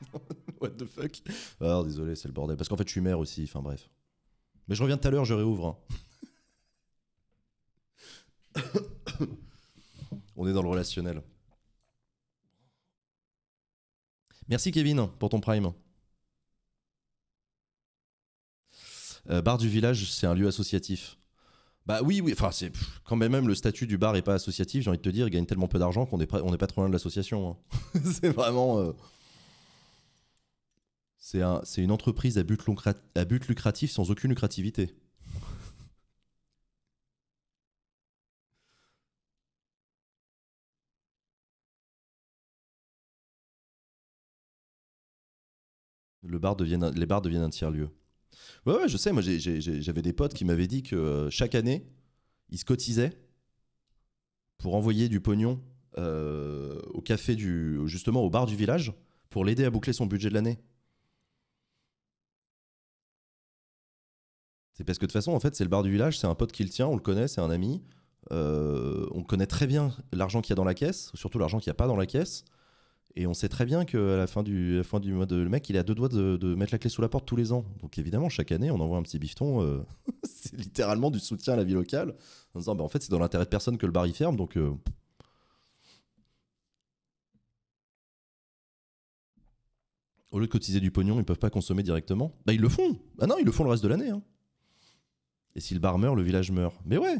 A: <laughs> What the fuck alors désolé, c'est le bordel. Parce qu'en fait, je suis maire aussi, enfin bref. Mais je reviens tout à l'heure, je réouvre. Hein on est dans le relationnel. Merci Kevin pour ton prime. Euh, bar du village, c'est un lieu associatif. Bah oui, oui, enfin c'est quand même, même le statut du bar est pas associatif, j'ai envie de te dire, il gagne tellement peu d'argent qu'on n'est pas, est pas trop loin de l'association. Hein. <laughs> c'est vraiment... Euh, c'est un, une entreprise à but, à but lucratif sans aucune lucrativité.
B: bar les bars deviennent un tiers-lieu. Ouais, ouais, je sais, moi j'avais des potes qui m'avaient dit que euh, chaque
A: année, ils se cotisaient pour envoyer du pognon euh, au café du. justement au bar du village pour l'aider à boucler son budget de l'année. C'est parce que de toute façon, en fait, c'est le bar du village, c'est un pote qui le tient, on le connaît, c'est un ami. Euh, on connaît très bien l'argent qu'il y a dans la caisse, surtout l'argent qu'il n'y a pas dans la caisse. Et on sait très bien qu'à la fin du, fin du mois le mec, il a deux doigts de, mettre la clé sous la porte tous les ans. Donc évidemment, chaque année, on envoie un petit bifton. Euh, <laughs> c'est littéralement du soutien à la vie locale. En disant, bah, en fait, c'est dans l'intérêt de personne que le bar y ferme. Donc. Euh, au lieu de cotiser du pognon, ils ne peuvent pas consommer directement. Bah, ils le font. Ah non, ils le font le reste de l'année. Hein. Et si le bar meurt, le village meurt. Mais ouais,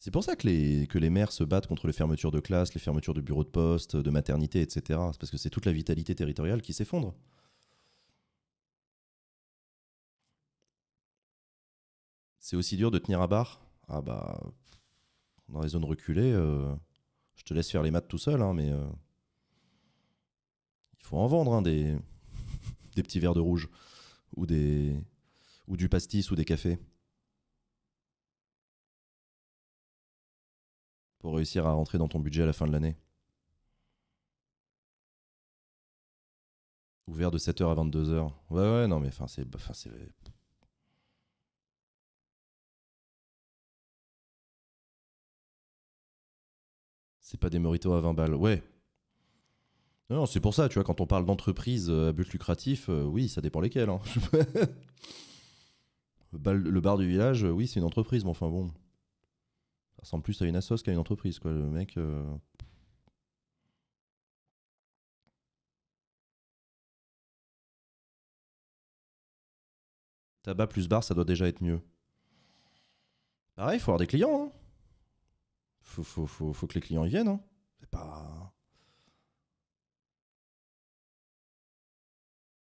A: c'est pour ça que les, que les maires se battent contre les fermetures de classes, les fermetures de bureaux de poste, de maternité, etc. C'est parce que c'est toute la vitalité territoriale qui s'effondre. C'est aussi dur de tenir à bar Ah bah, dans les zones reculées, euh, je te laisse faire les maths tout seul, hein, mais euh, il faut en vendre hein, des, <laughs> des petits verres de rouge ou, des, ou du pastis ou des cafés.
C: pour réussir à rentrer dans ton budget à la fin de l'année Ouvert de 7h à 22h. Ouais, ouais, non, mais enfin, c'est. Bah, enfin, c'est... pas des moritos à 20 balles. Ouais. Non, c'est pour ça, tu vois, quand on parle d'entreprise
A: euh, à but lucratif, euh, oui, ça dépend lesquelles. Hein. <laughs> le bar du village, euh, oui, c'est une entreprise, mais enfin bon. Ça ressemble plus à une assoce qu'à une entreprise, quoi. Le
C: mec. Euh, Tabac plus bar, ça doit déjà être mieux.
B: Pareil, il faut avoir des clients. Hein. Faut, faut, que les clients viennent. Hein.
C: C'est pas.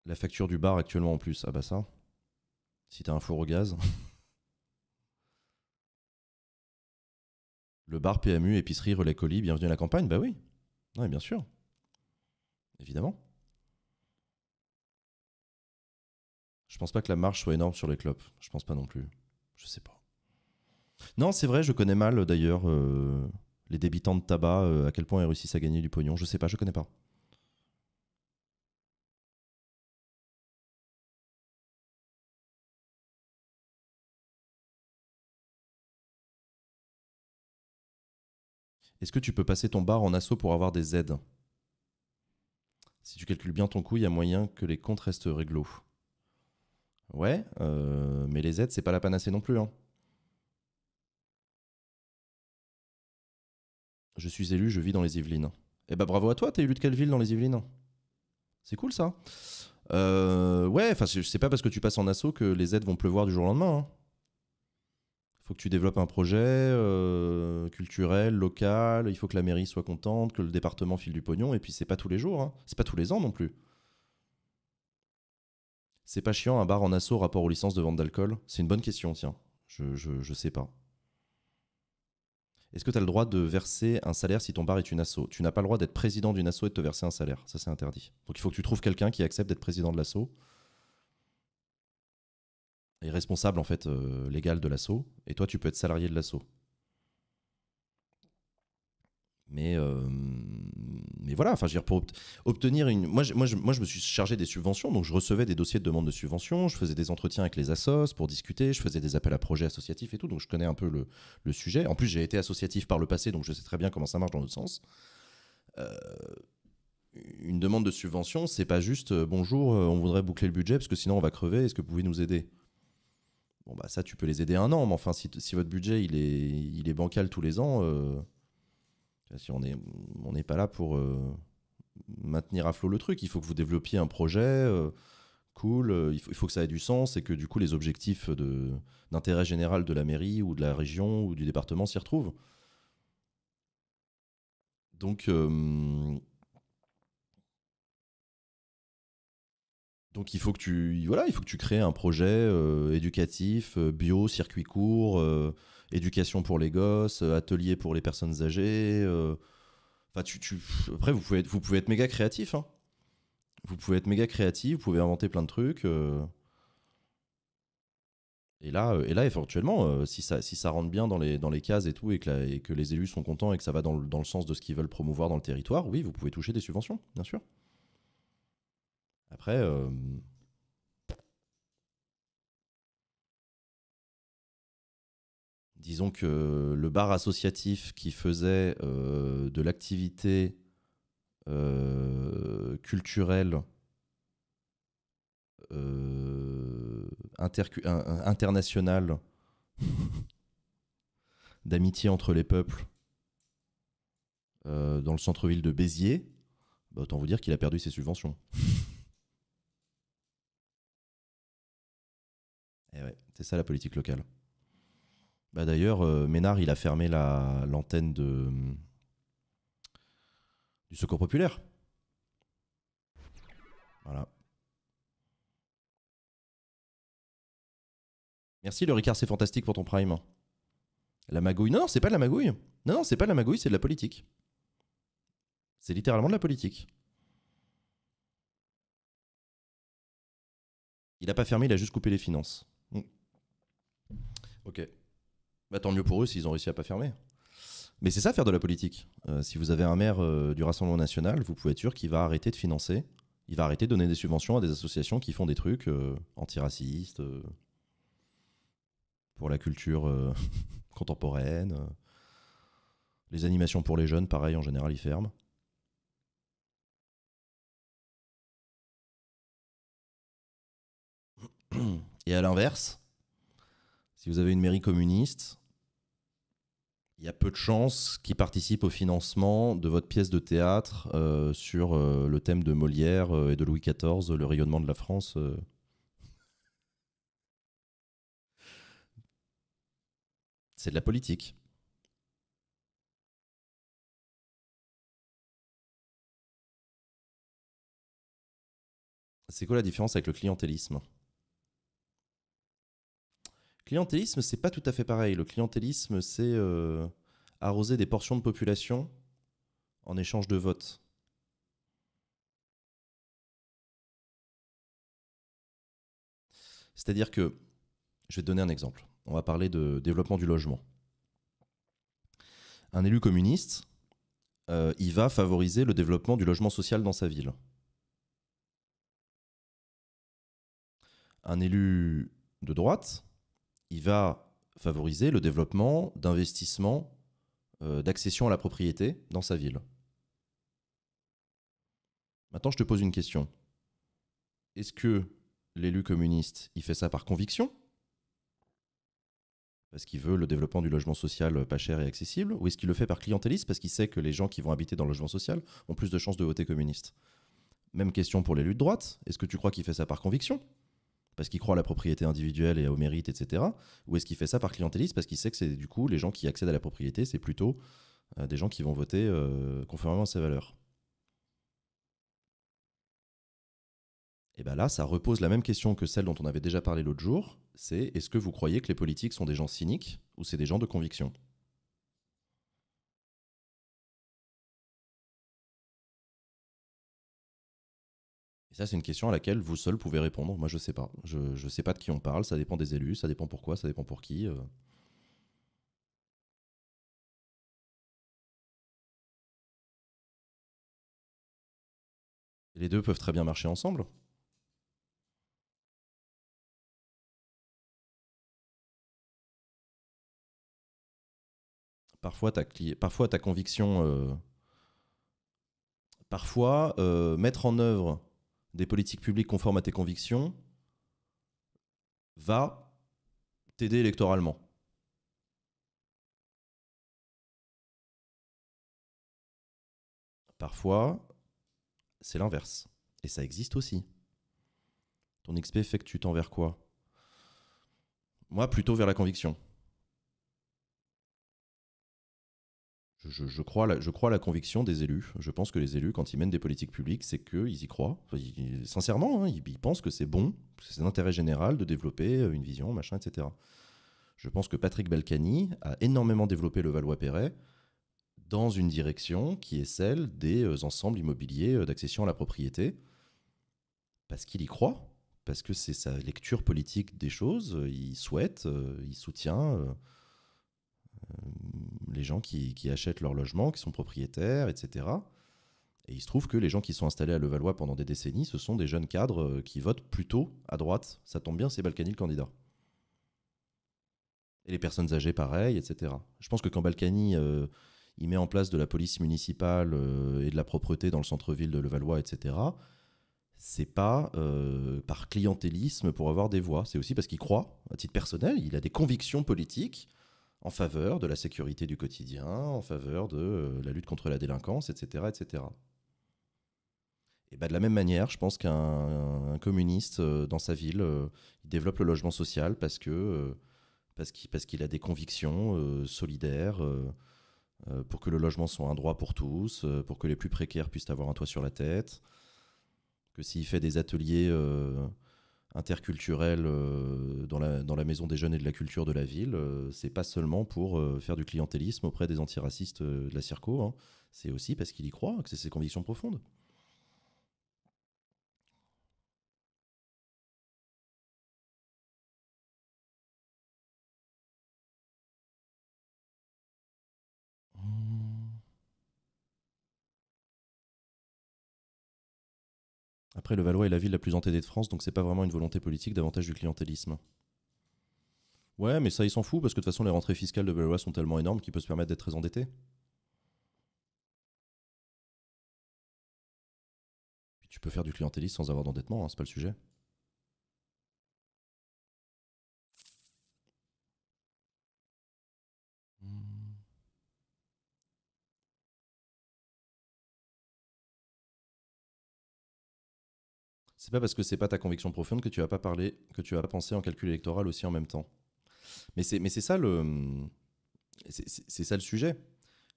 B: La facture du bar actuellement en plus. Ah bah ça. Si t'as un four au gaz. <laughs> Le bar PMU, épicerie,
A: relais colis, bienvenue à la campagne Bah oui. bien sûr. Évidemment. Je pense pas que la marge soit énorme sur les clopes. Je pense pas non plus. Je sais pas. Non, c'est vrai, je connais mal d'ailleurs euh, les débitants
C: de tabac, euh, à quel point ils réussissent à gagner du pognon. Je sais pas, je connais pas.
B: Est-ce que tu peux passer ton bar en assaut pour avoir des aides Si tu calcules bien ton coût, il
A: y a moyen que les comptes restent réglo. Ouais, euh, mais les aides, c'est pas la panacée non plus. Hein. Je suis élu, je vis dans les Yvelines. Eh ben bravo à toi, t'es élu de quelle ville dans les Yvelines C'est cool ça. Euh, ouais, enfin c'est pas parce que tu passes en assaut que les aides vont pleuvoir du jour au lendemain. Hein faut que tu développes un projet euh, culturel, local, il faut que la mairie soit contente, que le département file du pognon, et puis c'est pas tous les jours, hein. c'est pas tous les ans non plus. C'est pas chiant un bar en assaut rapport aux licences de vente d'alcool C'est une bonne question, tiens. Je, je, sais pas. Est-ce que tu as le droit de verser un salaire si ton bar est une asso Tu n'as pas le droit d'être président d'une asso et de te verser un salaire. Ça, c'est interdit. Donc il faut que tu trouves quelqu'un qui accepte d'être président de l'asso responsable en fait euh, légal de l'assaut, et toi tu peux être salarié de l'assaut. Mais, euh, mais voilà, enfin, je dire, pour obtenir une. Moi je, moi, me suis chargé des subventions, donc je recevais des dossiers de demande de subventions je faisais des entretiens avec les assos pour discuter, je faisais des appels à projets associatifs et tout, donc je connais un peu le, sujet. En plus, j'ai été associatif par le passé, donc je sais très bien comment ça marche dans l'autre sens. Euh, une demande de subvention, c'est pas juste bonjour, on voudrait boucler le budget parce que sinon on va crever, est-ce que vous pouvez nous aider Bon, bah ça, tu peux les aider un an, mais enfin, si, votre budget il est, bancal tous les ans, euh, si on n'est pas là pour euh, maintenir à flot le truc. Il faut que vous développiez un projet euh, cool, il faut, il faut, que ça ait du sens et que du coup, les objectifs d'intérêt général de la mairie ou de la région ou du département s'y retrouvent. Donc. Donc il faut que tu voilà, il faut que tu crées un projet euh, éducatif, euh, bio, circuit court, euh, éducation pour les gosses, atelier pour les personnes âgées. Enfin, tu, après vous pouvez être, vous pouvez être méga créatif. Hein. Vous pouvez être méga créatif, vous pouvez inventer plein de trucs. Et là, et là, éventuellement, si ça, si ça rentre bien dans les, dans les cases et tout, que, et que les élus sont contents et que ça va dans le, dans le sens de ce qu'ils veulent promouvoir dans le territoire, oui, vous pouvez toucher des subventions, bien sûr.
B: Après. Euh, disons que le bar associatif qui faisait
A: euh, de l'activité euh, culturelle internationale <laughs> d'amitié entre les peuples dans le centre-ville de Béziers, bah, autant vous dire qu'il a perdu ses subventions. <laughs> C'est ça la politique locale. Bah D'ailleurs, euh, Ménard, il a fermé l'antenne de, hum,
B: du Secours populaire. Voilà. Merci, le Ricard, c'est fantastique pour ton prime. La magouille. Non, non, c'est pas de la magouille. Non, non, c'est pas de la magouille, c'est de la politique. C'est littéralement de la politique. Il a pas fermé, il a juste coupé les finances. Hum.
A: Ok. Bah, tant mieux pour eux s'ils ont réussi à pas fermer. Mais c'est ça faire de la politique. Euh, si vous avez un maire euh, du Rassemblement national, vous pouvez être sûr qu'il va arrêter de financer, il va arrêter de donner des subventions à des associations qui font des trucs euh, antiracistes, pour la culture <laughs> contemporaine, les animations pour les
C: jeunes, pareil, en général, ils ferment. Et à l'inverse,
B: si vous avez une mairie communiste, il y a peu de chances qu'ils participent au
A: financement de votre pièce de théâtre euh, sur euh, le thème de Molière euh, et de Louis XIV, le rayonnement de la France.
C: C'est de la politique. C'est quoi la différence avec le clientélisme
A: Clientélisme, c'est pas tout à fait pareil. Le clientélisme, c'est euh, arroser des portions de population
B: en échange de votes. C'est-à-dire que, je vais te donner un exemple.
A: On va parler de développement du logement. Un élu communiste, euh, il va favoriser le développement du logement social dans sa ville. Un élu de droite, il va favoriser le développement d'investissements euh, d'accession à la propriété dans sa ville. Maintenant, je te pose une question. Est-ce que l'élu communiste, il fait ça par conviction Parce qu'il veut le développement du logement social pas cher et accessible Ou est-ce qu'il le fait par clientélisme Parce qu'il sait que les gens qui vont habiter dans le logement social ont plus de chances de voter communiste Même question pour l'élu de droite. Est-ce que tu crois qu'il fait ça par conviction parce qu'il croit à la propriété individuelle et au mérite, etc. Ou est-ce qu'il fait ça par clientélisme parce qu'il sait que c'est du coup les gens qui accèdent à la propriété, c'est plutôt euh, des gens qui vont voter euh, conformément à ses valeurs Et bien là, ça repose la même question que celle dont on avait déjà parlé l'autre jour, c'est est-ce que vous croyez que les
C: politiques sont des gens cyniques ou c'est des gens de conviction Et ça, c'est une
B: question à laquelle vous seul pouvez répondre. Moi, je ne sais pas. Je ne sais pas de qui on parle. Ça dépend des élus, ça dépend pourquoi, ça dépend
C: pour qui. Euh. Les deux peuvent très bien marcher ensemble. Parfois, ta, conviction.
B: Euh, parfois, euh, mettre en œuvre des politiques publiques conformes à tes convictions va t'aider électoralement. Parfois, c'est l'inverse. Et ça existe aussi. Ton XP fait que tu tends vers quoi Moi, plutôt vers la conviction. Je, crois la,
A: la conviction des élus. Je pense que les élus, quand ils mènent des politiques publiques, c'est qu'ils y croient. sincèrement, hein, ils, pensent que c'est bon, que c'est l'intérêt général de développer euh, une vision, machin, etc. Je pense que Patrick Balkany a énormément développé le Valois-Perret dans une direction qui est celle des euh, ensembles immobiliers euh, d'accession à la propriété, parce qu'il y croit, parce que c'est sa lecture politique des choses, il souhaite, il soutient euh, les gens qui, achètent leur logement, qui sont propriétaires, etc. Et il se trouve que les gens qui sont installés à Levallois pendant des décennies, ce sont des jeunes cadres euh, qui votent plutôt à droite. Ça tombe bien, c'est Balkany le candidat. Et les personnes âgées, pareil, etc. Je pense que quand Balkany euh, il met en place de la police municipale et de la propreté dans le centre-ville de Levallois, etc., c'est pas par clientélisme pour avoir des voix. C'est aussi parce qu'il croit, à titre personnel, il a des convictions politiques en faveur de la sécurité du quotidien, en faveur de euh, la lutte contre la délinquance, etc. etc. Et bah, de la même manière, je pense qu'un communiste euh, dans sa ville, euh, il développe le logement social parce que parce qu'il a des convictions solidaires pour que le logement soit un droit pour tous, pour que les plus précaires puissent avoir un toit sur la tête, que s'il fait des ateliers interculturel euh, dans la, maison des jeunes et de la culture de la ville. Euh, c'est pas seulement pour euh, faire du clientélisme auprès des antiracistes de la Circo, hein.
B: c'est aussi parce qu'il y croit, que c'est ses convictions profondes.
C: Après, le Valois est la
A: ville la plus entêtée de France, donc c'est pas vraiment une volonté politique, davantage du clientélisme. Ouais, mais ça, il s'en fout, parce que de toute façon, les rentrées fiscales de Valois sont tellement énormes qu'il peut se permettre d'être très endetté.
C: tu peux faire du clientélisme sans avoir d'endettement, hein, c'est pas le sujet.
B: C'est pas parce que c'est pas ta conviction profonde que tu vas pas parler, que tu vas pas penser en calcul électoral aussi en même temps.
A: Mais c'est, mais c'est ça le, c'est ça le sujet.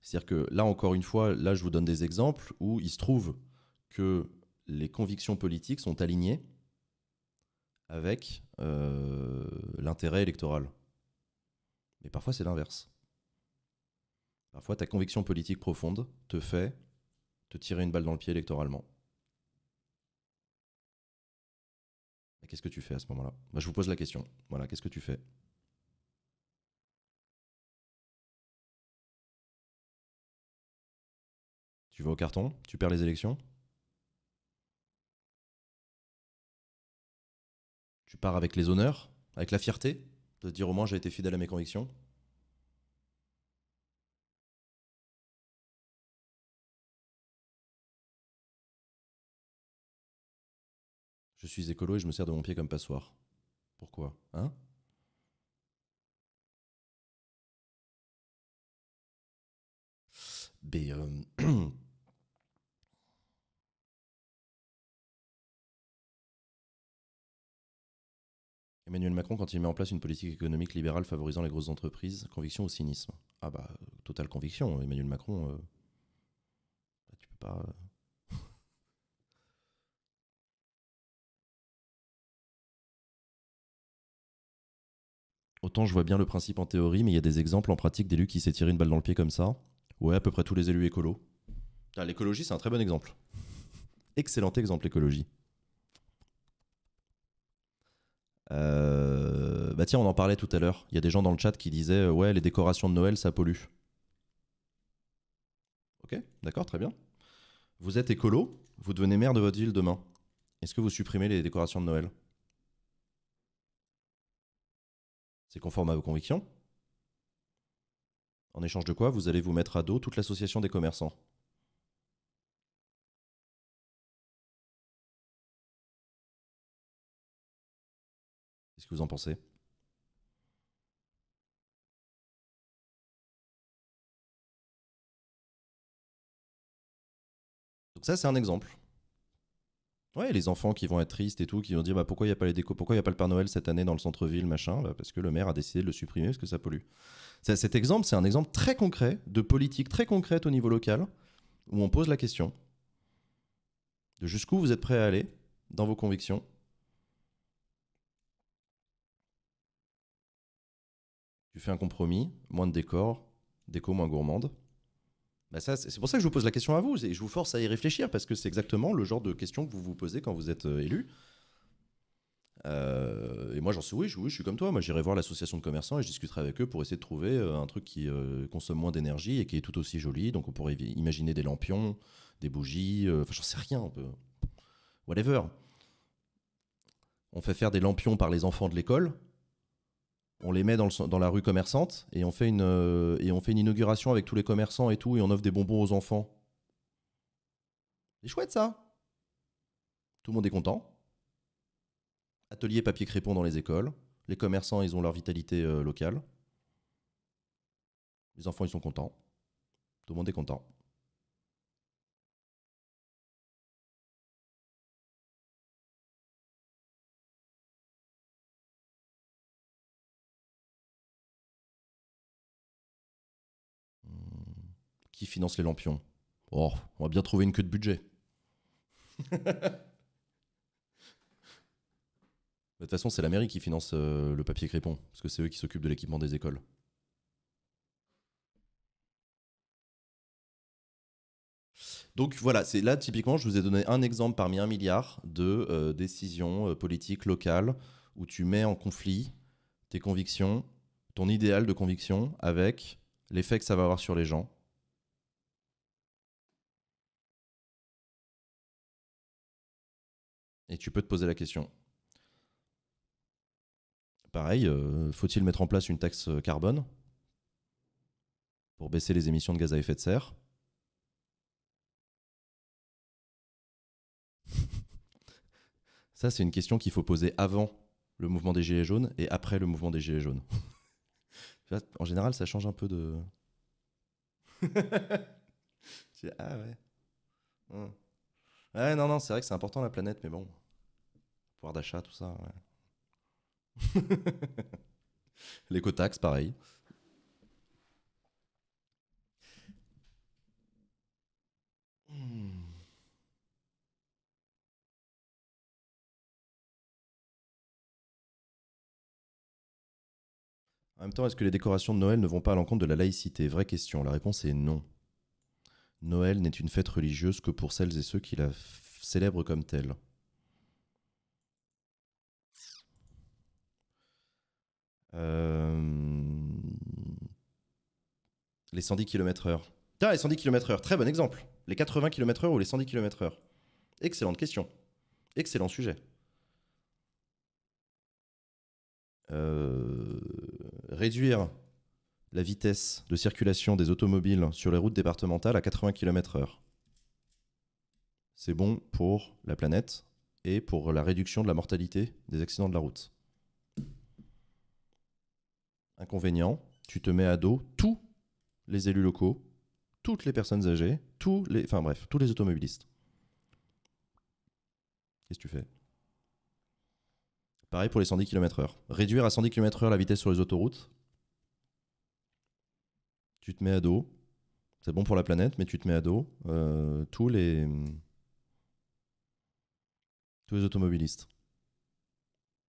A: C'est-à-dire que là encore une fois, là je vous donne des exemples où il se trouve que les convictions politiques sont alignées avec euh, l'intérêt électoral. Mais parfois c'est l'inverse. Parfois ta conviction politique profonde te fait te tirer une balle dans le pied électoralement.
C: Qu'est-ce que tu fais à ce moment-là Je vous pose la question. Voilà, qu'est-ce que tu fais Tu vas au carton Tu perds les élections
B: Tu pars avec les honneurs Avec la fierté De dire au moins j'ai été
C: fidèle à mes convictions Je suis écolo et je me sers de mon pied comme passoire. Pourquoi Hein Mais euh, <clears throat> Emmanuel Macron, quand il met en place une politique économique libérale
A: favorisant les grosses entreprises, conviction ou cynisme Ah bah, euh, totale conviction. Emmanuel Macron, euh,
C: bah, tu peux pas... Autant je vois
B: bien le principe en théorie, mais il y a des exemples en pratique d'élus qui s'est tiré une balle dans le pied comme ça. Ouais, à peu près tous les élus
A: écolos. L'écologie, c'est un très bon exemple. Excellent exemple, l'écologie. Euh, bah tiens, on en parlait tout à l'heure. Il y a des gens dans le chat qui disaient euh, Ouais, les décorations de Noël, ça pollue. Ok, d'accord, très bien. Vous êtes écolo, vous devenez maire de votre ville demain. Est-ce que vous supprimez les décorations de Noël C'est conforme à vos
B: convictions En échange de quoi, vous allez vous mettre à dos toute l'association des commerçants.
C: Qu'est-ce que vous en pensez Donc ça, c'est un exemple les enfants qui vont
A: être tristes et tout, qui vont dire bah, pourquoi il n'y a pas les décos, pourquoi il a pas le Père Noël cette année dans le centre-ville, machin, bah, parce que le maire a décidé de le supprimer parce que ça pollue. Cet exemple, c'est un exemple très concret de politique très concrète au niveau local où on pose la question de jusqu'où vous êtes prêt à aller dans vos convictions. Tu fais un compromis, moins de décors, déco moins gourmande. Bah, c'est pour ça que je vous pose la question à vous, et je vous force à y réfléchir, parce que c'est exactement le genre de question que vous vous posez quand vous êtes euh, élu. Euh, et moi, j'en suis, oui, je, suis comme toi. Moi, j'irai voir l'association de commerçants et je discuterai avec eux pour essayer de trouver euh, un truc qui consomme moins d'énergie et qui est tout aussi joli. Donc, on pourrait imaginer des lampions, des bougies, enfin, j'en sais rien, on peut. Whatever. On fait faire des lampions par les enfants de l'école on les met dans, la rue commerçante euh, et on, fait une, inauguration avec tous les commerçants et tout, et on offre des bonbons aux enfants. C'est chouette ça. Tout le monde est content. Atelier papier crépon dans les écoles. Les commerçants, ils ont leur vitalité euh, locale.
C: Les enfants, ils sont contents. Tout le monde est content. qui finance les lampions
B: Oh, on va bien trouver une queue de budget. <laughs>
A: De toute façon, c'est la mairie qui finance euh, le papier crépon, parce que c'est eux qui s'occupent de l'équipement des écoles. Donc voilà, c'est là typiquement, je vous ai donné un exemple parmi un milliard de euh, décisions euh, politiques locales où tu mets en conflit tes convictions,
B: ton idéal de conviction avec l'effet que ça va avoir sur les gens Et tu peux te poser la question. Pareil, euh, faut-il mettre en place une taxe euh, carbone pour baisser les émissions de gaz à effet de serre
A: <laughs> Ça, c'est une question qu'il faut poser avant le mouvement des Gilets jaunes et après le mouvement des Gilets jaunes. <laughs> en général, ça change un peu de. <laughs> ah ouais. Hein non, non, c'est vrai que c'est important la planète, mais bon. Pouvoir d'achat, tout ça, ouais. <laughs> léco
B: pareil. En même temps, est-ce que les décorations de Noël ne vont pas à l'encontre de la laïcité Vraie question. La réponse est non.
A: Noël n'est une fête religieuse que pour celles et ceux qui la célèbrent comme telle. Euh, les 110 km/h. Ah, les 110 km/h, très bon exemple. Les 80 km/h ou les 110 km/h Excellente question. Excellent sujet. Euh, réduire la vitesse de circulation des automobiles sur les routes départementales à 80 km/h. C'est bon pour la planète et pour la réduction de la mortalité des accidents de la route. Inconvénient, tu te mets à dos tous les élus locaux, toutes les personnes âgées, tous les, enfin bref, tous les automobilistes. Qu'est-ce que tu fais Pareil pour les 110 km/h. Réduire à 110 km/h la vitesse sur les autoroutes, tu te mets à dos. C'est bon pour la planète, mais tu te mets à dos euh, tous les tous les automobilistes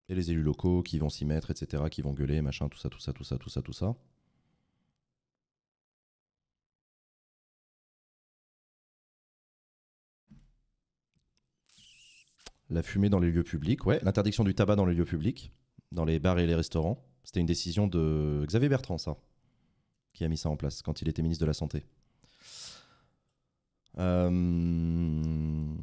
A: et les élus locaux qui vont s'y mettre, etc., qui vont gueuler, machin, tout ça, tout ça, tout ça,
B: tout ça, tout ça. La fumée dans les
A: lieux publics, ouais. L'interdiction du tabac dans les lieux publics, dans les bars et les restaurants. C'était une décision de Xavier Bertrand, ça qui a mis ça en place quand il était ministre de la Santé.
C: Euh,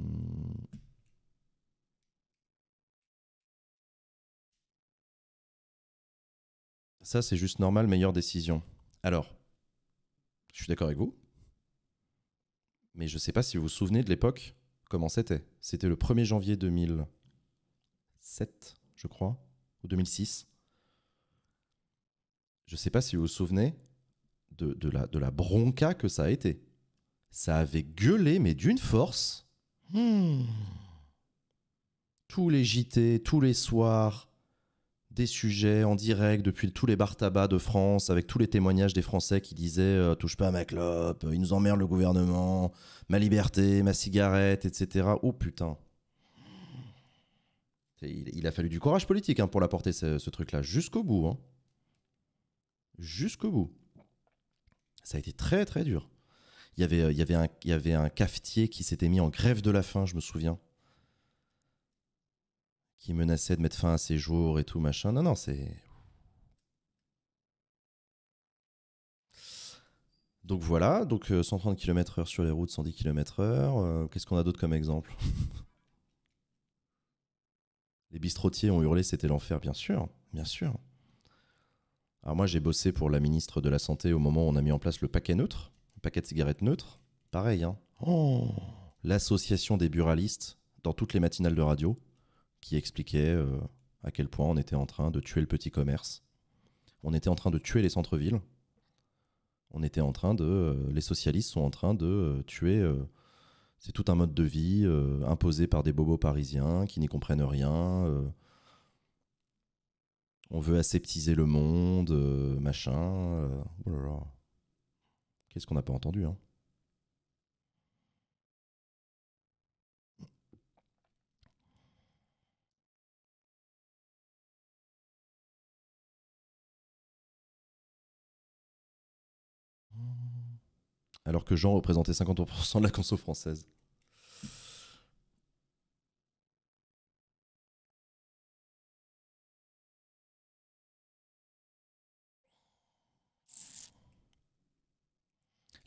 C: ça, c'est juste
B: normal, meilleure décision. Alors, je suis d'accord avec vous,
A: mais je ne sais pas si vous vous souvenez de l'époque, comment c'était. C'était le 1er janvier 2007, je crois, ou 2006. Je ne sais pas si vous vous souvenez, de, la, bronca que ça a été. Ça avait gueulé, mais d'une force.
C: Hmm. Tous
A: les JT, tous les soirs, des sujets en direct depuis tous les bar tabac de France, avec tous les témoignages des Français qui disaient euh, touche pas à ma clope, il nous emmerde le gouvernement, ma liberté, ma cigarette, etc. Oh putain. Il, a fallu du courage politique hein, pour l'apporter ce, truc-là, jusqu'au bout. Hein. Jusqu'au bout. Ça a été très très dur. Euh, il y avait, un, cafetier qui s'était mis en grève de la faim, je me souviens. Qui menaçait de mettre fin à ses jours et tout, machin. Non, non, c'est. Donc voilà, donc 130 euh, km/h sur les routes, 110 km/h. Euh, qu'est-ce qu'on a d'autre comme exemple Les bistrotiers ont hurlé, c'était l'enfer, bien sûr, bien sûr. Alors moi j'ai bossé pour la ministre de la Santé au moment où on a mis en place le paquet neutre, le paquet de cigarettes neutre. Pareil, hein. Oh. L'association des buralistes dans toutes les matinales de radio qui expliquait euh, à quel point on était en train de tuer le petit commerce. On était en train de tuer les centres-villes. On était en train de. Euh, les socialistes sont en train de euh, tuer. c'est tout un mode de vie imposé par des bobos parisiens qui n'y comprennent rien on veut aseptiser le monde, euh, machin. Euh, oh Qu'est-ce qu'on n'a pas entendu hein
C: alors que Jean représentait 50% de la conso française.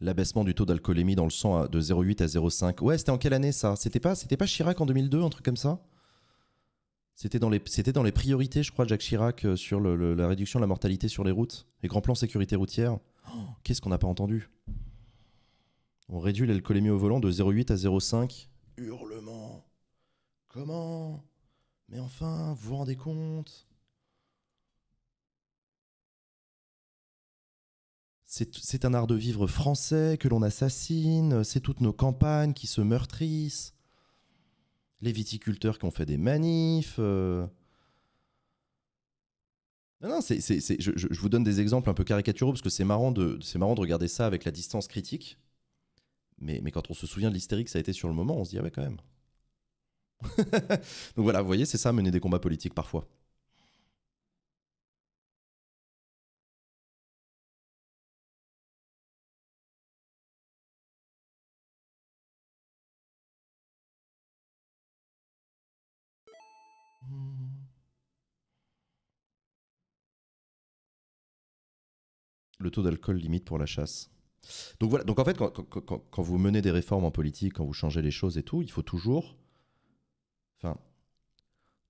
C: l'abaissement du taux d'alcoolémie dans le sang
A: de 0,8 à 0,5. Ouais, c'était en quelle année ça C'était pas, c'était pas Chirac en 2002, un truc comme ça C'était dans les, dans les priorités, je crois, Jacques Chirac euh, sur la réduction de la mortalité sur les routes Les grands plans sécurité routière. Oh, qu'est-ce qu'on n'a pas entendu On réduit l'alcoolémie au volant de 0,8 à 0,5. Hurlement. Comment Mais enfin, vous vous rendez compte C'est un art de vivre français que l'on assassine, c'est toutes nos campagnes qui se meurtrissent, les viticulteurs qui ont fait des manifs. Euh. je, vous donne des exemples un peu caricaturaux parce que c'est marrant de, marrant de regarder ça avec la distance critique. Mais, quand on se souvient de l'hystérie que ça a été sur le moment, on se dit, ah ouais, quand même. <laughs> Donc voilà, vous voyez,
C: c'est ça, mener des combats politiques parfois.
B: le taux d'alcool limite pour la chasse. Donc voilà, donc en fait, quand, vous menez
A: des réformes en politique, quand vous changez les choses et tout, il faut toujours. Enfin,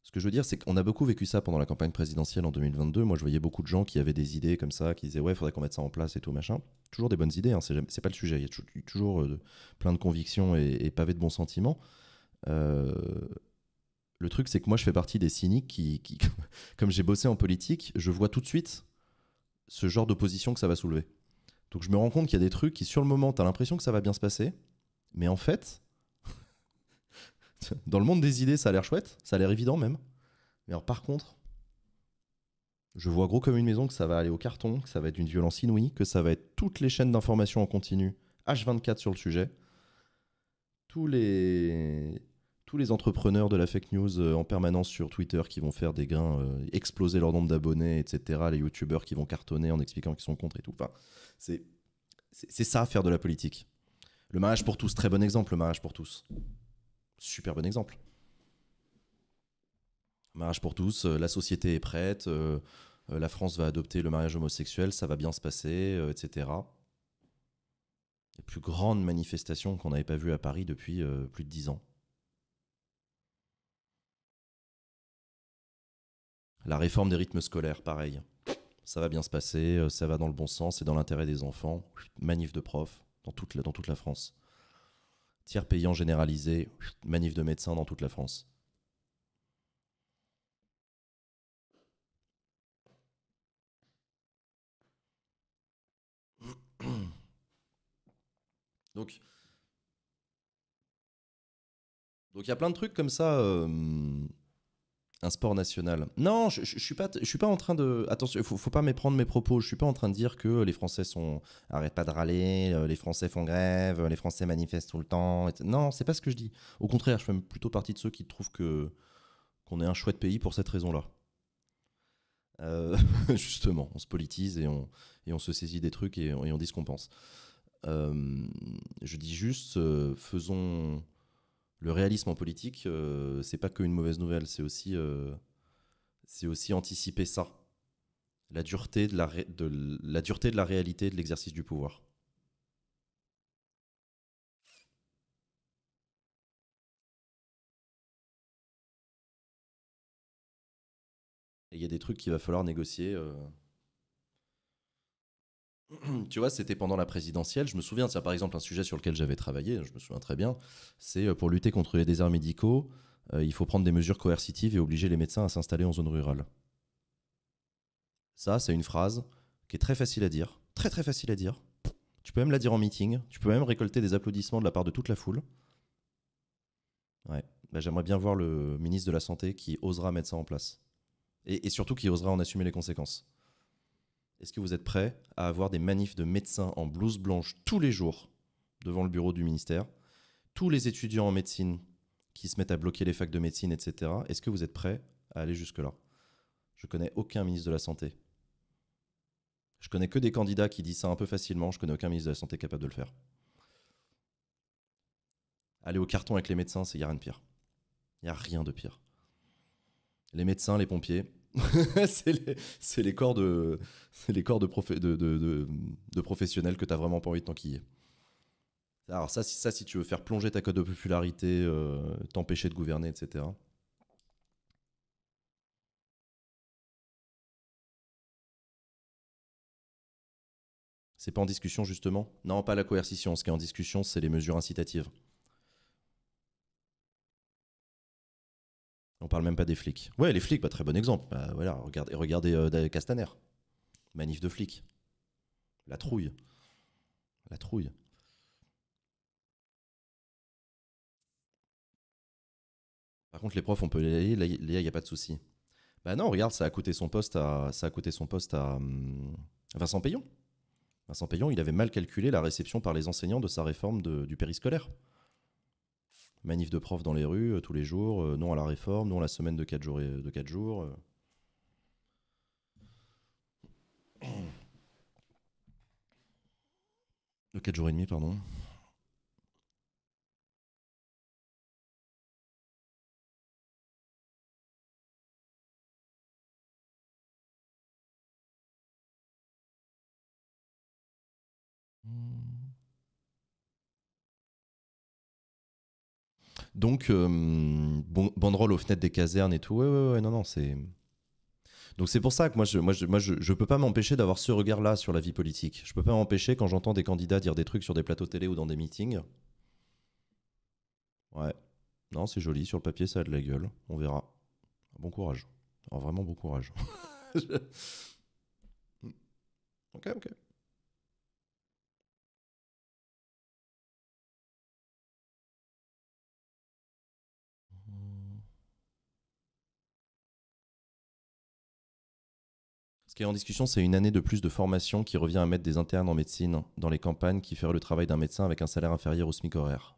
A: ce que je veux dire, c'est qu'on a beaucoup vécu ça pendant la campagne présidentielle en 2022. Moi, je voyais beaucoup de gens qui avaient des idées comme ça, qui disaient ouais, faudrait qu'on mette ça en place et tout machin. Toujours des bonnes idées, hein, c'est, pas le sujet. Il y a toujours, euh, plein de convictions et, pavés de bons sentiments. Euh, le truc, c'est que moi, je fais partie des cyniques qui... <laughs> comme j'ai bossé en politique, je vois tout de suite ce genre d'opposition que ça va soulever. Donc je me rends compte qu'il y a des trucs qui, sur le moment, tu as l'impression que ça va bien se passer, mais en fait, <laughs> dans le monde des idées, ça a l'air chouette, ça a l'air évident même. Mais par contre, je vois gros comme une maison que ça va aller au carton, que ça va être une violence inouïe, que ça va être toutes les chaînes d'information en continu, H24 sur le sujet, tous les, tous les entrepreneurs de la fake news euh, en permanence sur Twitter qui vont faire des gains, euh, exploser leur nombre d'abonnés, etc. Les youtubeurs qui vont cartonner en expliquant qu'ils sont contre et tout. Enfin, c'est, ça faire de la politique. Le mariage pour tous, très bon exemple, le mariage pour tous. Super bon exemple. Mariage pour tous, euh, la société est prête, la France va adopter le mariage homosexuel, ça va bien se passer, etc. Les plus grandes manifestation qu'on n'avait pas vue à Paris depuis plus de dix ans La réforme des rythmes scolaires, pareil. Ça va bien se passer, euh, ça va dans le bon sens et dans l'intérêt des enfants. Manif de profs dans toute la, dans toute la France. Tiers payant généralisé, manif de médecins dans toute la France.
C: <coughs> Donc,
A: donc il y a plein de trucs comme ça. Euh, un sport national. Non, je, ne suis pas, je suis pas en train de. Attention, il faut, faut pas méprendre mes propos. Je suis pas en train de dire que les Français sont arrêtent pas de râler, euh, les Français font grève, euh, les Français manifestent tout le temps. Non, Non, c'est pas ce que je dis. Au contraire, je fais plutôt partie de ceux qui trouvent que qu'on est un chouette pays pour cette raison-là. Euh, <laughs> justement, on se politise et on, et on se saisit des trucs et, on, dit ce qu'on pense. je dis juste, faisons le réalisme en politique, ce euh, c'est pas qu'une mauvaise nouvelle, c'est aussi, euh, aussi anticiper ça. La dureté de la,
B: la, dureté de la réalité de l'exercice du pouvoir.
C: il y a des trucs qu'il va falloir négocier. Euh,
A: tu vois, c'était pendant la présidentielle. Je me souviens, ça par exemple un sujet sur lequel j'avais travaillé, je me souviens très bien, c'est euh, pour lutter contre les déserts médicaux, euh, il faut prendre des mesures coercitives et obliger les médecins à s'installer en zone rurale. Ça, c'est une phrase qui est très facile à dire, très très facile à dire. Tu peux même la dire en meeting, tu peux même récolter des applaudissements de la part de toute la foule. Ouais, bah, j'aimerais bien voir le ministre de la Santé qui osera mettre ça en place. et surtout qui osera en assumer les conséquences. Est-ce que vous êtes prêts à avoir des manifs de médecins en blouse blanche tous les jours devant le bureau du ministère Tous les étudiants en médecine qui se mettent à bloquer les facs de médecine, etc. Est-ce que vous êtes prêts à aller jusque-là Je connais aucun ministre de la Santé. Je connais que des candidats qui disent ça un peu facilement. Je connais aucun ministre de la Santé capable de le faire. Aller au carton avec les médecins, c'est n'y a rien de pire. Il n'y a rien de pire. Les médecins, les pompiers, <laughs> c'est les, corps, de, les corps de, professionnels que tu vraiment pas envie de t'enquiller. Alors ça si, ça, si
B: tu veux faire plonger ta code de popularité, euh, t'empêcher de gouverner, etc. C'est pas en discussion justement Non, pas la coercition. Ce qui est en discussion, c'est les mesures
A: incitatives. On parle même pas des flics. Ouais, les flics, pas bah, très bon exemple. Bah, voilà, regardez, euh, Castaner. Manif de flics.
B: La trouille. La trouille. Par contre, les profs, on peut les là, il
A: n'y a pas de souci. Bah non, regarde, ça a coûté son poste à, ça a coûté son poste à hum, Vincent Payon. Vincent Payon, il avait mal calculé la réception par les enseignants de sa réforme du périscolaire manif de profs dans les rues euh, tous les jours, euh, non à la réforme, non à la semaine de 4 jours. de 4 jours euh.
C: jours et demi, pardon. Hmm.
B: Donc, euh, aux fenêtres des casernes et tout.
A: Ouais, ouais, ouais, non, non, c'est. Donc c'est pour ça que moi je, moi moi je, peux pas m'empêcher d'avoir ce regard-là sur la vie politique. Je peux pas m'empêcher quand j'entends des candidats dire des trucs sur des plateaux télé ou dans des meetings. Ouais. Non, c'est joli. Sur le papier, ça a de la gueule. On verra.
B: Bon courage. vraiment bon courage. <laughs> Ok, ok.
C: en discussion, c'est une année de plus de
A: formation qui revient à mettre des internes en médecine dans les campagnes qui feraient le travail d'un médecin avec un salaire inférieur au SMIC horaire.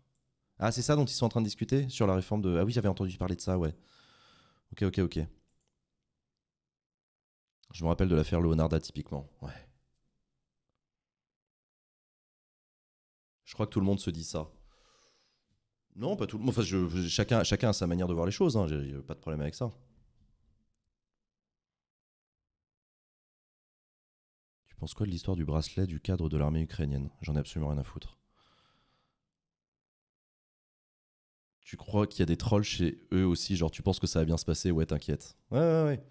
A: Ah, c'est ça dont ils sont en train de discuter sur la réforme de. Ah oui, j'avais entendu parler de ça, ouais. Ok,
B: ok, ok. Je me rappelle de l'affaire Leonarda typiquement, ouais. Je crois que tout le monde se dit ça.
A: Non, pas tout le monde. Enfin, chacun, chacun a sa manière de voir les choses, hein, j'ai pas de problème avec ça. penses quoi de l'histoire du bracelet du cadre de l'armée ukrainienne J'en ai absolument rien à foutre. Tu crois qu'il y a des trolls chez eux aussi Genre, tu penses que ça va bien se passer Ouais, t'inquiète. Ouais, ouais, ouais.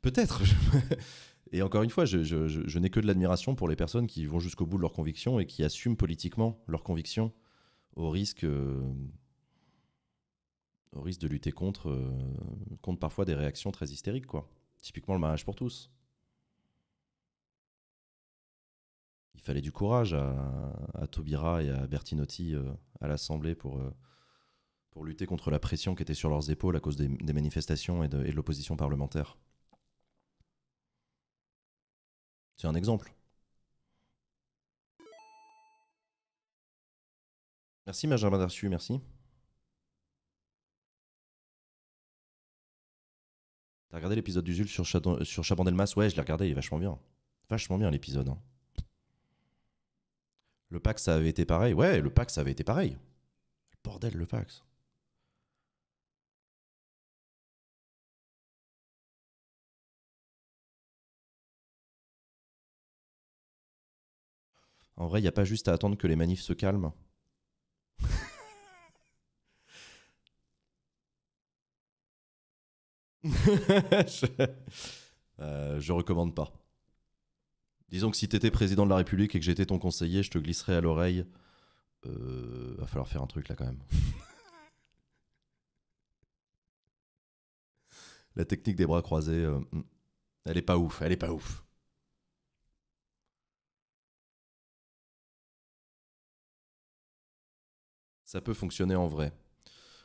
A: Peut-être. <laughs> et encore une fois, je, n'ai que de l'admiration pour les personnes qui vont jusqu'au bout de leurs convictions et qui assument politiquement leurs convictions au risque, euh, au risque de lutter euh, contre, parfois des réactions très hystériques. quoi. Typiquement le mariage pour tous. Il fallait du courage à, à Taubira et à Bertinotti euh, à l'Assemblée pour, euh, pour lutter contre la pression qui était sur leurs épaules à cause des, manifestations et de,
B: l'opposition parlementaire. C'est un exemple. Merci Benjamin Darsu, merci. T'as regardé l'épisode du Zul sur, sur Ouais, je l'ai regardé, il est vachement bien. Vachement bien l'épisode. Hein. Le Pax, ça avait été pareil. Ouais, le Pax, ça avait été pareil.
C: Bordel, le Pax. En vrai, il n'y a pas juste à attendre que les manifs se calment. <laughs>
A: je... Euh, je recommande pas. Disons que si tu étais président de la République et que j'étais ton conseiller, je te glisserais à l'oreille. Euh, va falloir faire un truc là quand même.
C: <laughs> la technique des bras croisés, euh, hmm. elle est pas ouf, elle est pas ouf.
B: Ça peut fonctionner en vrai.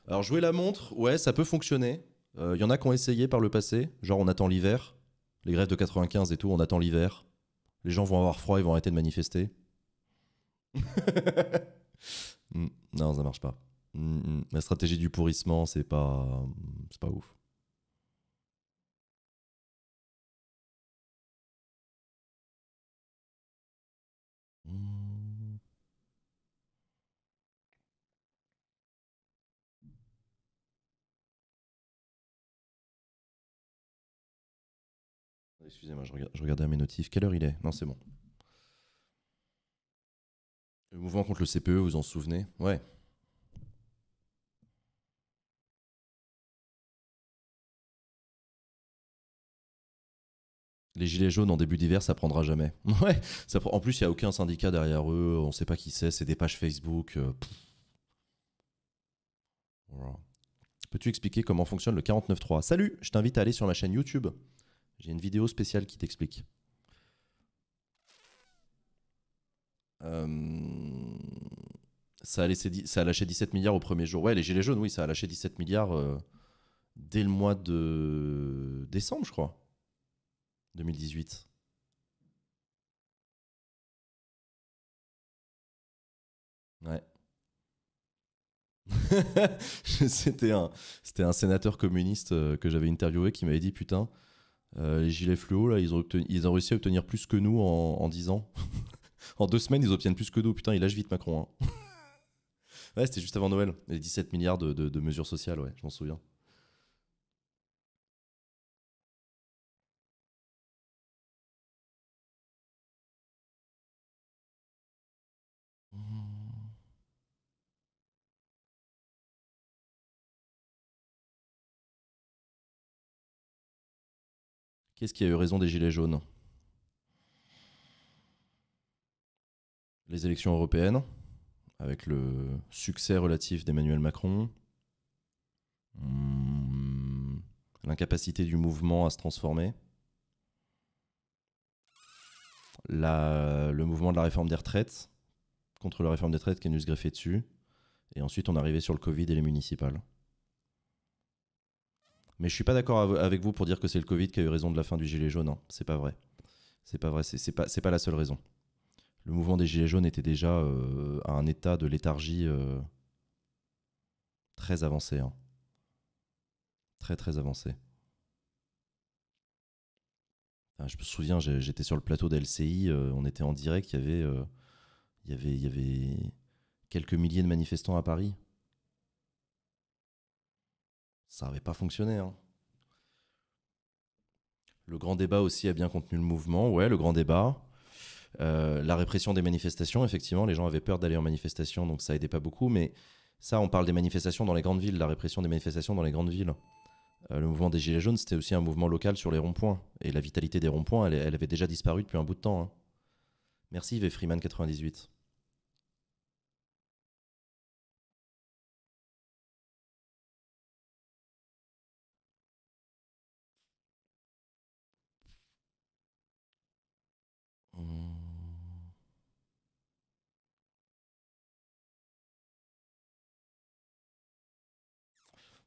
B: Alors jouer la montre, ouais, ça peut fonctionner. Il euh, y en a qui ont essayé
A: par le passé, genre on attend l'hiver, les grèves de 95 et tout, on attend l'hiver les gens vont avoir froid, ils vont arrêter de manifester. <laughs> Mm, non, ça
B: marche pas. Mm, mm. La stratégie du pourrissement, c'est pas, c'est pas ouf.
C: Excusez-moi, je, regardais mes notifs. Quelle heure il est Non, c'est bon.
B: Le mouvement contre le CPE, vous en souvenez Ouais.
C: Les gilets jaunes en début d'hiver, ça prendra jamais. <laughs> Ouais.
A: en plus, il n'y a aucun syndicat derrière eux. On ne sait pas qui c'est. C'est des pages Facebook. Euh, Peux-tu expliquer comment fonctionne le 49.3 Salut, je t'invite à aller sur ma chaîne YouTube. J'ai une vidéo spéciale qui t'explique. Euh, ça, a lâché 17 milliards au premier jour. Ouais, les Gilets jaunes, oui, ça a lâché 17 milliards euh, dès le mois de
C: décembre, je crois. 2018. Ouais.
B: <laughs> c'était un sénateur communiste euh, que j'avais interviewé
A: qui m'avait dit Putain, euh, les gilets fluo, là, ils ont, ils ont réussi à obtenir plus que nous en, en 10 ans. <laughs> en deux semaines, ils obtiennent plus que nous. Putain, il lâche vite Macron. Hein. <laughs> ouais, c'était
B: juste avant Noël. Les 17 milliards de, de mesures sociales, ouais, je m'en souviens.
C: Qu'est-ce qui a eu raison des Gilets jaunes
A: Les élections européennes, avec le succès relatif d'Emmanuel Macron, hmm, l'incapacité du mouvement à se transformer, le mouvement de la réforme des retraites, contre la réforme des retraites qui est se greffé dessus, et ensuite on est arrivé sur le Covid et les municipales. Mais je suis pas d'accord avec vous pour dire que c'est le Covid qui a eu raison de la fin du gilet jaune. Non, c'est pas vrai. C'est pas vrai. C'est pas pas la seule raison. Le mouvement des gilets jaunes était déjà euh, à un état de léthargie euh, très avancé. Hein. Très très avancé. je me souviens, j'étais sur le plateau d'LCI, lCI euh, on était en direct, il y avait quelques milliers de manifestants à Paris ça n'avait pas fonctionné. Hein. Le grand débat aussi a bien contenu le mouvement. Ouais, le grand débat. Euh, la répression des manifestations, effectivement, les gens avaient peur d'aller en manifestation, donc ça aidait pas beaucoup. Mais ça, on parle des manifestations dans les grandes villes, la répression des manifestations dans les grandes villes. Euh, le mouvement des Gilets jaunes, c'était aussi un mouvement local sur les ronds-points. Et la vitalité des ronds-points, elle, avait déjà disparu depuis un bout de temps. Hein.
C: Merci, Freeman 98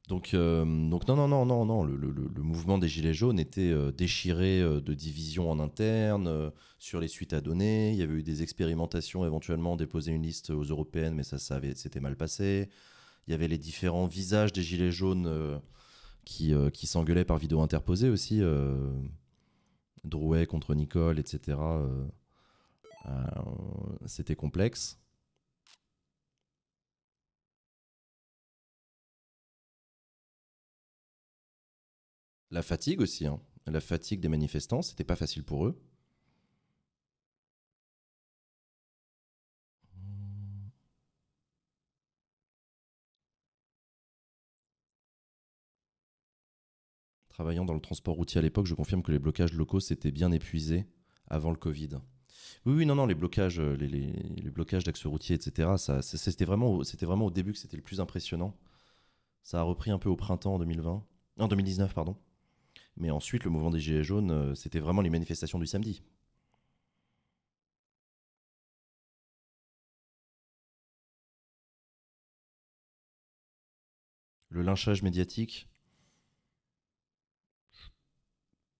C: Donc, euh, donc non, non, non, non, non. Le,
A: mouvement des Gilets jaunes était euh, déchiré euh, de divisions en interne sur les suites à donner. Il y avait eu des expérimentations éventuellement, déposer une liste aux européennes, mais ça, ça mal passé. Il y avait les différents visages des Gilets jaunes qui, qui s'engueulaient par vidéo interposée aussi. Drouet contre Nicole, etc.
C: c'était complexe.
B: La fatigue aussi. Hein. La fatigue des manifestants, c'était pas facile pour eux. Travaillant dans le transport routier à l'époque, je confirme que les blocages locaux s'étaient bien épuisés avant le Covid.
A: Oui, oui, non, non, les blocages, euh, les, blocages d'axes routiers, etc. c'était vraiment, vraiment au début que c'était le plus impressionnant. Ça a repris un peu au printemps en 2020, en 2019, pardon.
C: Mais ensuite, le mouvement des Gilets jaunes, euh, c'était vraiment les manifestations du samedi. Le lynchage médiatique,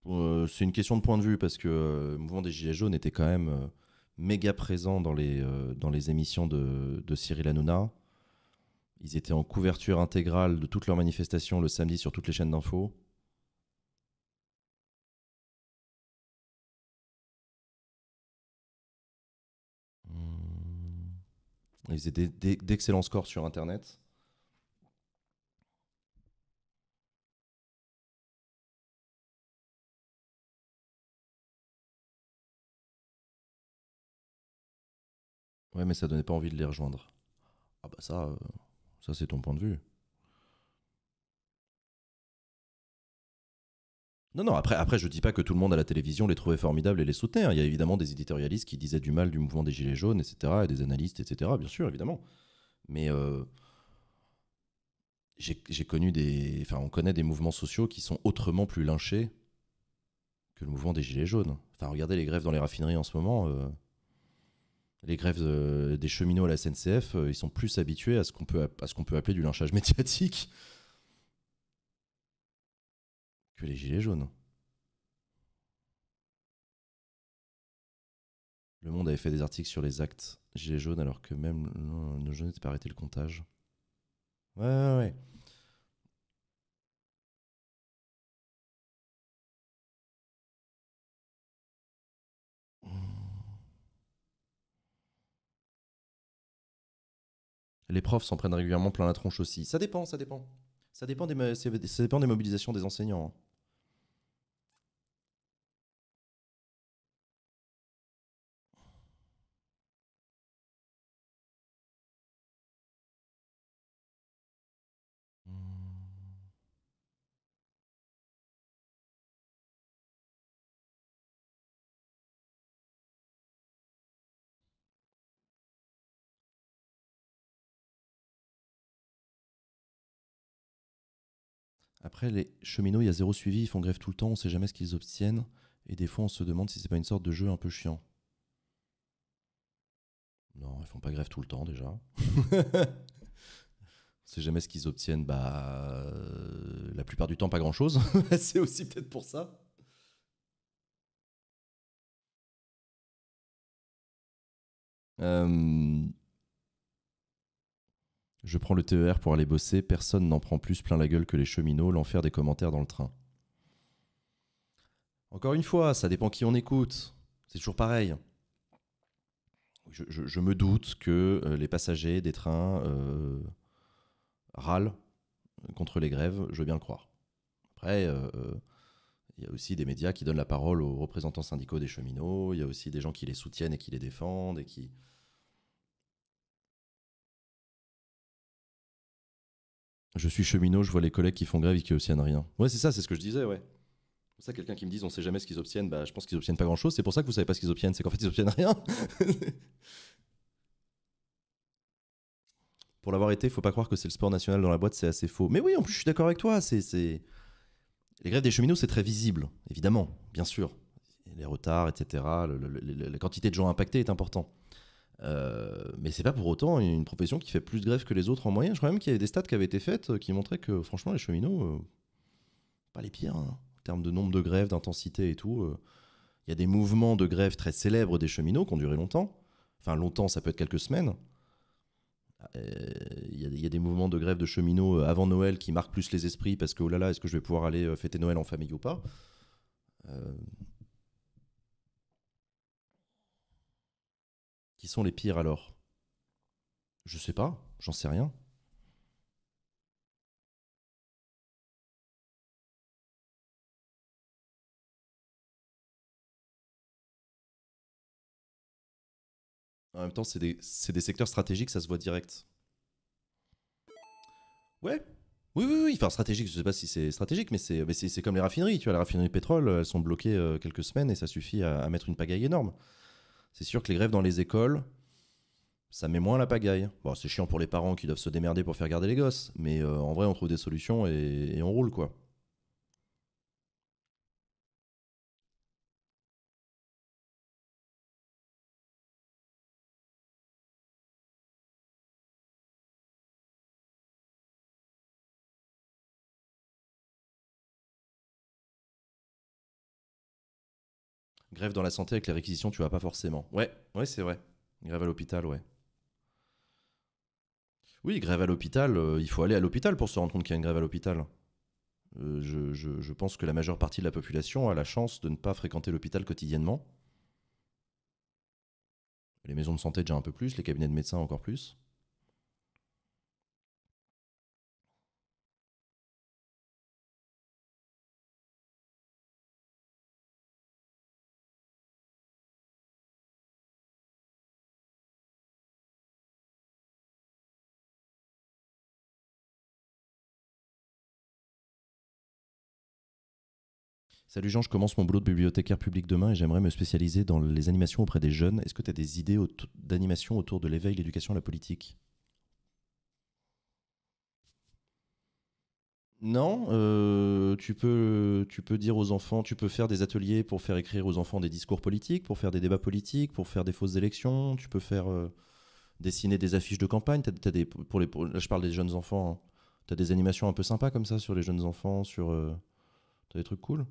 A: euh, c'est une question de point de vue parce que euh, le mouvement des Gilets jaunes était quand même méga présent dans les, dans les émissions de, Cyril Hanouna.
B: Ils étaient en couverture intégrale de toutes leurs manifestations le samedi sur toutes les chaînes d'infos.
C: Ils étaient d'excellents scores sur Internet. Ouais, mais ça donnait pas envie de les rejoindre. Ah bah ça, euh,
B: ça c'est ton point de vue.
A: Non, non, après, après je dis pas que tout le monde à la télévision les trouvait formidables et les soutenait. Hein. Il y a évidemment des éditorialistes qui disaient du mal du mouvement des Gilets jaunes, etc., et des analystes, etc., bien sûr, évidemment. Mais euh, j'ai connu des. Enfin, on connaît des mouvements sociaux qui sont autrement plus lynchés que le mouvement des Gilets jaunes. Enfin, regardez les grèves dans les raffineries en ce moment. Euh, les grèves euh, des cheminots à la SNCF, ils sont plus habitués à ce qu'on peut,
B: à ce qu'on peut appeler du lynchage <laughs> médiatique que les Gilets jaunes.
A: Le Monde avait fait des articles sur les actes Gilets jaunes alors que même le jeunes n'était pas arrêté le comptage.
C: Ouais, ouais, ouais. Les profs s'en prennent
A: régulièrement plein la tronche aussi. Ça dépend, ça dépend. Ça dépend des, mobilisations des enseignants. Hein.
C: Après, les cheminots, il y a zéro suivi, ils
A: font grève tout le temps, on ne sait jamais ce qu'ils obtiennent. Et des fois, on se demande si c'est pas une sorte de jeu un peu chiant. Non, ils font pas grève tout le temps déjà. <laughs> on ne sait jamais ce qu'ils obtiennent. Bah, euh, la plupart du temps, pas grand chose. <laughs> c'est aussi
B: peut-être pour ça.
C: Euh, je prends
A: le TER pour aller bosser, personne n'en prend plus plein la gueule que les cheminots, l'enfer des commentaires dans le train. Encore une fois, ça dépend qui on écoute. C'est toujours pareil. Je, me doute que euh, les passagers des trains euh, râlent contre les grèves, je veux bien le croire. Après, il euh, y a aussi des médias qui donnent la parole aux représentants syndicaux des cheminots, il y a aussi des gens qui les soutiennent et
B: qui les défendent et qui, Je suis cheminot, je vois les collègues qui font grève et qui obtiennent rien. Ouais, c'est ça, c'est ce que je disais, ouais.
A: C'est ça, quelqu'un qui me dit « on ne sait jamais ce qu'ils obtiennent, bah, je pense qu'ils obtiennent pas grand chose. C'est pour ça que vous savez pas ce qu'ils obtiennent, c'est qu'en fait ils obtiennent rien. <laughs> pour l'avoir été, il faut pas croire que c'est le sport national dans la boîte, c'est assez faux. Mais oui, en plus, je suis d'accord avec toi. C'est, Les grèves des cheminots, c'est très visible, évidemment, bien sûr. Les retards, etc. la quantité de gens impactés est importante. Euh, mais c'est pas pour autant une profession qui fait plus de grève que les autres en moyenne. Je crois même qu'il y avait des stats qui avaient été faites euh, qui montraient que franchement les cheminots, euh, pas les pires hein. en termes de nombre de grèves, d'intensité et tout. Il y a des mouvements de grève très célèbres des cheminots qui ont duré longtemps. Enfin longtemps, ça peut être quelques semaines. Il y, y, a des mouvements de grève de cheminots avant Noël qui marquent plus les esprits parce que oh là là, est-ce que je vais pouvoir aller fêter Noël en famille ou pas
B: qui sont les pires alors Je sais pas, j'en sais rien.
C: En même temps, c'est des, des, secteurs stratégiques, ça se voit direct.
A: Ouais. Oui, oui, oui. Enfin, stratégique, je sais pas si c'est stratégique, mais c'est comme les raffineries. Tu vois, les raffineries de pétrole, elles sont bloquées euh, quelques semaines et ça suffit à mettre une pagaille énorme c'est sûr que les grèves dans les écoles, ça met moins la pagaille. Bon, c'est chiant pour les parents qui doivent se démerder pour
B: faire garder les gosses, mais euh, en vrai, on trouve des solutions et on roule, quoi.
C: Grève dans la santé avec les réquisitions, tu vas pas forcément. Ouais,
A: ouais, c'est vrai. Grève à l'hôpital, ouais. Oui, grève à l'hôpital, euh, il faut aller à l'hôpital pour se rendre compte qu'il y a une grève à l'hôpital. Euh, je, je, pense que la majeure partie de la population a la chance de ne pas fréquenter l'hôpital quotidiennement.
C: Les maisons de santé déjà un peu plus, les cabinets de médecins encore plus.
B: Salut Jean, je commence mon boulot de bibliothécaire public demain et j'aimerais me spécialiser dans les animations auprès des jeunes. Est-ce
A: que tu as des idées d'animation autour de l'éveil, l'éducation à la politique Non, euh, tu, peux, tu peux dire aux enfants, tu peux faire des ateliers pour faire écrire aux enfants des discours politiques, pour faire des débats politiques, pour faire des fausses élections, tu peux faire euh, dessiner des affiches de campagne. des, pour les, je parle des jeunes enfants. Hein. Tu as des animations un peu sympas comme ça sur les jeunes enfants, sur... Euh, as des trucs cool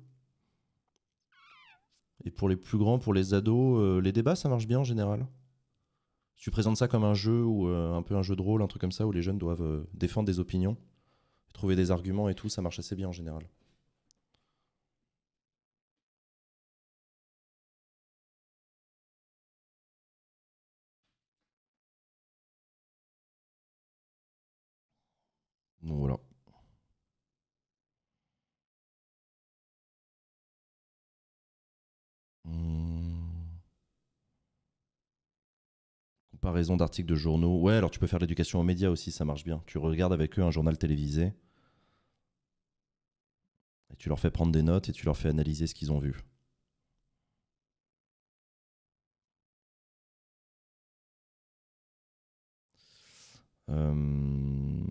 A: et pour les plus grands, pour les ados, euh, les débats, ça marche bien en général. tu présentes ça comme un jeu ou euh, un peu un jeu de rôle, un truc comme ça, où les jeunes doivent euh,
B: défendre des opinions, trouver des arguments et tout, ça marche assez bien en général. Non, voilà. comparaison d'articles de journaux. Ouais, alors tu peux faire l'éducation aux médias aussi, ça marche bien. Tu
A: regardes avec eux un journal télévisé. Et tu leur fais prendre des notes
C: et tu leur fais analyser ce qu'ils ont vu. Euh,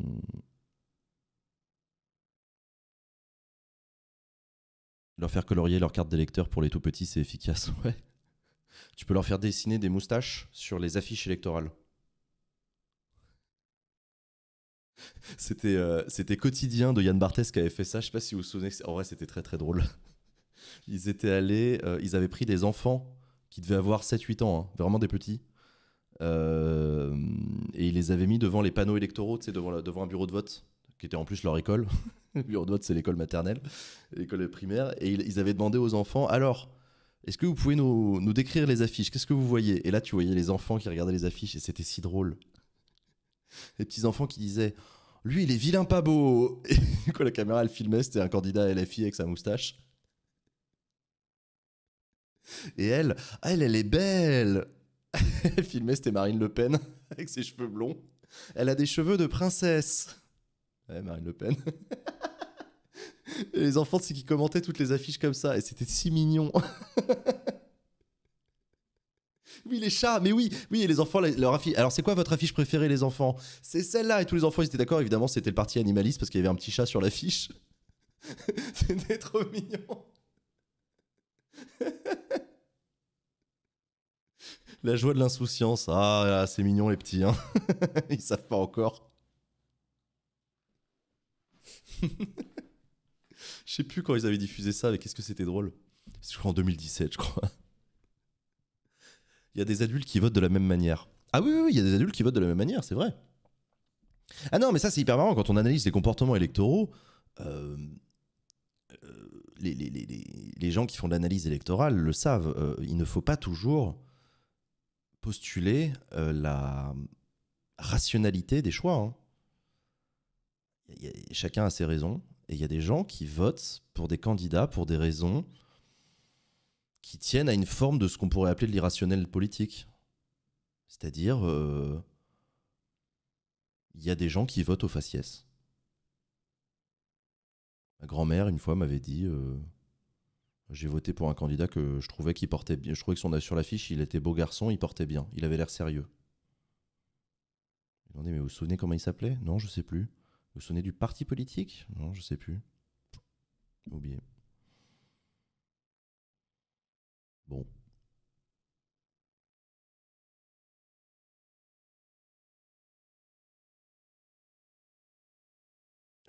B: leur faire colorier leur carte d'électeur pour les tout petits, c'est efficace, <laughs> ouais tu peux leur faire dessiner des
A: moustaches sur les affiches électorales. <laughs> C'était euh, c'était quotidien de Yann Barthès qui avait fait ça. Je sais pas si vous vous souvenez. En vrai, c'était très très drôle. <laughs> Ils étaient allés, euh, ils avaient pris des enfants qui devaient avoir 7-8 ans, hein, vraiment des petits. Euh, et ils les avaient mis devant les panneaux électoraux, tu devant, un bureau de vote, qui était en plus leur école. <laughs> le bureau de vote, c'est l'école maternelle, l'école primaire. Et ils, ils avaient demandé aux enfants alors, est-ce que vous pouvez nous, décrire les affiches Qu'est-ce que vous voyez Et là, tu voyais les enfants qui regardaient les affiches et c'était si drôle. Les petits enfants qui disaient Lui, il est vilain, pas beau <laughs> Et quoi, la caméra, elle filmait, c'était un candidat à LFI avec sa moustache. Et elle, ah, elle, elle est belle <laughs> Elle filmait, c'était Marine Le Pen <laughs> avec ses cheveux blonds. Elle a des cheveux de princesse. Ouais, Marine Le Pen. <laughs> les enfants, c'est qu'ils commentaient toutes les affiches comme ça. Et c'était si mignon. <laughs> oui, les chats, mais oui, oui, les enfants, leur affiche. Alors, c'est quoi votre affiche préférée, les enfants C'est celle-là. Et tous les enfants, ils étaient d'accord. Évidemment, c'était le parti animaliste parce qu'il y avait un petit chat sur l'affiche.
B: <laughs> c'était trop mignon.
A: La joie de l'insouciance. Ah, c'est mignon, les petits. Hein. Ils savent pas encore. Je sais plus quand ils avaient diffusé ça, mais qu'est-ce que c'était drôle. C'est en 2017, je crois. Il y a des adultes qui votent de la même manière. Ah oui, oui, il y a des adultes qui votent de la même manière, c'est vrai. Ah non, mais ça c'est hyper marrant quand on analyse les comportements électoraux. Euh, euh, les, gens qui font de l'analyse électorale le savent. Euh, il ne faut pas toujours postuler la rationalité des choix. Hein. chacun a ses raisons. Et il y a des gens qui votent pour des candidats pour des raisons qui tiennent à une forme de ce qu'on pourrait appeler de l'irrationnel politique. C'est-à-dire, euh, il y a des gens qui votent au faciès. Ma grand-mère, une fois, m'avait dit euh, J'ai voté pour un candidat que je trouvais qu'il portait bien. Je trouvais que son, sur l'affiche, il était beau garçon, il portait bien. Il avait l'air sérieux. Mais vous vous souvenez comment il s'appelait Non, je ne sais plus. Vous sonnez du parti politique Non, je sais plus. Oublié. Bon.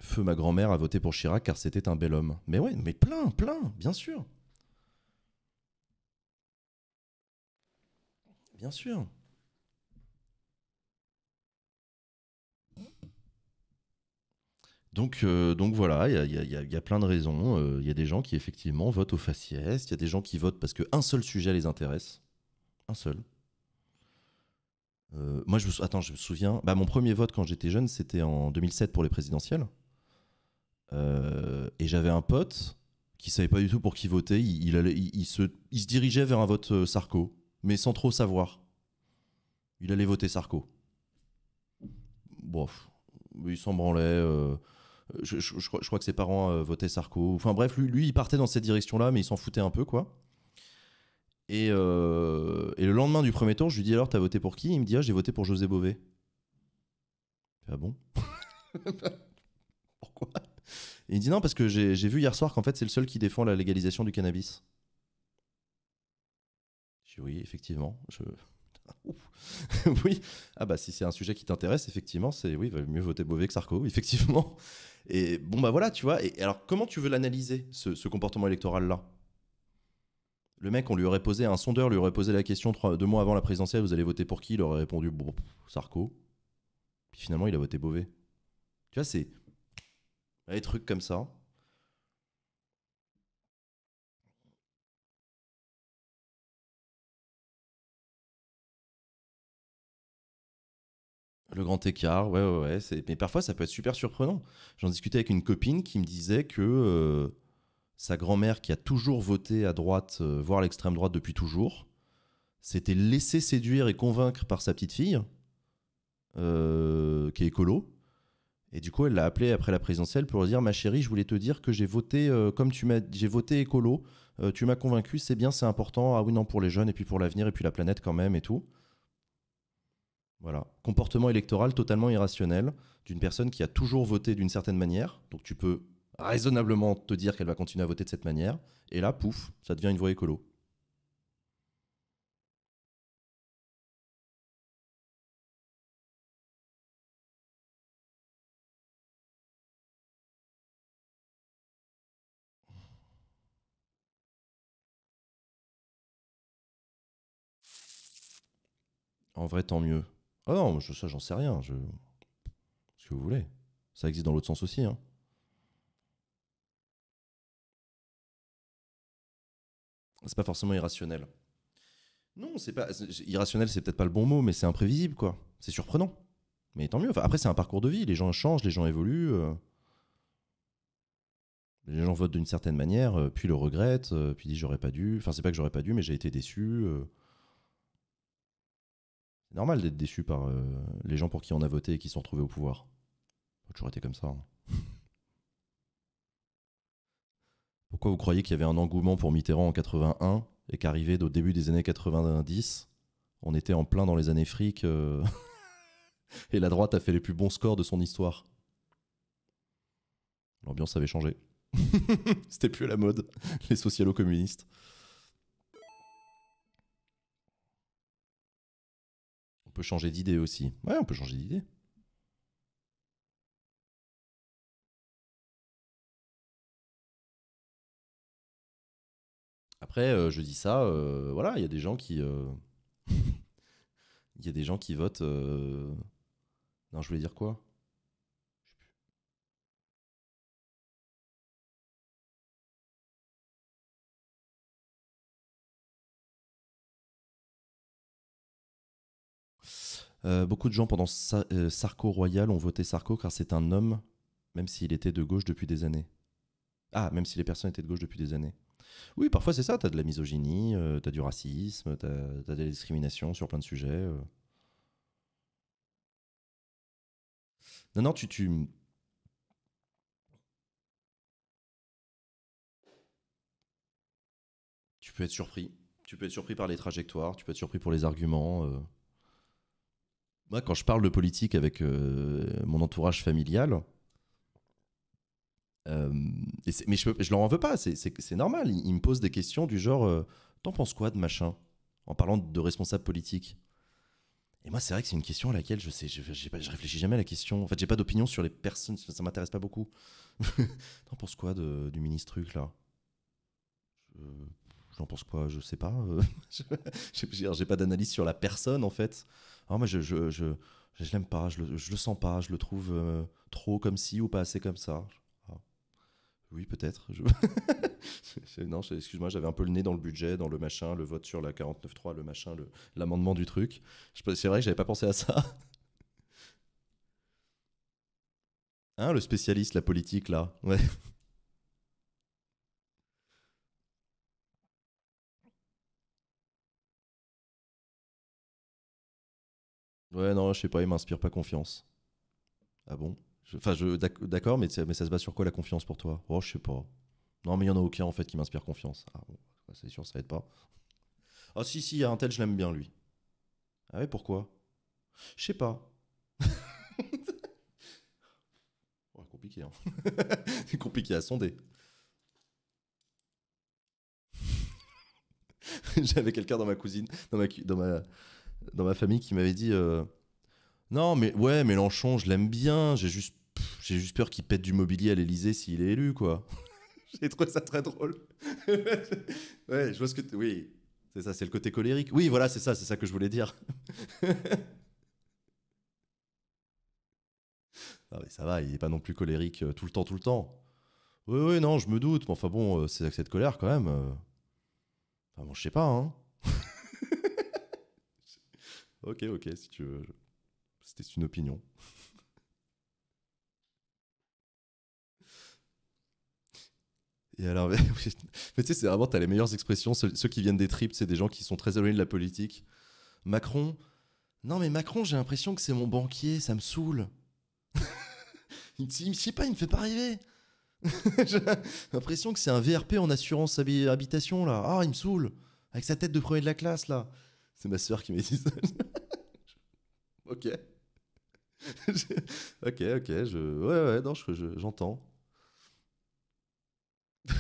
C: Feu, ma grand-mère a voté pour Chirac car c'était un bel homme. Mais ouais, mais plein, plein,
B: bien sûr. Bien sûr.
A: Donc, euh, donc voilà, il y, a, plein de raisons. Euh, il y a des gens qui effectivement votent au faciès, il y a des gens qui votent parce qu'un seul sujet les intéresse. Un seul. Euh, moi, je me, attends, je me souviens, bah, mon premier vote quand j'étais jeune, c'était en 2007 pour les présidentielles. et j'avais un pote qui savait pas du tout pour qui voter. Il, se, dirigeait vers un vote Sarko, mais sans trop savoir. Il allait voter Sarko. Bof, il s'en je, crois que ses parents euh, votaient Sarko. Enfin bref, lui, il partait dans cette direction-là, mais il s'en foutait un peu, quoi. Et, euh, le lendemain du premier tour, je lui dis alors, t'as voté pour qui Il me dit, ah, j'ai voté pour José Bové. Ah bon <laughs> Pourquoi Il me dit non, parce que j'ai vu hier soir qu'en fait, c'est le seul qui défend la légalisation du cannabis. Je dis oui, effectivement. Je... <laughs> oui. Ah bah, si c'est un sujet qui t'intéresse, effectivement, c'est oui, il vaut mieux voter Bové que Sarko, effectivement. Et bon, bah voilà, tu vois. Et alors, comment tu veux l'analyser, ce, comportement électoral-là le mec, on lui aurait posé, un sondeur lui aurait posé la question trois, deux mois avant la présidentielle, vous allez voter pour qui Il aurait répondu, bon, Sarko. Puis finalement, il a voté Beauvais.
C: Tu vois, c'est des trucs comme ça. Le grand écart, ouais, ouais, C'est... Mais parfois, ça peut
A: être super surprenant. J'en discutais avec une copine qui me disait que euh, sa grand-mère, qui a toujours voté à droite, euh, voire l'extrême droite depuis toujours, s'était laissée séduire et convaincre par sa petite fille, euh, qui est écolo. Et du coup, elle l'a appelée après la présidentielle pour dire Ma chérie, je voulais te dire que j'ai voté, comme tu m'as j'ai voté écolo, tu m'as convaincu, c'est bien, c'est important, ah oui, non, pour les jeunes, et puis pour l'avenir, et puis la planète quand même, et tout. Voilà. Comportement électoral totalement irrationnel d'une personne qui a toujours voté d'une certaine manière. Donc tu peux raisonnablement te dire qu'elle va continuer à voter de cette manière.
C: Et là, pouf, ça devient une voie écolo.
B: En vrai, tant mieux. Ah non, je, ça, j'en sais rien. Je... Ce que vous voulez. Ça existe dans l'autre sens aussi. Hein. C'est pas forcément irrationnel. Non, c'est pas irrationnel,
A: c'est peut-être pas le bon mot, mais c'est imprévisible, quoi. C'est surprenant. Mais tant mieux. après, c'est un parcours de vie. Les gens changent, les gens évoluent. Euh. Les gens votent d'une certaine manière, euh, puis le regrettent, euh, puis disent j'aurais pas dû. Enfin, c'est pas que j'aurais pas dû, mais j'ai été déçu normal d'être déçu par euh, les gens pour qui on a voté et qui sont trouvés au pouvoir. toujours été comme ça. Hein. <laughs> Pourquoi vous croyez qu'il y avait un engouement pour Mitterrand en 81 et qu'arrivé au début des années 90, on était en plein dans les années fric euh, <laughs> et la droite a fait les plus bons scores de son histoire L'ambiance avait changé. <laughs> C'était plus à la mode, les socialo-communistes.
C: On peut changer d'idée aussi. Ouais, on peut changer d'idée. Après, euh, je dis ça, euh, voilà, il y a des gens qui. Euh,
B: <laughs> il y a des gens qui votent. Non, je voulais dire quoi
C: Euh, beaucoup de gens pendant euh, Sarko Royal ont voté Sarko car c'est
A: un homme, même s'il était de gauche depuis des années. Ah, même si les personnes étaient de gauche depuis des années. Oui, parfois c'est ça, t'as de la misogynie, euh, t'as du racisme, t'as as des discriminations sur plein de
B: sujets. Non, non, tu... tu...
A: Tu peux être surpris. Tu peux être surpris par les trajectoires, tu peux être surpris pour les arguments. Moi, quand je parle de politique avec euh, mon entourage familial, euh, et mais je, je leur en veux pas, c'est normal. Ils, me posent des questions du genre euh, T'en penses quoi de machin En parlant de responsable politique. Et moi, c'est vrai que c'est une question à laquelle je sais, je, réfléchis jamais à la question. En fait, j'ai pas d'opinion sur les personnes, ça, ça m'intéresse pas beaucoup. <laughs> T'en penses quoi du ministre truc là J'en pense quoi Je sais pas. <laughs> j'ai pas d'analyse sur la personne en fait. Oh mais je, je, l'aime pas, je le, le sens pas, je le trouve euh, trop comme si ou pas assez comme ça. Ah. oui, peut-être. <laughs> non, excuse-moi, j'avais un peu le nez dans le budget, dans le machin, le vote sur la 49.3, le machin, l'amendement du truc. C'est vrai que j'avais pas pensé à ça. <laughs>
B: Hein, le spécialiste, la politique, là. Ouais. Ouais, non, je sais pas, il m'inspire pas confiance. Ah bon
A: Enfin, je, d'accord, mais, mais ça se base sur quoi la confiance pour toi Oh, je sais pas. Non, mais il y en a aucun en fait qui m'inspire confiance. Ah bon, c'est sûr, ça aide pas. Ah si, si, il y a un tel, je l'aime bien lui. Ah ouais, pourquoi Je sais pas. <laughs> oh, compliqué, hein. <laughs> c'est compliqué à sonder. <laughs> J'avais quelqu'un dans ma cousine, dans ma, dans ma, dans ma famille qui m'avait dit euh, Non, mais ouais, Mélenchon, je l'aime bien, j'ai juste, j'ai juste peur qu'il pète du mobilier à l'Elysée s'il est élu, quoi. <laughs> j'ai trouvé ça très drôle. <laughs> ouais, je vois ce que. tu... Oui, c'est ça, c'est le côté colérique. Oui, voilà, c'est ça, c'est ça que je voulais dire. Ah <laughs> mais ça va, il n'est pas non plus colérique euh, tout le temps, tout le temps. Oui, oui, non, je me doute, mais enfin bon, euh, c'est accès de colère quand même. Enfin bon, je sais pas, hein. Ok, ok, si tu veux. C'était une opinion. <laughs> Et alors, <laughs> mais tu sais, c'est vraiment, t'as les meilleures expressions. Ceux, qui viennent des tripes, c'est des gens qui sont très éloignés de la politique. Macron, non mais Macron, j'ai l'impression que c'est mon banquier, ça me saoule. <laughs> il, me me pas, il me fait pas arriver. j'ai l'impression que c'est un VRP en assurance habitation là. Ah, il me saoule. Avec sa tête de premier de la classe là. C'est ma sœur qui m'a dit ça. <laughs> ok. <laughs> ok, ok, je... ouais, ouais, non, j'entends. <laughs>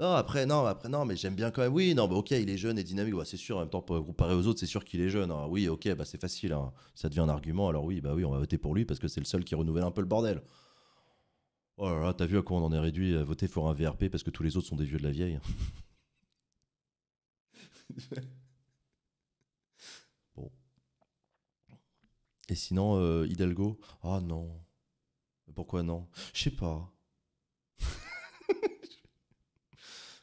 A: non, après, non, après, non, mais j'aime bien quand même. Oui, non, bah, ok, il est jeune et dynamique, ouais, bah, c'est sûr. En même temps, comparé aux autres, c'est sûr qu'il est jeune. Hein. Oui, ok, bah, c'est facile. Hein. Ça devient un argument. Alors, oui, bah oui, on va voter pour lui parce que c'est le seul qui renouvelle un peu le bordel. Oh là là, t'as vu à quoi on en est réduit à voter pour un VRP parce que tous les autres sont des vieux de la vieille.
B: <laughs>
A: bon. Et sinon, euh, Hidalgo Ah non. Pourquoi non Je sais pas. <laughs>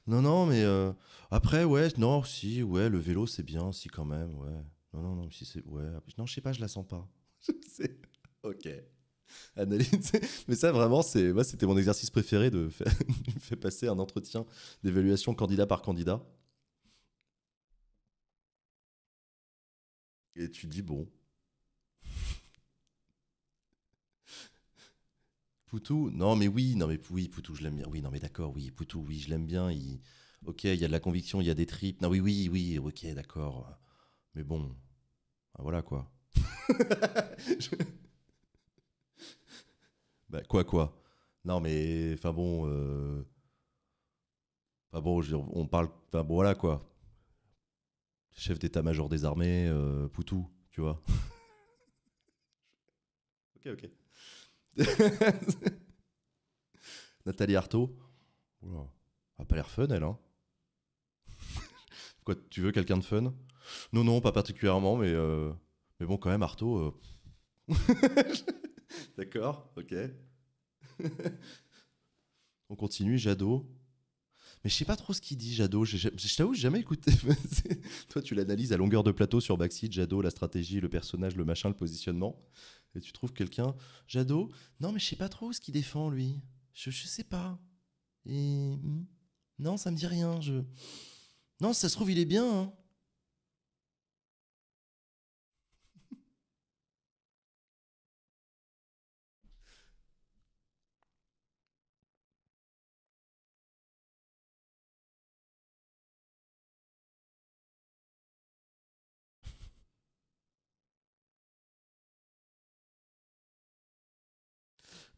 A: non, non, mais euh, après, ouais, non, si, ouais, le vélo, c'est bien, si, quand même, ouais. Non, non, non, si, c'est. Ouais. Non, je sais pas, je la sens pas. <laughs> Je sais. Ok. Analyse. Mais ça, vraiment, c'est, moi, c'était mon exercice préféré de faire, de faire passer un entretien d'évaluation candidat par candidat. Et tu dis, bon. <laughs> Poutou, non mais oui, non mais oui, Poutou, je l'aime bien. Oui, non mais d'accord, oui, Poutou, oui, je l'aime bien. Ok, il y a de la conviction, il y a des tripes. Non, oui, oui, oui, ok, d'accord. Mais bon, ah, voilà quoi. <laughs> Bah, quoi, quoi. Non, mais, enfin bon. Euh, enfin bon, on parle. Enfin bon, voilà quoi chef d'état-major des armées, euh, Poutou, tu vois. <laughs> ok, ok. <laughs> Nathalie Arthaud. Elle a pas l'air fun, elle, hein. <laughs> Quoi, tu veux quelqu'un de fun Non, non, pas particulièrement, mais, euh, mais bon, quand même, Arthaud. Euh. D'accord, ok. On continue, Jadot mais je sais pas trop ce qu'il dit Jadot. Je, jamais écouté. <laughs> Toi, tu l'analyses à longueur de plateau sur Baxi, Jado, la stratégie, le personnage, le machin, le positionnement. Et tu trouves quelqu'un, Jado. non, mais je sais pas trop ce qu'il défend lui. Je, je sais pas. Et. Hmm. Non, ça me dit rien. Je... Non, ça se
C: trouve, il est bien. Hein.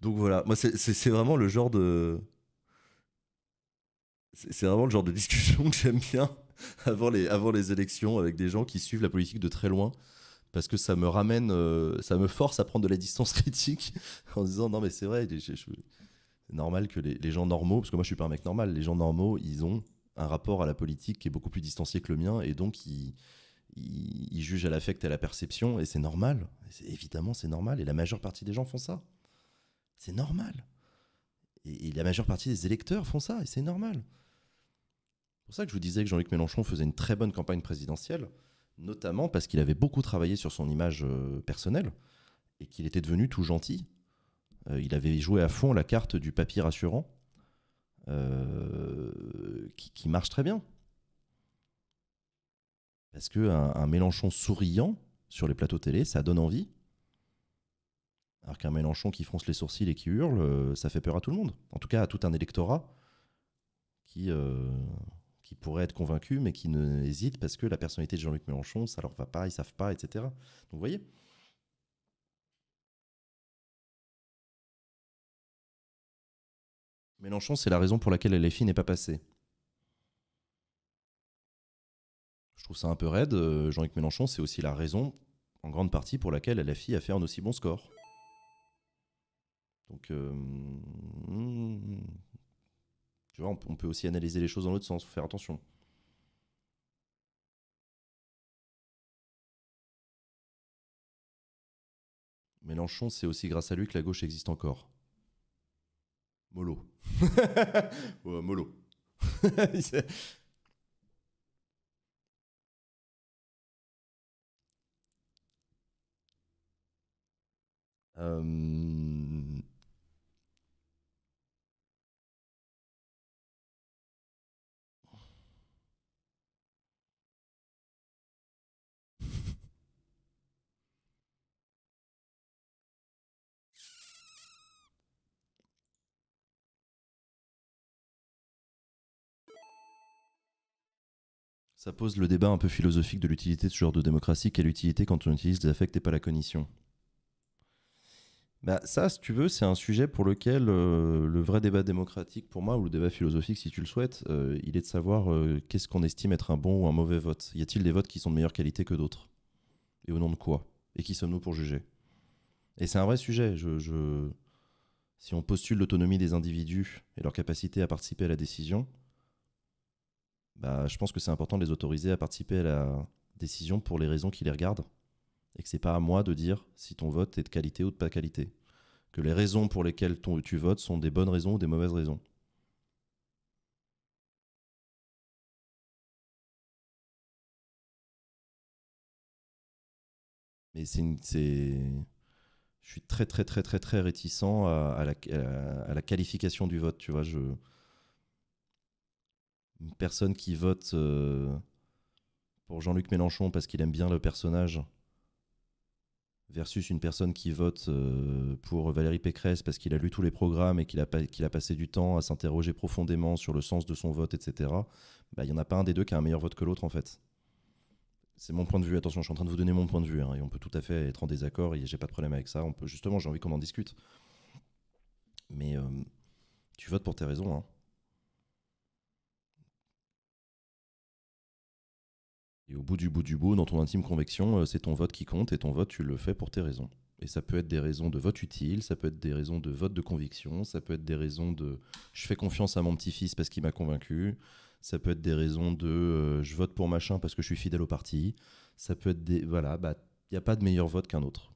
C: Donc voilà, moi c'est vraiment le genre
B: de. C'est vraiment le genre de discussion que j'aime bien
A: <laughs> avant les, avant les élections avec des gens qui suivent la politique de très loin parce que ça me ramène, euh, ça me force à prendre de la distance <laughs> critique en disant non mais c'est vrai, c'est normal que les, les, gens normaux, parce que moi je suis pas un mec normal, les gens normaux ils ont un rapport à la politique qui est beaucoup plus distancié que le mien et donc ils, ils, ils jugent à l'affect et à la perception et c'est normal, évidemment c'est normal et la majeure partie des gens font ça. C'est normal. Et, la majeure partie des électeurs font ça, et c'est normal. C'est pour ça que je vous disais que Jean-Luc Mélenchon faisait une très bonne campagne présidentielle, notamment parce qu'il avait beaucoup travaillé sur son image euh, personnelle, et qu'il était devenu tout gentil. Euh, il avait joué à fond la carte du papier rassurant, euh, qui, marche très bien. Parce qu'un un Mélenchon souriant sur les plateaux télé, ça donne envie. Alors qu'un Mélenchon qui fronce les sourcils et qui hurle, euh, ça fait peur à tout le monde. En tout cas, à tout un électorat qui, euh, qui pourrait être convaincu, mais qui
B: ne hésite parce que la personnalité de Jean-Luc Mélenchon, ça leur va pas, ils savent pas, etc. Donc vous voyez
C: Mélenchon, c'est la raison pour laquelle LFI n'est pas passé.
A: Je trouve ça un peu raide. Euh, Jean-Luc Mélenchon, c'est aussi la raison, en grande partie, pour laquelle LFI a fait un aussi bon score. Donc, euh,
B: tu vois, on, peut aussi analyser les choses dans l'autre sens, faire attention. Mélenchon, c'est aussi grâce à lui que la gauche existe encore. Molo. <laughs> Molo.
C: <laughs> Euh,
B: Ça pose le débat un peu philosophique de l'utilité de ce genre de démocratie. Quelle utilité quand on utilise des affects et pas la cognition
A: bah ça, si tu veux, c'est un sujet pour lequel euh, le vrai débat démocratique, pour moi, ou le débat philosophique, si tu le souhaites, euh, il est de savoir euh, qu'est-ce qu'on estime être un bon ou un mauvais vote. Y a-t-il des votes qui sont de meilleure qualité que d'autres Et au nom de quoi Et qui sommes-nous pour juger Et c'est un vrai sujet. je... Si on postule l'autonomie des individus et leur capacité à participer à la décision, bah, je pense que c'est important de les autoriser à participer à la décision pour les raisons qui les regardent. Et que c'est pas à moi de dire si ton vote est de qualité ou de pas qualité. Que les raisons pour lesquelles tu votes sont des bonnes raisons ou des
C: mauvaises raisons. Mais c'est
B: Je suis très, très, très, très, très réticent à, la, à, la, qualification
A: du vote, tu vois. Je, une personne qui vote euh, pour Jean-Luc Mélenchon parce qu'il aime bien le personnage versus une personne qui vote euh, pour Valérie Pécresse parce qu'il a lu tous les programmes et qu'il a, passé du temps à s'interroger profondément sur le sens de son vote, etc., bah, il n'y en a pas un des deux qui a un meilleur vote que l'autre en fait. C'est mon point de vue, attention, je suis en train de vous donner mon point de vue, hein, et on peut tout à fait être en désaccord, et j'ai pas de problème avec ça, on peut, justement j'ai envie qu'on en discute. Mais euh, tu votes pour tes raisons, hein. Et au bout du bout du bout, dans ton intime conviction, euh, c'est ton vote qui compte et ton vote, tu le fais pour tes raisons. Et ça peut être des raisons de vote utile, ça peut être des raisons de vote de conviction, ça peut être des raisons de je fais confiance à mon petit-fils parce qu'il m'a convaincu, ça peut être des raisons de euh, je vote pour machin parce que je suis fidèle au parti, ça peut être des. Voilà, bah, il n'y a pas de meilleur vote qu'un autre.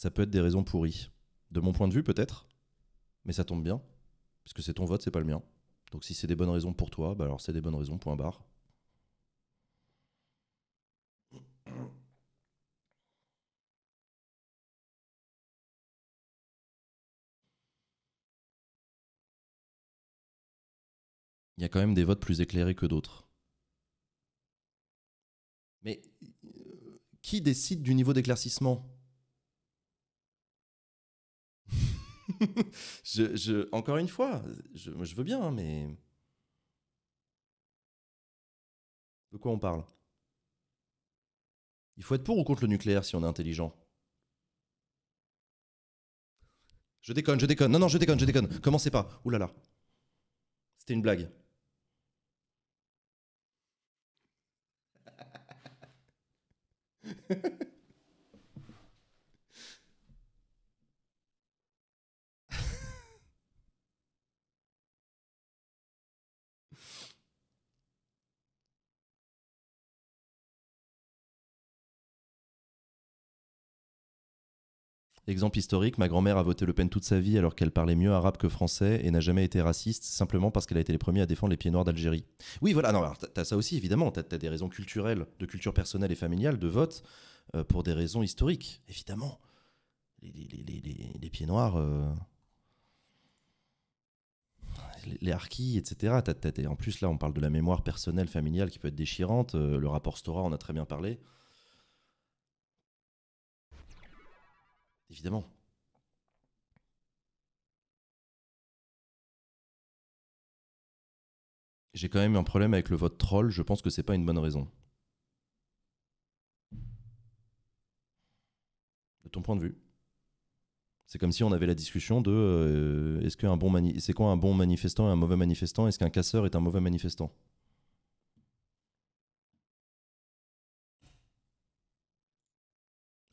C: ça peut être des raisons pourries. De mon point de vue, peut-être, mais ça tombe bien,
A: parce que c'est ton vote, c'est pas le mien. Donc si c'est des bonnes raisons pour toi, bah alors c'est des bonnes raisons, point barre.
C: Il y a quand même des votes plus éclairés que d'autres.
B: Mais euh, qui décide du niveau d'éclaircissement <laughs> je, je, encore une fois, je, je veux bien, hein, mais.
A: De quoi on parle Il faut être pour ou contre le nucléaire si on est intelligent
B: Je déconne, je déconne. Non, non, je déconne, je déconne. Commencez pas. Ouh là là. C'était une blague. <laughs>
C: Exemple historique, ma grand-mère a voté Le Pen toute sa vie alors qu'elle parlait mieux arabe que français et n'a
A: jamais été raciste simplement parce qu'elle a été les premiers à défendre les pieds noirs d'Algérie. Oui, voilà, non, t'as ça aussi évidemment, t'as as des raisons culturelles, de culture personnelle et familiale, de vote, euh, pour des raisons historiques, évidemment. Les, pieds noirs, euh, les harkis, etc. et en plus, là, on parle de la mémoire personnelle, familiale qui peut être déchirante, euh, le rapport Stora, on a très bien parlé.
B: évidemment. J'ai quand même un problème avec le vote troll, je pense que c'est pas une bonne raison.
A: De ton point de vue. C'est comme si on avait la discussion de euh, est-ce qu'un bon c'est quoi un bon manifestant et un mauvais manifestant Est-ce qu'un casseur est un mauvais manifestant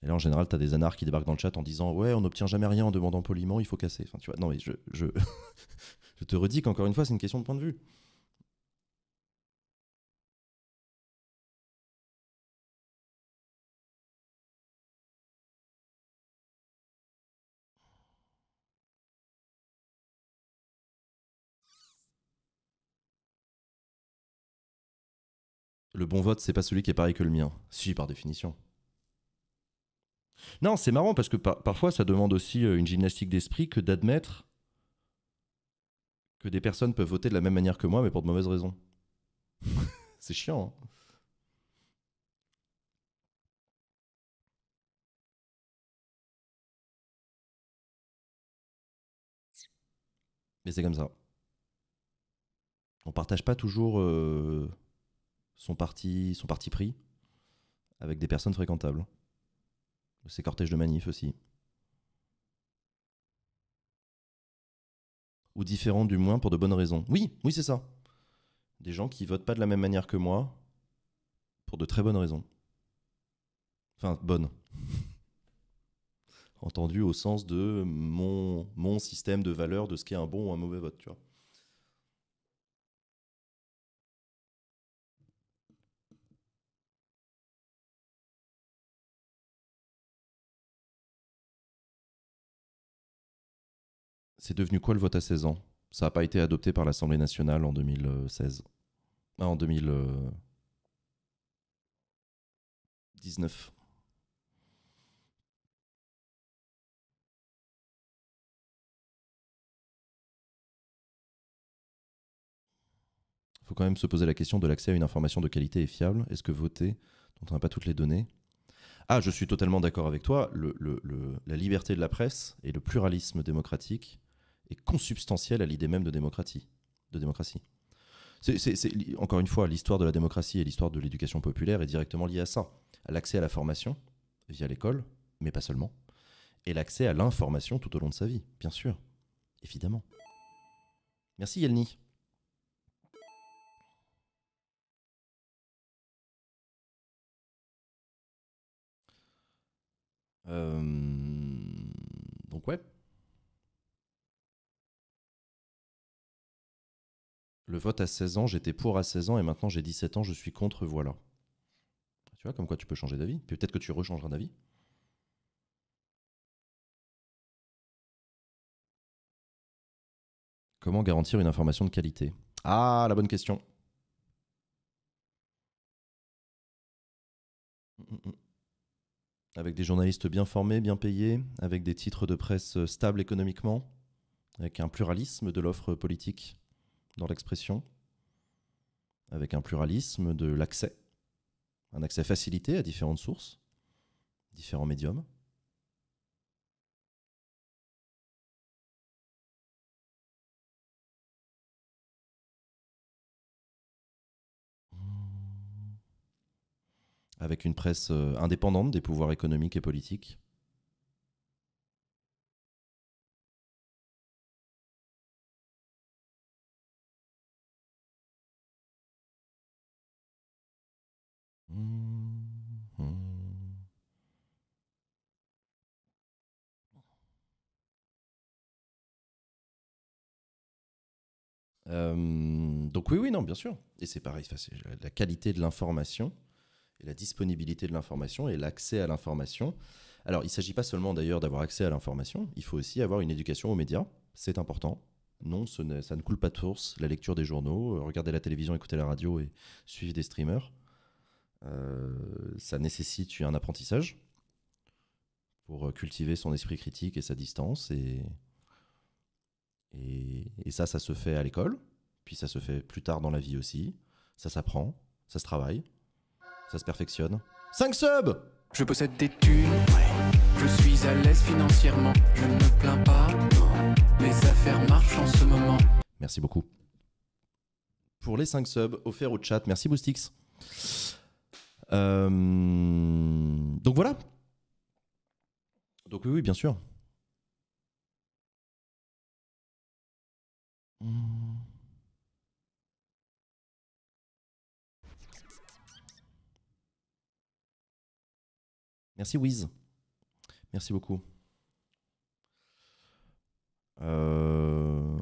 A: Et là, en général, tu as des anards qui débarquent dans le chat en disant Ouais, on n'obtient jamais rien en demandant poliment, il faut casser. Enfin, tu vois, non, mais je, je, <laughs>
C: je te redis qu'encore une fois, c'est une question de point de vue.
B: Le bon vote, c'est pas celui qui est pareil que le mien. Si, par définition. Non, c'est
A: marrant parce que parfois ça demande aussi euh, une gymnastique d'esprit que d'admettre que des personnes peuvent voter de la même manière que moi, mais pour de mauvaises raisons.
B: <laughs> c'est chiant. Hein. mais c'est comme ça. On partage pas toujours euh, son
A: parti, son parti pris avec des personnes fréquentables ces cortèges de manifs aussi. Ou différents du moins pour de bonnes raisons. Oui, oui, c'est ça. Des gens qui votent pas de la même manière que moi, pour de très bonnes raisons. Enfin, bonnes. <laughs> Entendu au sens de mon, mon système de valeur de ce qui est un bon ou un mauvais vote,
C: tu vois. C'est devenu quoi le vote à 16 ans
B: Ça n'a pas été adopté par l'Assemblée nationale en 2016. Ah, en 2019.
C: Il faut quand même se poser la question de l'accès à une information de qualité et
A: fiable. Est-ce que voter, dont on n'a pas toutes les données, ah, je suis totalement d'accord avec toi. la liberté de la presse et le pluralisme démocratique est consubstantielle à l'idée même de démocratie. De démocratie. C'est, encore une fois, l'histoire de la démocratie et l'histoire de l'éducation populaire est directement liée à ça, à l'accès à la formation via l'école, mais pas seulement, et l'accès à l'information tout au long de sa vie, bien sûr, évidemment.
C: Merci Yelni. Euh, donc ouais.
A: le vote à 16 ans, j'étais pour à 16 ans et maintenant j'ai 17 ans, je suis contre,
C: voilà. Tu vois, comme quoi tu peux changer d'avis. peut-être que tu rechangeras d'avis. Comment
B: garantir une information de qualité Ah, la bonne question.
C: Hum, hum, hum.
A: Avec des journalistes bien formés, bien payés, avec des titres de presse euh, stables économiquement, avec un pluralisme de l'offre politique dans l'expression, avec un pluralisme de l'accès,
B: un accès facilité à différentes sources, différents médiums. avec une presse euh, indépendante des pouvoirs économiques et politiques,
C: Euh, donc oui, oui, non, bien sûr. Et c'est pareil, la qualité de
A: l'information et la disponibilité de l'information et l'accès à l'information. Alors, il ne s'agit pas seulement d'ailleurs d'avoir accès à l'information, il faut aussi avoir une éducation aux médias, c'est important. Non, ce ça ne coule pas de source, la lecture des journaux, euh, regarder la télévision, écouter la radio et suivre des streamers. Euh, ça nécessite un apprentissage pour cultiver son esprit critique et sa distance et, et, ça, ça se fait à l'école, puis ça se fait plus tard dans la vie aussi. Ça s'apprend, ça se travaille, ça se perfectionne. 5 subs Je possède des thunes, je suis à l'aise financièrement, je ne me plains pas, mes affaires marchent en ce moment. Merci beaucoup. Pour les 5 subs offerts au chat, merci Boostix.
B: Euh, donc voilà.
C: Donc oui, oui, bien sûr. Mmh. Merci Wiz. Merci
A: beaucoup. Euh,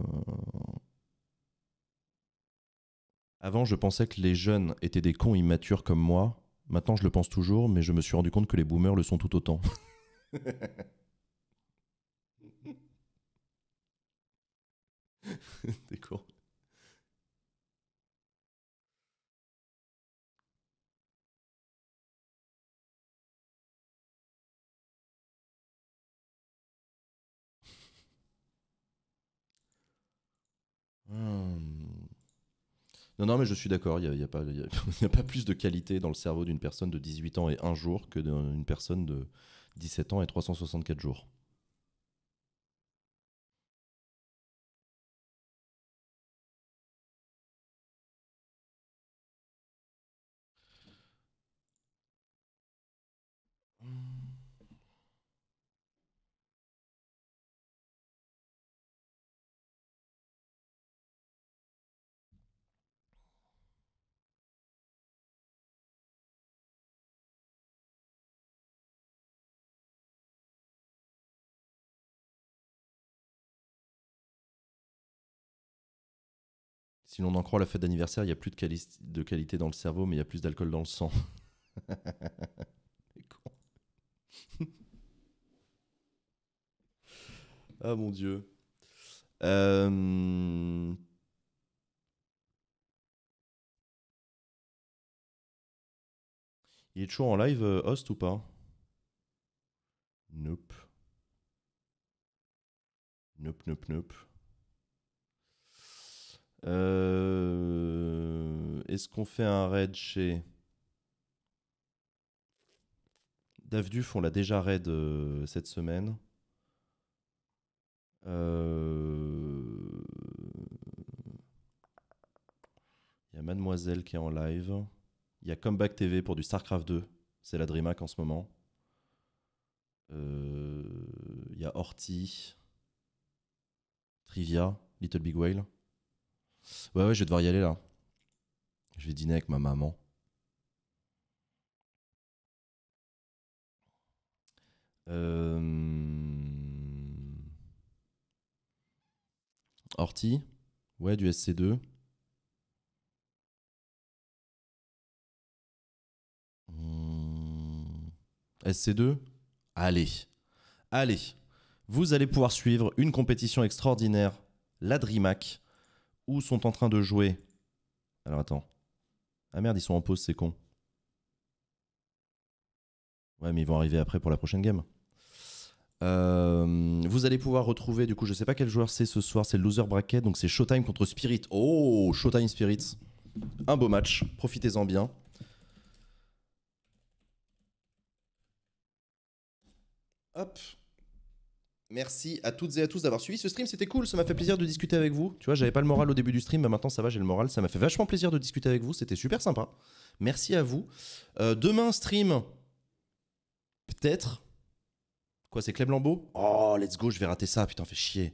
A: avant, je pensais que les jeunes étaient des cons immatures comme moi. Maintenant, je le pense toujours, mais je me suis rendu compte que les boomers le sont tout autant.
C: <laughs> <laughs>
A: Hmm. Non, non, mais je suis d'accord, il n'y <laughs> a, pas plus de qualité dans le cerveau d'une personne de 18 ans et un jour que d'une personne de 17 ans et 364
C: jours. Si l'on en croit la fête d'anniversaire, il n'y a plus de, qualité dans le cerveau, mais il y a plus d'alcool
A: dans le sang.
B: <laughs> ah mon dieu. Euh, il est toujours en live, euh, host ou pas Nope.
A: Nope, nope, nope. Euh, est-ce qu'on fait un raid chez. Dave Duf, on l'a déjà raid euh, cette semaine. Il euh, y a Mademoiselle qui est en live. Il y a Comeback TV pour du StarCraft 2. C'est la DreamHack en ce moment. Il y a Horty. Trivia, Little Big Whale. Ouais, ouais, je vais devoir y aller là. Je vais dîner avec ma maman.
B: Euh... Orti Ouais, du SC2. Hmm. SC2 Allez.
A: Allez. Vous allez pouvoir suivre une compétition extraordinaire, la DreamHack ou sont en train de jouer. Alors attends. Ah merde, ils sont en pause, c'est con. Ouais, mais ils vont arriver après pour la prochaine game. Euh, vous allez pouvoir retrouver, du coup, je sais pas quel joueur c'est ce soir, c'est le loser bracket, donc c'est Showtime contre Spirit. Oh, Showtime Spirit. Un beau match, profitez-en bien. Hop, Merci à toutes et à tous d'avoir suivi ce stream, c'était cool, ça m'a fait plaisir de discuter avec vous. Tu vois, j'avais pas le moral au début du stream, mais maintenant ça va, j'ai le moral, ça m'a fait vachement plaisir de discuter avec vous, c'était super sympa. Merci à vous. Euh, demain, stream, peut-être. Quoi, c'est Clem Lambeau Oh, let's go, je vais rater ça, putain, fais chier.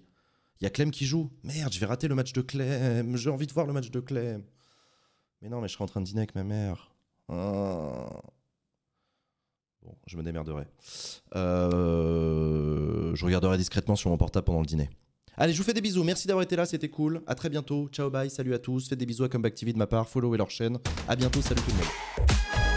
A: Il y a Clem qui joue. Merde, je vais rater le match de Clem, j'ai envie de voir le match de Clem. Mais non, mais je serai en train de dîner avec ma mère. Ah. Bon, je me démerderai. Euh, je regarderai discrètement sur mon portable pendant le dîner. Allez, je vous fais des bisous. Merci d'avoir été là, c'était cool. À très bientôt. Ciao, bye. Salut à tous. Faites des bisous à Comeback TV de ma part. Follow leur chaîne. À bientôt. Salut tout le monde.